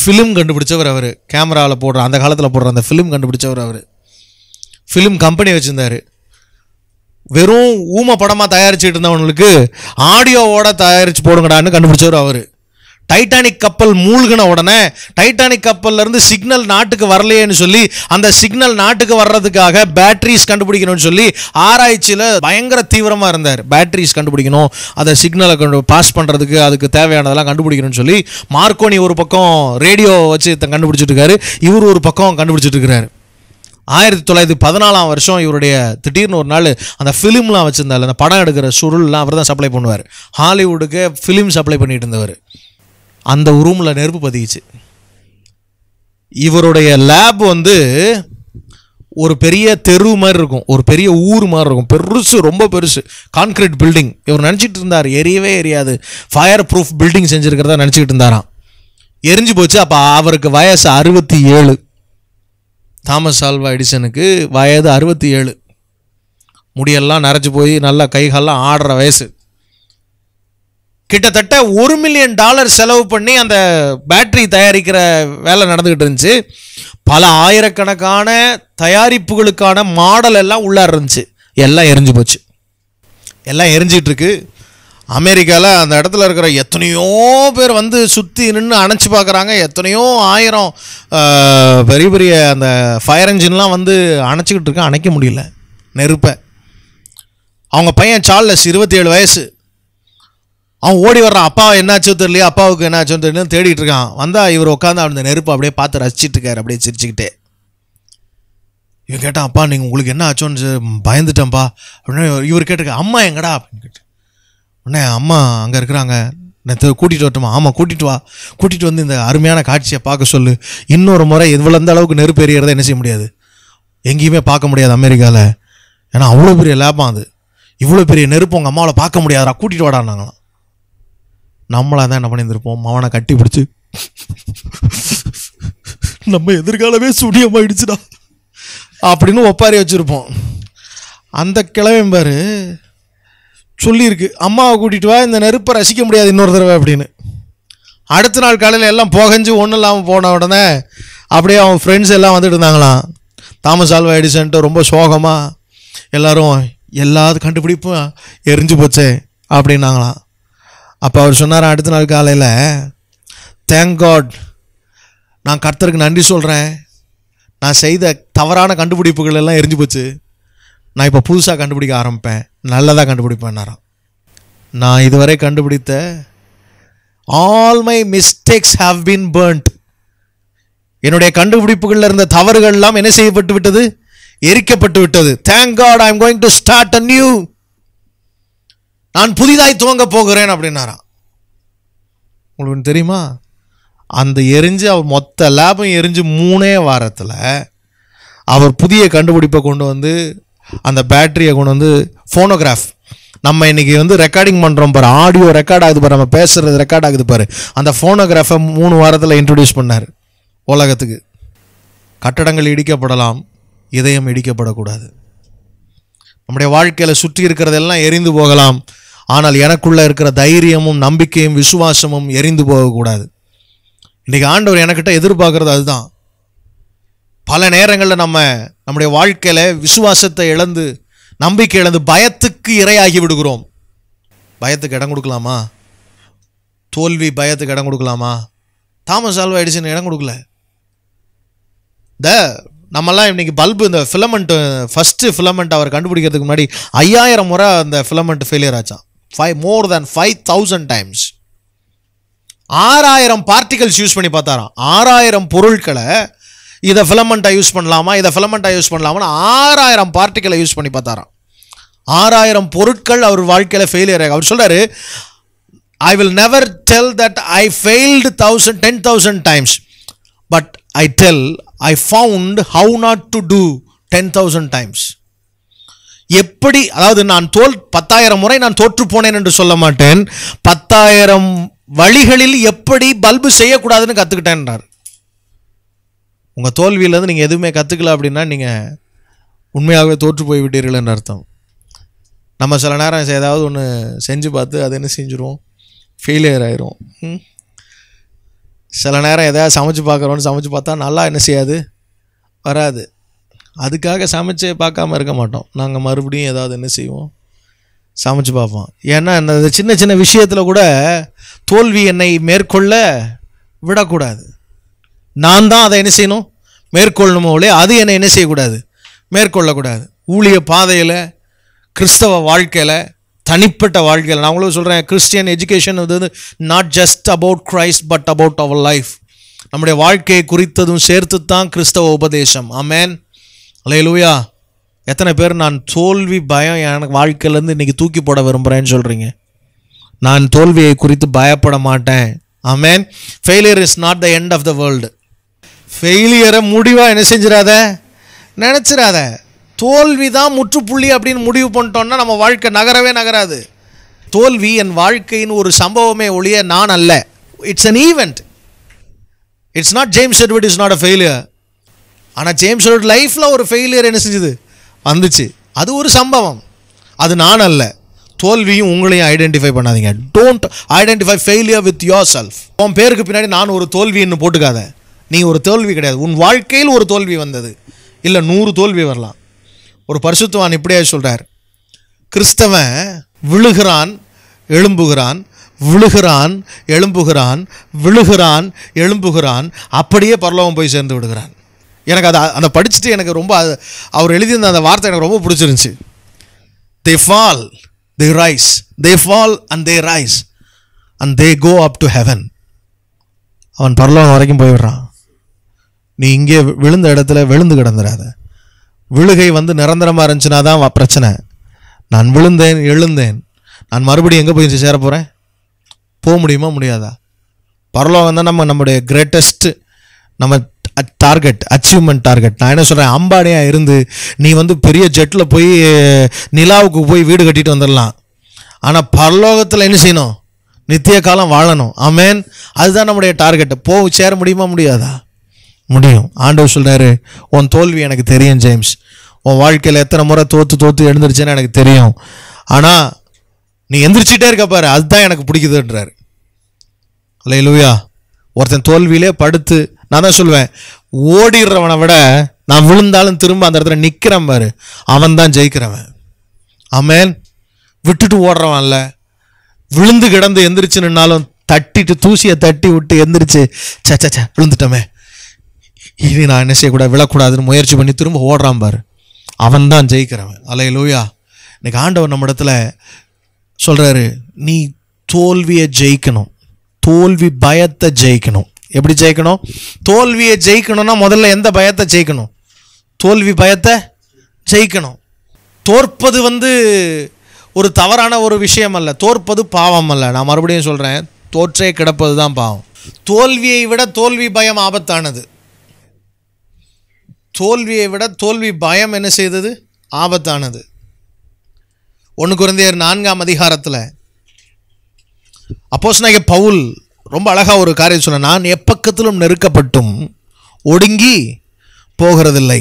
ஃபிலிம் கண்டுபிடிச்சவர் அவர் கேமராவில் போடுற அந்த காலத்தில் போடுற அந்த ஃபிலிம் கண்டுபிடிச்சவர் அவர் ஃபிலிம் கம்பெனி வச்சுருந்தார் வெறும் ஊம படமாக தயாரிச்சுட்டு இருந்தவங்களுக்கு ஆடியோவோட தயாரித்து போடுங்கடான்னு கண்டுபிடிச்சவர் அவர் டைட்டானிக் கப்பல் மூழ்கின உடனே டைட்டானிக் கப்பல்லேருந்து சிக்னல் நாட்டுக்கு வரலையேன்னு சொல்லி அந்த சிக்னல் நாட்டுக்கு வர்றதுக்காக பேட்ரிஸ் கண்டுபிடிக்கணும்னு சொல்லி ஆராய்ச்சியில் பயங்கர தீவிரமாக இருந்தார் பேட்ரிஸ் கண்டுபிடிக்கணும் அதை சிக்னலை கண்டு பாஸ் பண்ணுறதுக்கு அதுக்கு தேவையானதெல்லாம் கண்டுபிடிக்கணும்னு சொல்லி மார்க்கோனி ஒரு பக்கம் ரேடியோ வச்சு கண்டுபிடிச்சிட்டு இருக்காரு இவர் ஒரு பக்கம் கண்டுபிடிச்சிட்டு இருக்கிறாரு ஆயிரத்தி தொள்ளாயிரத்தி பதினாலாம் வருஷம் இவருடைய திடீர்னு ஒரு நாள் அந்த ஃபிலிம்லாம் வச்சுருந்தாரு அந்த படம் எடுக்கிற சுருள்லாம் அவர் தான் சப்ளை பண்ணுவார் ஹாலிவுட்டுக்கு ஃபிலிம் சப்ளை பண்ணிட்டு இருந்தவர் அந்த ரூமில் நெருப்பு பதிக்கிச்சு இவருடைய லேப் வந்து ஒரு பெரிய தெரு மாதிரி இருக்கும் ஒரு பெரிய ஊர் மாதிரி இருக்கும் பெருசு ரொம்ப பெருசு கான்கிரீட் பில்டிங் இவர் நினச்சிட்டு இருந்தார் எரியவே எரியாது ஃபயர் ப்ரூஃப் பில்டிங் செஞ்சுருக்கிறதா நினச்சிக்கிட்டு இருந்தாராம் எரிஞ்சு போச்சு அப்போ அவருக்கு வயசு அறுபத்தி ஏழு தாமஸ் ஆல்வா எடிசனுக்கு வயது அறுபத்தி ஏழு முடியெல்லாம் நரைச்சி போய் நல்லா கைகாலெலாம் ஆடுற வயசு கிட்டத்தட்ட ஒரு மில்லியன் டாலர் செலவு பண்ணி அந்த பேட்ரி தயாரிக்கிற வேலை நடந்துக்கிட்டு இருந்துச்சு பல ஆயிரக்கணக்கான தயாரிப்புகளுக்கான மாடல் எல்லாம் உள்ளார இருந்துச்சு எல்லாம் எரிஞ்சு போச்சு எல்லாம் எரிஞ்சிகிட்ருக்கு அமெரிக்காவில் அந்த இடத்துல இருக்கிற எத்தனையோ பேர் வந்து சுற்றி நின்று அணைச்சி பார்க்குறாங்க எத்தனையோ ஆயிரம் பெரிய பெரிய அந்த ஃபயர் இன்ஜின்லாம் வந்து அணைச்சிக்கிட்டு இருக்க அணைக்க முடியல நெருப்பை அவங்க பையன் சார்லஸ் இருபத்தி ஏழு வயசு அவன் ஓடி வர்றான் அப்பா என்னாச்சோ தெரியல அப்பாவுக்கு என்னாச்சோ தெரியல தேடிட்டு இருக்கான் வந்தால் இவர் உட்காந்து அந்த நெருப்பை அப்படியே பார்த்து ரசிச்சிட்டு இருக்காரு அப்படியே சிரிச்சுக்கிட்டே இவன் கேட்டான் அப்பா நீங்கள் உங்களுக்கு என்ன ஆச்சோன்னு பயந்துட்டேன்ப்பா அப்படின்னு இவர் கேட்டிருக்க அம்மா எங்கடா அப்படின்னு கேட்டு உடனே அம்மா அங்கே இருக்கிறாங்க கூட்டிகிட்டு வரட்டுமா ஆமாம் கூட்டிகிட்டு வா கூட்டிகிட்டு வந்து இந்த அருமையான காட்சியை பார்க்க சொல்லு இன்னொரு முறை இவ்வளோ அந்த அளவுக்கு நெருப்பு எறிகிறத என்ன செய்ய முடியாது எங்கேயுமே பார்க்க முடியாது அமெரிக்காவில் ஏன்னா அவ்வளோ பெரிய லேபம் அது இவ்வளோ பெரிய நெருப்பு உங்கள் அம்மாவில் பார்க்க முடியாதா கூட்டிகிட்டு வாடானாங்களாம் நம்மளாக தான் என்ன பண்ணியிருந்திருப்போம் மவனை கட்டி பிடிச்சி நம்ம எதிர்காலமே சூடியமாயிடுச்சுடா அப்படின்னு ஒப்பாரி வச்சுருப்போம் அந்த கிழவன் பாரு சொல்லியிருக்கு அம்மாவை கூட்டிகிட்டு வா இந்த நெருப்பை ரசிக்க முடியாது இன்னொரு தடவை அப்படின்னு அடுத்த நாள் காலையில் எல்லாம் புகஞ்சு ஒன்றும் இல்லாமல் போன உடனே அப்படியே அவன் ஃப்ரெண்ட்ஸ் எல்லாம் வந்துட்டு இருந்தாங்களாம் தாமஸ் ஆல்வா எடிசன்ட்டு ரொம்ப சோகமாக எல்லோரும் எல்லா கண்டுபிடிப்பும் எரிஞ்சு போச்சே அப்படின்னாங்களாம் அப்போ அவர் சொன்னார் அடுத்த நாள் காலையில் தேங்க் காட் நான் கர்த்தருக்கு நன்றி சொல்கிறேன் நான் செய்த தவறான கண்டுபிடிப்புகள் எல்லாம் எரிஞ்சு போச்சு நான் இப்போ புதுசாக கண்டுபிடிக்க ஆரம்பிப்பேன் நல்லதாக கண்டுபிடிப்பேன்னாராம் நான் இதுவரை கண்டுபிடித்த all my mistakes have been burnt என்னுடைய கண்டுபிடிப்புகளில் இருந்த தவறுகள் எல்லாம் என்ன செய்யப்பட்டு விட்டது எரிக்கப்பட்டு விட்டது thank God I am going to start a new நான் புதிதாய் துவங்க போகிறேன் அப்படின்னாராம் உங்களுக்கு தெரியுமா அந்த எரிஞ்சு அவர் மொத்த லேபம் எரிஞ்சு மூணே வாரத்தில் அவர் புதிய கண்டுபிடிப்பை கொண்டு வந்து அந்த பேட்டரியை கொண்டு வந்து ஃபோனோகிராஃப் நம்ம இன்றைக்கி வந்து ரெக்கார்டிங் பண்ணுறோம் பாரு ஆடியோ ரெக்கார்ட் ஆகுது பாரு நம்ம பேசுகிறது ரெக்கார்ட் ஆகுது பாரு அந்த ஃபோனோகிராஃபை மூணு வாரத்தில் இன்ட்ரடியூஸ் பண்ணார் உலகத்துக்கு கட்டடங்கள் இடிக்கப்படலாம் இதயம் இடிக்கப்படக்கூடாது நம்முடைய வாழ்க்கையில் சுற்றி இருக்கிறதெல்லாம் எரிந்து போகலாம் ஆனால் எனக்குள்ளே இருக்கிற தைரியமும் நம்பிக்கையும் விசுவாசமும் எரிந்து போகக்கூடாது இன்றைக்கி ஆண்டவர் எனக்கிட்ட எதிர்பார்க்குறது அதுதான் பல நேரங்களில் நம்ம நம்முடைய வாழ்க்கையில் விசுவாசத்தை இழந்து நம்பிக்கை இழந்து பயத்துக்கு இரையாகி விடுகிறோம் பயத்துக்கு இடம் கொடுக்கலாமா தோல்வி பயத்துக்கு இடம் கொடுக்கலாமா தாமஸ் ஆல்வா எடிசன் இடம் கொடுக்கல த நம்மெல்லாம் இன்றைக்கி பல்பு இந்த ஃபிலமெண்ட் ஃபஸ்ட்டு ஃபிலமெண்ட் அவர் கண்டுபிடிக்கிறதுக்கு முன்னாடி ஐயாயிரம் முறை அந்த ஃபிலமெண்ட் ஃபெயிலியர் ஆச்சான் five more than five thousand times ஆறாயிரம் பார்ட்டிகல்ஸ் யூஸ் பண்ணி பார்த்தாராம் ஆறாயிரம் பொருட்களை இதை ஃபிலமெண்ட்டாக யூஸ் பண்ணலாமா இதை ஃபிலமெண்ட்டாக யூஸ் பண்ணலாமான்னு ஆறாயிரம் பார்ட்டிக்கலை யூஸ் பண்ணி பார்த்தாராம் ஆறாயிரம் பொருட்கள் அவர் வாழ்க்கையில் ஃபெயிலியர் ஆகும் அவர் சொல்கிறார் I will never tell that I failed thousand ten thousand times but I tell I found how not to do ten thousand times எப்படி அதாவது நான் தோல் பத்தாயிரம் முறை நான் தோற்று போனேன் என்று சொல்ல மாட்டேன் பத்தாயிரம் வழிகளில் எப்படி பல்பு செய்யக்கூடாதுன்னு கற்றுக்கிட்டேன்றார் உங்கள் தோல்வியிலேருந்து நீங்கள் எதுவுமே கற்றுக்கல அப்படின்னா நீங்கள் உண்மையாகவே தோற்று போய் விட்டீர்கள்னு அர்த்தம் நம்ம சில நேரம் ஏதாவது ஒன்று செஞ்சு பார்த்து அது என்ன செஞ்சுருவோம் ஃபெயிலியர் ஆயிரும் சில நேரம் எதாவது சமைச்சு பார்க்குறோன்னு சமைச்சு பார்த்தா நல்லா என்ன செய்யாது வராது அதுக்காக சமைச்சே பார்க்காம இருக்க மாட்டோம் நாங்கள் மறுபடியும் ஏதாவது என்ன செய்வோம் சமைச்சு பார்ப்போம் ஏன்னா இந்த சின்ன சின்ன விஷயத்தில் கூட தோல்வி என்னை மேற்கொள்ள விடக்கூடாது நான் தான் அதை என்ன செய்யணும் மேற்கொள்ளணுமோ அது என்னை என்ன செய்யக்கூடாது மேற்கொள்ளக்கூடாது ஊழிய பாதையில் கிறிஸ்தவ வாழ்க்கையில் தனிப்பட்ட வாழ்க்கையில் நான் உங்களுக்கு சொல்கிறேன் கிறிஸ்டியன் எஜுகேஷன் வந்து not just about Christ but about our life நம்முடைய வாழ்க்கையை குறித்ததும் சேர்த்து தான் கிறிஸ்தவ உபதேசம் அமேன் அல்ல இலுவையா எத்தனை பேர் நான் தோல்வி பயம் எனக்கு வாழ்க்கையிலேருந்து இன்றைக்கி தூக்கி போட விரும்புகிறேன்னு சொல்கிறீங்க நான் தோல்வியை குறித்து பயப்பட மாட்டேன் amen failure is not the end of the world ஃபெயிலியரை முடிவாக என்ன செஞ்சிடாத நினச்சிடாத தோல்வி தான் முற்றுப்புள்ளி அப்படின்னு முடிவு பண்ணிட்டோன்னா நம்ம வாழ்க்கை நகரவே நகராது தோல்வி என் வாழ்க்கையின் ஒரு சம்பவமே ஒழிய நான் அல்ல it's an event it's not James Edward is not a failure ஆனால் ஜேம்ஸ் எட்வர்ட் லைஃப்பில் ஒரு ஃபெயிலியர் என்ன செஞ்சுது வந்துச்சு அது ஒரு சம்பவம் அது நான் அல்ல தோல்வியும் உங்களையும் ஐடென்டிஃபை பண்ணாதீங்க don't identify failure with yourself உன் பேருக்கு பின்னாடி நான் ஒரு தோல்வின்னு போட்டுக்காத நீ ஒரு தோல்வி கிடையாது உன் வாழ்க்கையில் ஒரு தோல்வி வந்தது இல்லை நூறு தோல்வி வரலாம் ஒரு பரிசுத்துவான் இப்படியா சொல்கிறார் கிறிஸ்தவன் விழுகிறான் எழும்புகிறான் விழுகிறான் எழும்புகிறான் விழுகிறான் எழும்புகிறான் அப்படியே பரலோகம் போய் சேர்ந்து விடுகிறான் எனக்கு அதை அதை படிச்சுட்டு எனக்கு ரொம்ப அவர் எழுதியிருந்த அந்த வார்த்தை எனக்கு ரொம்ப பிடிச்சிருந்துச்சு they fall they rise they fall and they rise and they go up to heaven அவன் பரலோகம் வரைக்கும் போயிடுறான் நீ இங்கே விழுந்த இடத்துல விழுந்து கிடந்துடாத விழுகை வந்து நிரந்தரமாக இருந்துச்சுன்னா தான் பிரச்சனை நான் விழுந்தேன் எழுந்தேன் நான் மறுபடியும் எங்கே போய் சேர போகிறேன் போக முடியுமா முடியாதா பரலோகம் தான் நம்ம நம்முடைய கிரேட்டஸ்ட்டு நம்ம டார்கெட் அச்சீவ்மெண்ட் டார்கெட் நான் என்ன சொல்கிறேன் அம்பானியாக இருந்து நீ வந்து பெரிய ஜெட்டில் போய் நிலாவுக்கு போய் வீடு கட்டிட்டு வந்துடலாம் ஆனால் பரலோகத்தில் என்ன செய்யணும் நித்திய காலம் வாழணும் ஆமேன் அதுதான் நம்முடைய டார்கெட்டு போ சேர முடியுமா முடியாதா முடியும் ஆண்டவர் சொல்கிறாரு உன் தோல்வி எனக்கு தெரியும் ஜேம்ஸ் உன் வாழ்க்கையில் எத்தனை முறை தோற்று தோற்று எழுந்துருச்சுன்னு எனக்கு தெரியும் ஆனால் நீ எந்திரிச்சிட்டே இருக்க பாரு அதுதான் எனக்கு பிடிக்குதுன்றார் இல்லை லூயா ஒருத்தன் தோல்வியிலே படுத்து நான் தான் சொல்லுவேன் ஓடிடுறவனை விட நான் விழுந்தாலும் திரும்ப அந்த இடத்துல நிற்கிறேன் பாரு அவன் தான் ஜெயிக்கிறவன் அவன் விட்டுட்டு ஓடுறவன் இல்லை விழுந்து கிடந்து எந்திரிச்சு நின்னாலும் தட்டிட்டு தூசியை தட்டி விட்டு எந்திரிச்சு சச்சா விழுந்துட்டோமே இது நான் என்ன செய்யக்கூடாது விழக்கூடாதுன்னு முயற்சி பண்ணி திரும்ப ஓடுறான் பாரு அவன் தான் ஜெயிக்கிறவன் அலைய லோயா இன்னைக்கு ஆண்டவர் நம்ம இடத்துல சொல்கிறாரு நீ தோல்வியை ஜெயிக்கணும் தோல்வி பயத்தை ஜெயிக்கணும் எப்படி ஜெயிக்கணும் தோல்வியை ஜெயிக்கணும்னா முதல்ல எந்த பயத்தை ஜெயிக்கணும் தோல்வி பயத்தை ஜெயிக்கணும் தோற்பது வந்து ஒரு தவறான ஒரு விஷயம் அல்ல தோற்பது பாவம் அல்ல நான் மறுபடியும் சொல்கிறேன் தோற்றே கிடப்பது தான் பாவம் தோல்வியை விட தோல்வி பயம் ஆபத்தானது தோல்வியை விட தோல்வி பயம் என்ன செய்தது ஆபத்தானது ஒன்று குறைந்தையர் நான்காம் அதிகாரத்தில் அப்போஸ் நாயக பவுல் ரொம்ப அழகாக ஒரு காரியம் சொன்ன நான் எப்பக்கத்திலும் நெருக்கப்பட்டும் ஒடுங்கி போகிறதில்லை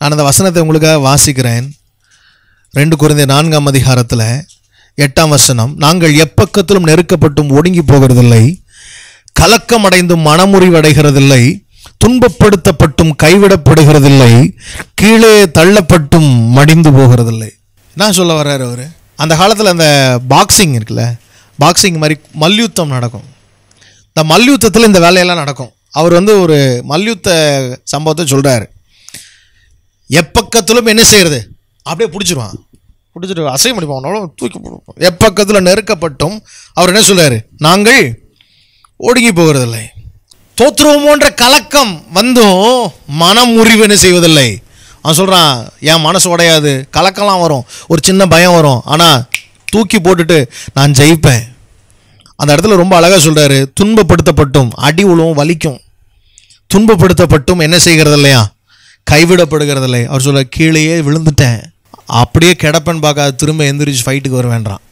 நான் அந்த வசனத்தை உங்களுக்காக வாசிக்கிறேன் ரெண்டு குறைந்த நான்காம் அதிகாரத்தில் எட்டாம் வசனம் நாங்கள் எப்பக்கத்திலும் நெருக்கப்பட்டும் ஒடுங்கி போகிறதில்லை கலக்கம் அடைந்தும் மனமுறிவடைகிறதில்லை துன்பப்படுத்தப்பட்டும் கைவிடப்படுகிறதில்லை கீழே தள்ளப்பட்டும் மடிந்து போகிறதில்லை என்ன சொல்ல வர்றாரு அவர் அந்த காலத்தில் அந்த பாக்ஸிங் இருக்குல்ல பாக்ஸிங் மாதிரி மல்யுத்தம் நடக்கும் இந்த மல்யுத்தத்தில் இந்த வேலையெல்லாம் நடக்கும் அவர் வந்து ஒரு மல்யுத்த சம்பவத்தை சொல்கிறாரு எப்பக்கத்திலும் என்ன செய்கிறது அப்படியே பிடிச்சிருவான் பிடிச்சிட்டு அசைய முடியுமா அவனால தூக்கி எப்பக்கத்தில் நெருக்கப்பட்டும் அவர் என்ன சொல்கிறார் நாங்கள் ஒடுங்கி போகிறதில்லை தோற்றுவோம் போன்ற கலக்கம் வந்தும் மனம் முறிவு என்ன செய்வதில்லை அவன் சொல்கிறான் என் மனசு உடையாது கலக்கம்லாம் வரும் ஒரு சின்ன பயம் வரும் ஆனால் தூக்கி போட்டுட்டு நான் ஜெயிப்பேன் அந்த இடத்துல ரொம்ப அழகாக சொல்கிறாரு துன்பப்படுத்தப்பட்டும் அடி உழுவும் வலிக்கும் துன்பப்படுத்தப்பட்டும் என்ன செய்கிறது இல்லையா கைவிடப்படுகிறது இல்லை அவர் சொல்ல கீழேயே விழுந்துட்டேன் அப்படியே கிடப்பன் பார்க்காத திரும்ப எந்திரிச்சு ஃபைட்டுக்கு வருவேன்றான்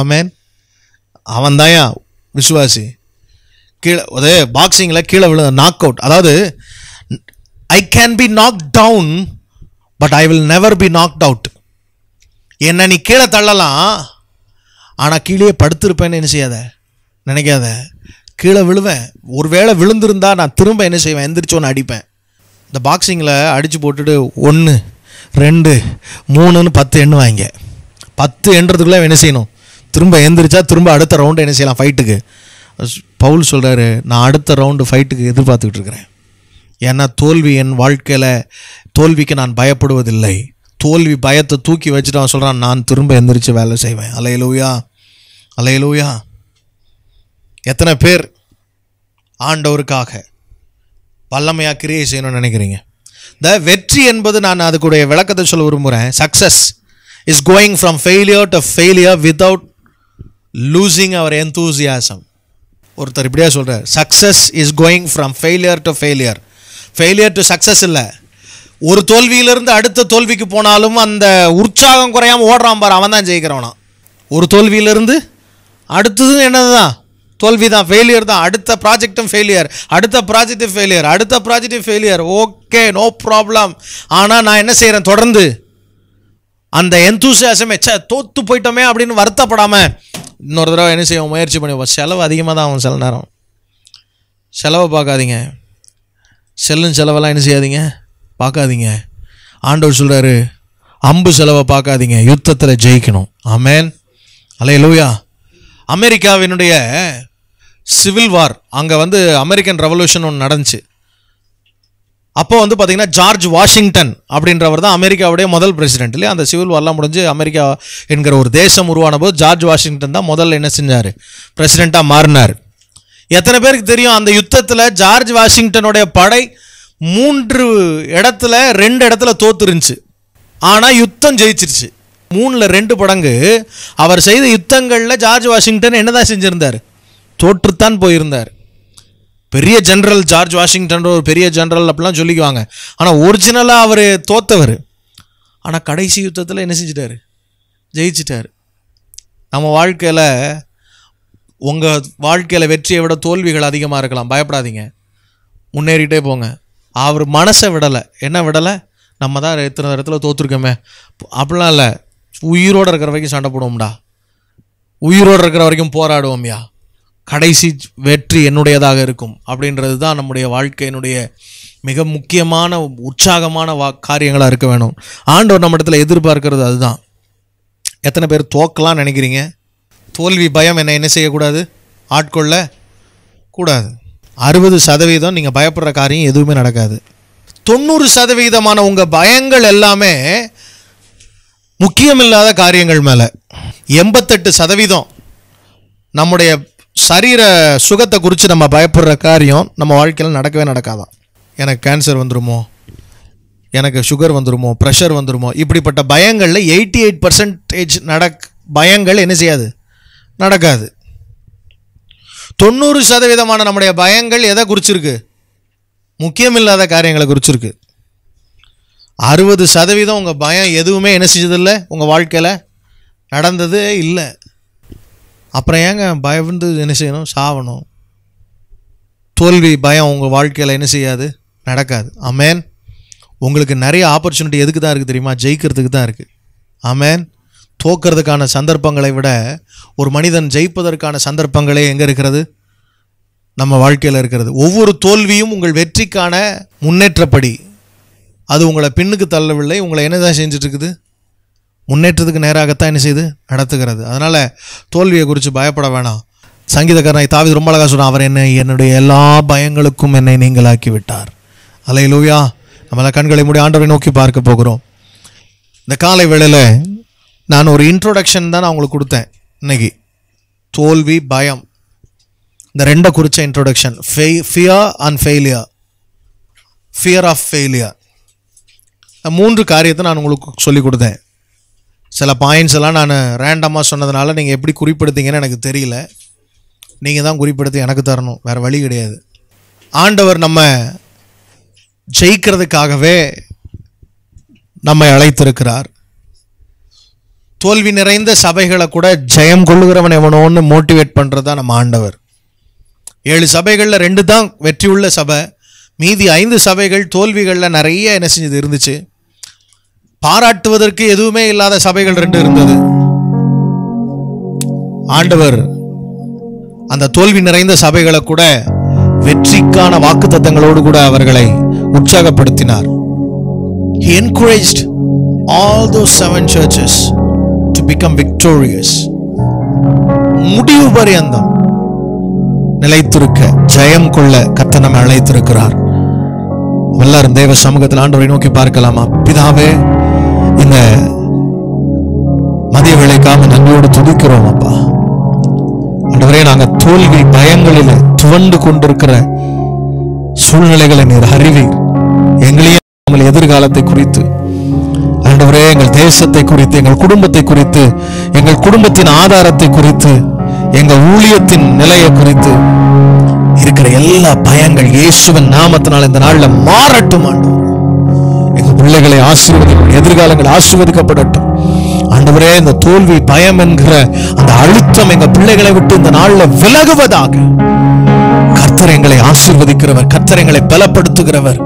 ஆமேன் அவன் தாயா விசுவாசி கீழே அதே பாக்ஸிங்கில் கீழே விழு நாக் அவுட் அதாவது I can be knock down but I will never be knocked out என்னை நீ கீழே தள்ளலாம் ஆனால் கீழே படுத்திருப்பேன்னு என்ன செய்யாத நினைக்காத கீழே விழுவேன் ஒருவேளை விழுந்திருந்தால் நான் திரும்ப என்ன செய்வேன் எந்திரிச்சோன்னு அடிப்பேன் இந்த பாக்ஸிங்கில் அடித்து போட்டுட்டு ஒன்று ரெண்டு மூணுன்னு பத்து எண்ணுவாங்க பத்து எண்ணுறதுக்குள்ளே என்ன செய்யணும் திரும்ப எந்திரிச்சா திரும்ப அடுத்த ரவுண்டு என்ன செய்யலாம் ஃபைட்டுக்கு பவுல் சொல்கிறாரு நான் அடுத்த ரவுண்டு ஃபைட்டுக்கு எதிர்பார்த்துக்கிட்டு இருக்கிறேன் ஏன்னா தோல்வி என் வாழ்க்கையில் தோல்விக்கு நான் பயப்படுவதில்லை தோல்வி பயத்தை தூக்கி வச்சுட்டு அவன் சொல்கிறான் நான் திரும்ப எந்திரிச்சு வேலை செய்வேன் அலையலூயா அலையலூயா எத்தனை பேர் ஆண்டவருக்காக வல்லமையாக கிரியை செய்யணும்னு நினைக்கிறீங்க த வெற்றி என்பது நான் அதுக்குடைய விளக்கத்தை சொல்ல விரும்புகிறேன் success is going from failure to failure without losing our enthusiasm ஒருத்தர் இப்படியா சொல்கிறார் success is going from failure to failure failure to success இல்லை ஒரு தோல்வியிலிருந்து அடுத்த தோல்விக்கு போனாலும் அந்த உற்சாகம் குறையாமல் ஓடுறான் பாரு அவன் தான் ஜெயிக்கிறவனா ஒரு தோல்வியிலிருந்து அடுத்ததும் என்னது தான் தோல்வி தான் ஃபெயிலியர் தான் அடுத்த ப்ராஜெக்ட்டும் ஃபெயிலியர் அடுத்த ப்ராஜெக்ட்டும் ஃபெயிலியர் அடுத்த ப்ராஜெக்ட்டும் ஃபெயிலியர் ஓகே நோ ப்ராப்ளம் ஆனால் நான் என்ன செய்கிறேன் தொடர்ந்து அந்த எந்தூசியாசமே சே தோத்து போயிட்டோமே அப்படின்னு வருத்தப்படாமல் இன்னொரு தடவை என்ன செய்வோம் முயற்சி பண்ணிப்போம் செலவு அதிகமாக தான் ஆகும் சில நேரம் செலவை பார்க்காதீங்க செல்லும் செலவெல்லாம் என்ன செய்யாதீங்க பார்க்காதீங்க ஆண்டவர் சொல்கிறாரு அம்பு செலவை பார்க்காதீங்க யுத்தத்தில் ஜெயிக்கணும் ஆமேன் அலே லூயா அமெரிக்காவினுடைய சிவில் வார் அங்கே வந்து அமெரிக்கன் ரெவல்யூஷன் ஒன்று நடந்துச்சு அப்போ வந்து பார்த்தீங்கன்னா ஜார்ஜ் வாஷிங்டன் அப்படின்றவர் தான் அமெரிக்காவுடைய முதல் பிரசிடென்ட் இல்லையா அந்த சிவில் வரலாம் முடிஞ்சு அமெரிக்கா என்கிற ஒரு தேசம் உருவான போது ஜார்ஜ் வாஷிங்டன் தான் முதல்ல என்ன செஞ்சார் பிரசிடெண்ட்டாக மாறினார் எத்தனை பேருக்கு தெரியும் அந்த யுத்தத்தில் ஜார்ஜ் வாஷிங்டனுடைய படை மூன்று இடத்துல ரெண்டு இடத்துல தோத்துருந்துச்சு ஆனால் யுத்தம் ஜெயிச்சிருச்சு மூணில் ரெண்டு படங்கு அவர் செய்த யுத்தங்களில் ஜார்ஜ் வாஷிங்டன் என்ன தான் செஞ்சுருந்தார் தோற்றுத்தான் போயிருந்தார் பெரிய ஜென்ரல் ஜார்ஜ் வாஷிங்டன் ஒரு பெரிய ஜென்ரல் அப்படிலாம் சொல்லிக்குவாங்க ஆனால் ஒரிஜினலாக அவர் தோத்தவர் ஆனால் கடைசி யுத்தத்தில் என்ன செஞ்சிட்டாரு ஜெயிச்சிட்டார் நம்ம வாழ்க்கையில் உங்கள் வாழ்க்கையில் வெற்றியை விட தோல்விகள் அதிகமாக இருக்கலாம் பயப்படாதீங்க முன்னேறிட்டே போங்க அவர் மனசை விடலை என்ன விடலை நம்ம தான் எத்தனை இடத்துல தோற்றுருக்கோமே அப்படிலாம் இல்லை உயிரோடு இருக்கிற வரைக்கும் சண்டை போடுவோம்டா உயிரோடு இருக்கிற வரைக்கும் போராடுவோம்யா கடைசி வெற்றி என்னுடையதாக இருக்கும் அப்படின்றது தான் நம்முடைய வாழ்க்கையினுடைய மிக முக்கியமான உற்சாகமான வா காரியங்களாக இருக்க வேணும் ஆண்டவர் நம்ம இடத்துல எதிர்பார்க்கறது அதுதான் எத்தனை பேர் தோக்கலாம்னு நினைக்கிறீங்க தோல்வி பயம் என்ன என்ன செய்யக்கூடாது ஆட்கொள்ள கூடாது அறுபது சதவீதம் நீங்கள் பயப்படுற காரியம் எதுவுமே நடக்காது தொண்ணூறு சதவீதமான உங்கள் பயங்கள் எல்லாமே முக்கியமில்லாத காரியங்கள் மேலே எண்பத்தெட்டு சதவீதம் நம்முடைய சரீர சுகத்தை குறித்து நம்ம பயப்படுற காரியம் நம்ம வாழ்க்கையில் நடக்கவே நடக்காதான் எனக்கு கேன்சர் வந்துடுமோ எனக்கு சுகர் வந்துடுமோ ப்ரெஷர் வந்துடுமோ இப்படிப்பட்ட பயங்களில் எயிட்டி எயிட் பர்சன்டேஜ் நடக் பயங்கள் என்ன செய்யாது நடக்காது தொண்ணூறு சதவீதமான நம்முடைய பயங்கள் எதை குறிச்சிருக்கு முக்கியமில்லாத காரியங்களை குறிச்சிருக்கு அறுபது சதவீதம் உங்கள் பயம் எதுவுமே என்ன செஞ்சதில்லை உங்கள் வாழ்க்கையில் நடந்ததே இல்லை அப்புறம் ஏங்க பயந்து என்ன செய்யணும் சாவணும் தோல்வி பயம் உங்கள் வாழ்க்கையில் என்ன செய்யாது நடக்காது அமேன் உங்களுக்கு நிறைய ஆப்பர்ச்சுனிட்டி எதுக்கு தான் இருக்குது தெரியுமா ஜெயிக்கிறதுக்கு தான் இருக்குது அமேன் தோக்கிறதுக்கான சந்தர்ப்பங்களை விட ஒரு மனிதன் ஜெயிப்பதற்கான சந்தர்ப்பங்களே எங்கே இருக்கிறது நம்ம வாழ்க்கையில் இருக்கிறது ஒவ்வொரு தோல்வியும் உங்கள் வெற்றிக்கான முன்னேற்றப்படி அது உங்களை பின்னுக்கு தள்ளவில்லை உங்களை என்ன தான் செஞ்சிட்ருக்குது முன்னேற்றத்துக்கு நேராகத்தான் என்ன செய்து நடத்துகிறது அதனால் தோல்வியை குறித்து பயப்பட வேணாம் சங்கீதக்காரனை தாவி ரொம்ப அழகாக சொன்னான் அவர் என்னை என்னுடைய எல்லா பயங்களுக்கும் என்னை நீங்களாக்கி விட்டார் அலை லூவியா நம்மளால் கண்களை மூடி ஆண்டவரை நோக்கி பார்க்க போகிறோம் இந்த காலை வேளையில் நான் ஒரு இன்ட்ரொடக்ஷன் தான் நான் உங்களுக்கு கொடுத்தேன் இன்னைக்கு தோல்வி பயம் இந்த ரெண்டை குறித்த introduction fai fear and failure fear of failure மூன்று காரியத்தை நான் உங்களுக்கு சொல்லிக் கொடுத்தேன் சில பாயிண்ட்ஸ் எல்லாம் நான் ரேண்டமாக சொன்னதுனால நீங்கள் எப்படி குறிப்பிடுத்தீங்கன்னு எனக்கு தெரியல நீங்கள் தான் குறிப்பிடுத்து எனக்கு தரணும் வேறு வழி கிடையாது ஆண்டவர் நம்ம ஜெயிக்கிறதுக்காகவே நம்மை அழைத்திருக்கிறார் தோல்வி நிறைந்த சபைகளை கூட ஜெயம் கொள்ளுகிறவன் எவனோன்னு மோட்டிவேட் பண்ணுறது தான் நம்ம ஆண்டவர் ஏழு சபைகளில் ரெண்டு தான் வெற்றி உள்ள சபை மீதி ஐந்து சபைகள் தோல்விகளில் நிறைய என்ன செஞ்சது இருந்துச்சு பாராட்டுவதற்கு எதுவுமே இல்லாத சபைகள் ரெண்டு இருந்தது ஆண்டவர் அந்த தோல்வி நிறைந்த சபைகளை கூட வெற்றிக்கான வாக்கு தத்தங்களோடு கூட அவர்களை உற்சாகப்படுத்தினார் He encouraged all those seven churches to become victorious. முடிவு பரியந்தம் நிலைத்திருக்க ஜெயம் கொள்ள கத்தனம் அழைத்திருக்கிறார் எல்லாரும் தேவ சமூகத்தில் ஆண்டவரை நோக்கி பார்க்கலாமா பிதாவே இந்த மதிய வேலைக்காக நன்மையோடு துதிக்கிறோம் அப்பா அன்றுவரே நாங்கள் தோல்வி பயங்களில் துவண்டு கொண்டிருக்கிற சூழ்நிலைகளை நீர் அறிவீர் எங்களையும் எங்கள் எதிர்காலத்தை குறித்து ஆண்டவரே எங்கள் தேசத்தை குறித்து எங்கள் குடும்பத்தை குறித்து எங்கள் குடும்பத்தின் ஆதாரத்தை குறித்து எங்கள் ஊழியத்தின் நிலையை குறித்து இருக்கிற எல்லா பயங்கள் இயேசுவின் நாமத்தினால் இந்த நாளில் மாறட்டும் ஆண்டவர் பிள்ளைகளை ஆசீர்வதிக்கும் எதிர்காலங்கள் ஆசீர்வதிக்கப்படட்டும் ஆண்டவரே இந்த தோல்வி பயம் என்கிற அந்த அழுத்தம் எங்க பிள்ளைகளை விட்டு இந்த நாள்ல விலகுவதாக கர்த்தர் எங்களை ஆசிர்வதிக்கிறவர் கர்த்தர் எங்களை பலப்படுத்துகிறவர்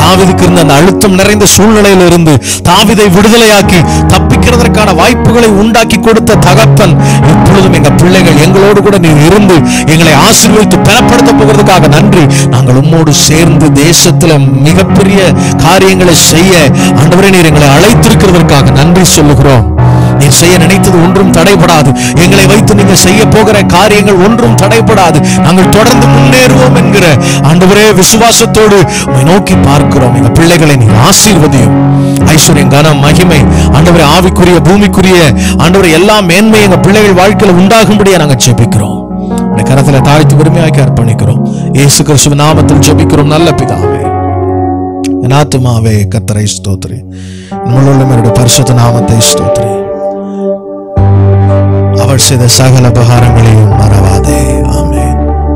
தாவிதுக்கு இருந்த அந்த அழுத்தம் நிறைந்த சூழ்நிலையிலிருந்து தாவிதை விடுதலையாக்கி தப்பிக்கிறதற்கான வாய்ப்புகளை உண்டாக்கி கொடுத்த தகப்பன் எப்பொழுதும் எங்க பிள்ளைகள் எங்களோடு கூட நீ இருந்து எங்களை ஆசீர்வதித்து பலப்படுத்த போகிறதுக்காக நன்றி நாங்கள் உம்மோடு சேர்ந்து தேசத்துல மிகப்பெரிய காரியங்களை செய்ய அன்றுவரை நீர் எங்களை அழைத்திருக்கிறதற்காக நன்றி சொல்லுகிறோம் நீ செய்ய நினைத்தது ஒன்றும் தடைபடாது எங்களை வைத்து நீங்க செய்ய போகிற காரியங்கள் ஒன்றும் தடைபடாது நாங்கள் தொடர்ந்து முன்னேறுவோம் என்கிற ஆண்டவரே விசுவாசத்தோடு நோக்கி பார்க்கிறோம் எங்க பிள்ளைகளை நீ ஆசீர்வதியும் ஐஸ்வர்யம் கனம் மகிமை ஆண்டவரை ஆவிக்குரிய பூமிக்குரிய ஆண்டவரை எல்லா மேன்மை எங்க பிள்ளைகள் வாழ்க்கையில் உண்டாகும்படியா நாங்கள் ஜெபிக்கிறோம் இந்த கரத்துல தாழ்த்து உரிமையாக்கி அர்ப்பணிக்கிறோம் ஏசு கிறிஸ்துவ நாமத்தில் ஜெபிக்கிறோம் நல்ல பிதாவே நாத்துமாவே கத்தரை ஸ்தோத்ரி நம்மளுள்ள பரிசுத்த நாமத்தை ஸ்தோத்ரி അരുൾ ചെയ്ത സകല ഉപഹാരങ്ങളെയും മറവാതെ ആമേ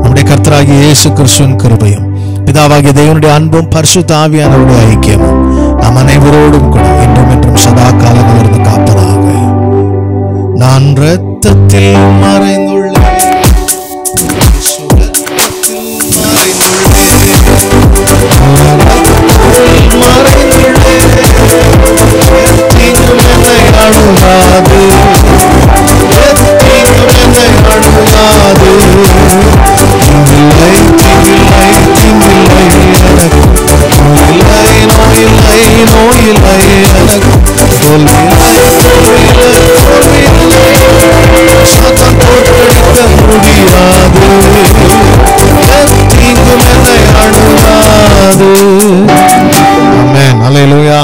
നമ്മുടെ കർത്തരാകിയ യേശു ക്രിസ്തുവിൻ കൃപയും പിതാവാകിയ ദൈവനുടെ അൻപും പരിശുദ്ധ പരിശുദ്ധാവിയാനോട് ഐക്യവും നാം അനേവരോടും കൂടെ ഇന്നും മറ്റും സദാകാലം നിർന്ന് കാപ്പനാകെ നാൻ രക്തത്തിൽ മറൈന്നുള്ളേ മറൈന്നുള്ളേ മറൈന്നുള്ളേ மாறாது இல்லை இல்லை இல்லை எனக்கு இல்லை நோய் இல்லை நோய் இல்லை எனக்கு சத்தம் போட்டடிக்க முடியாது தீங்கு மேல அணுகாது அமே அலையிலுயா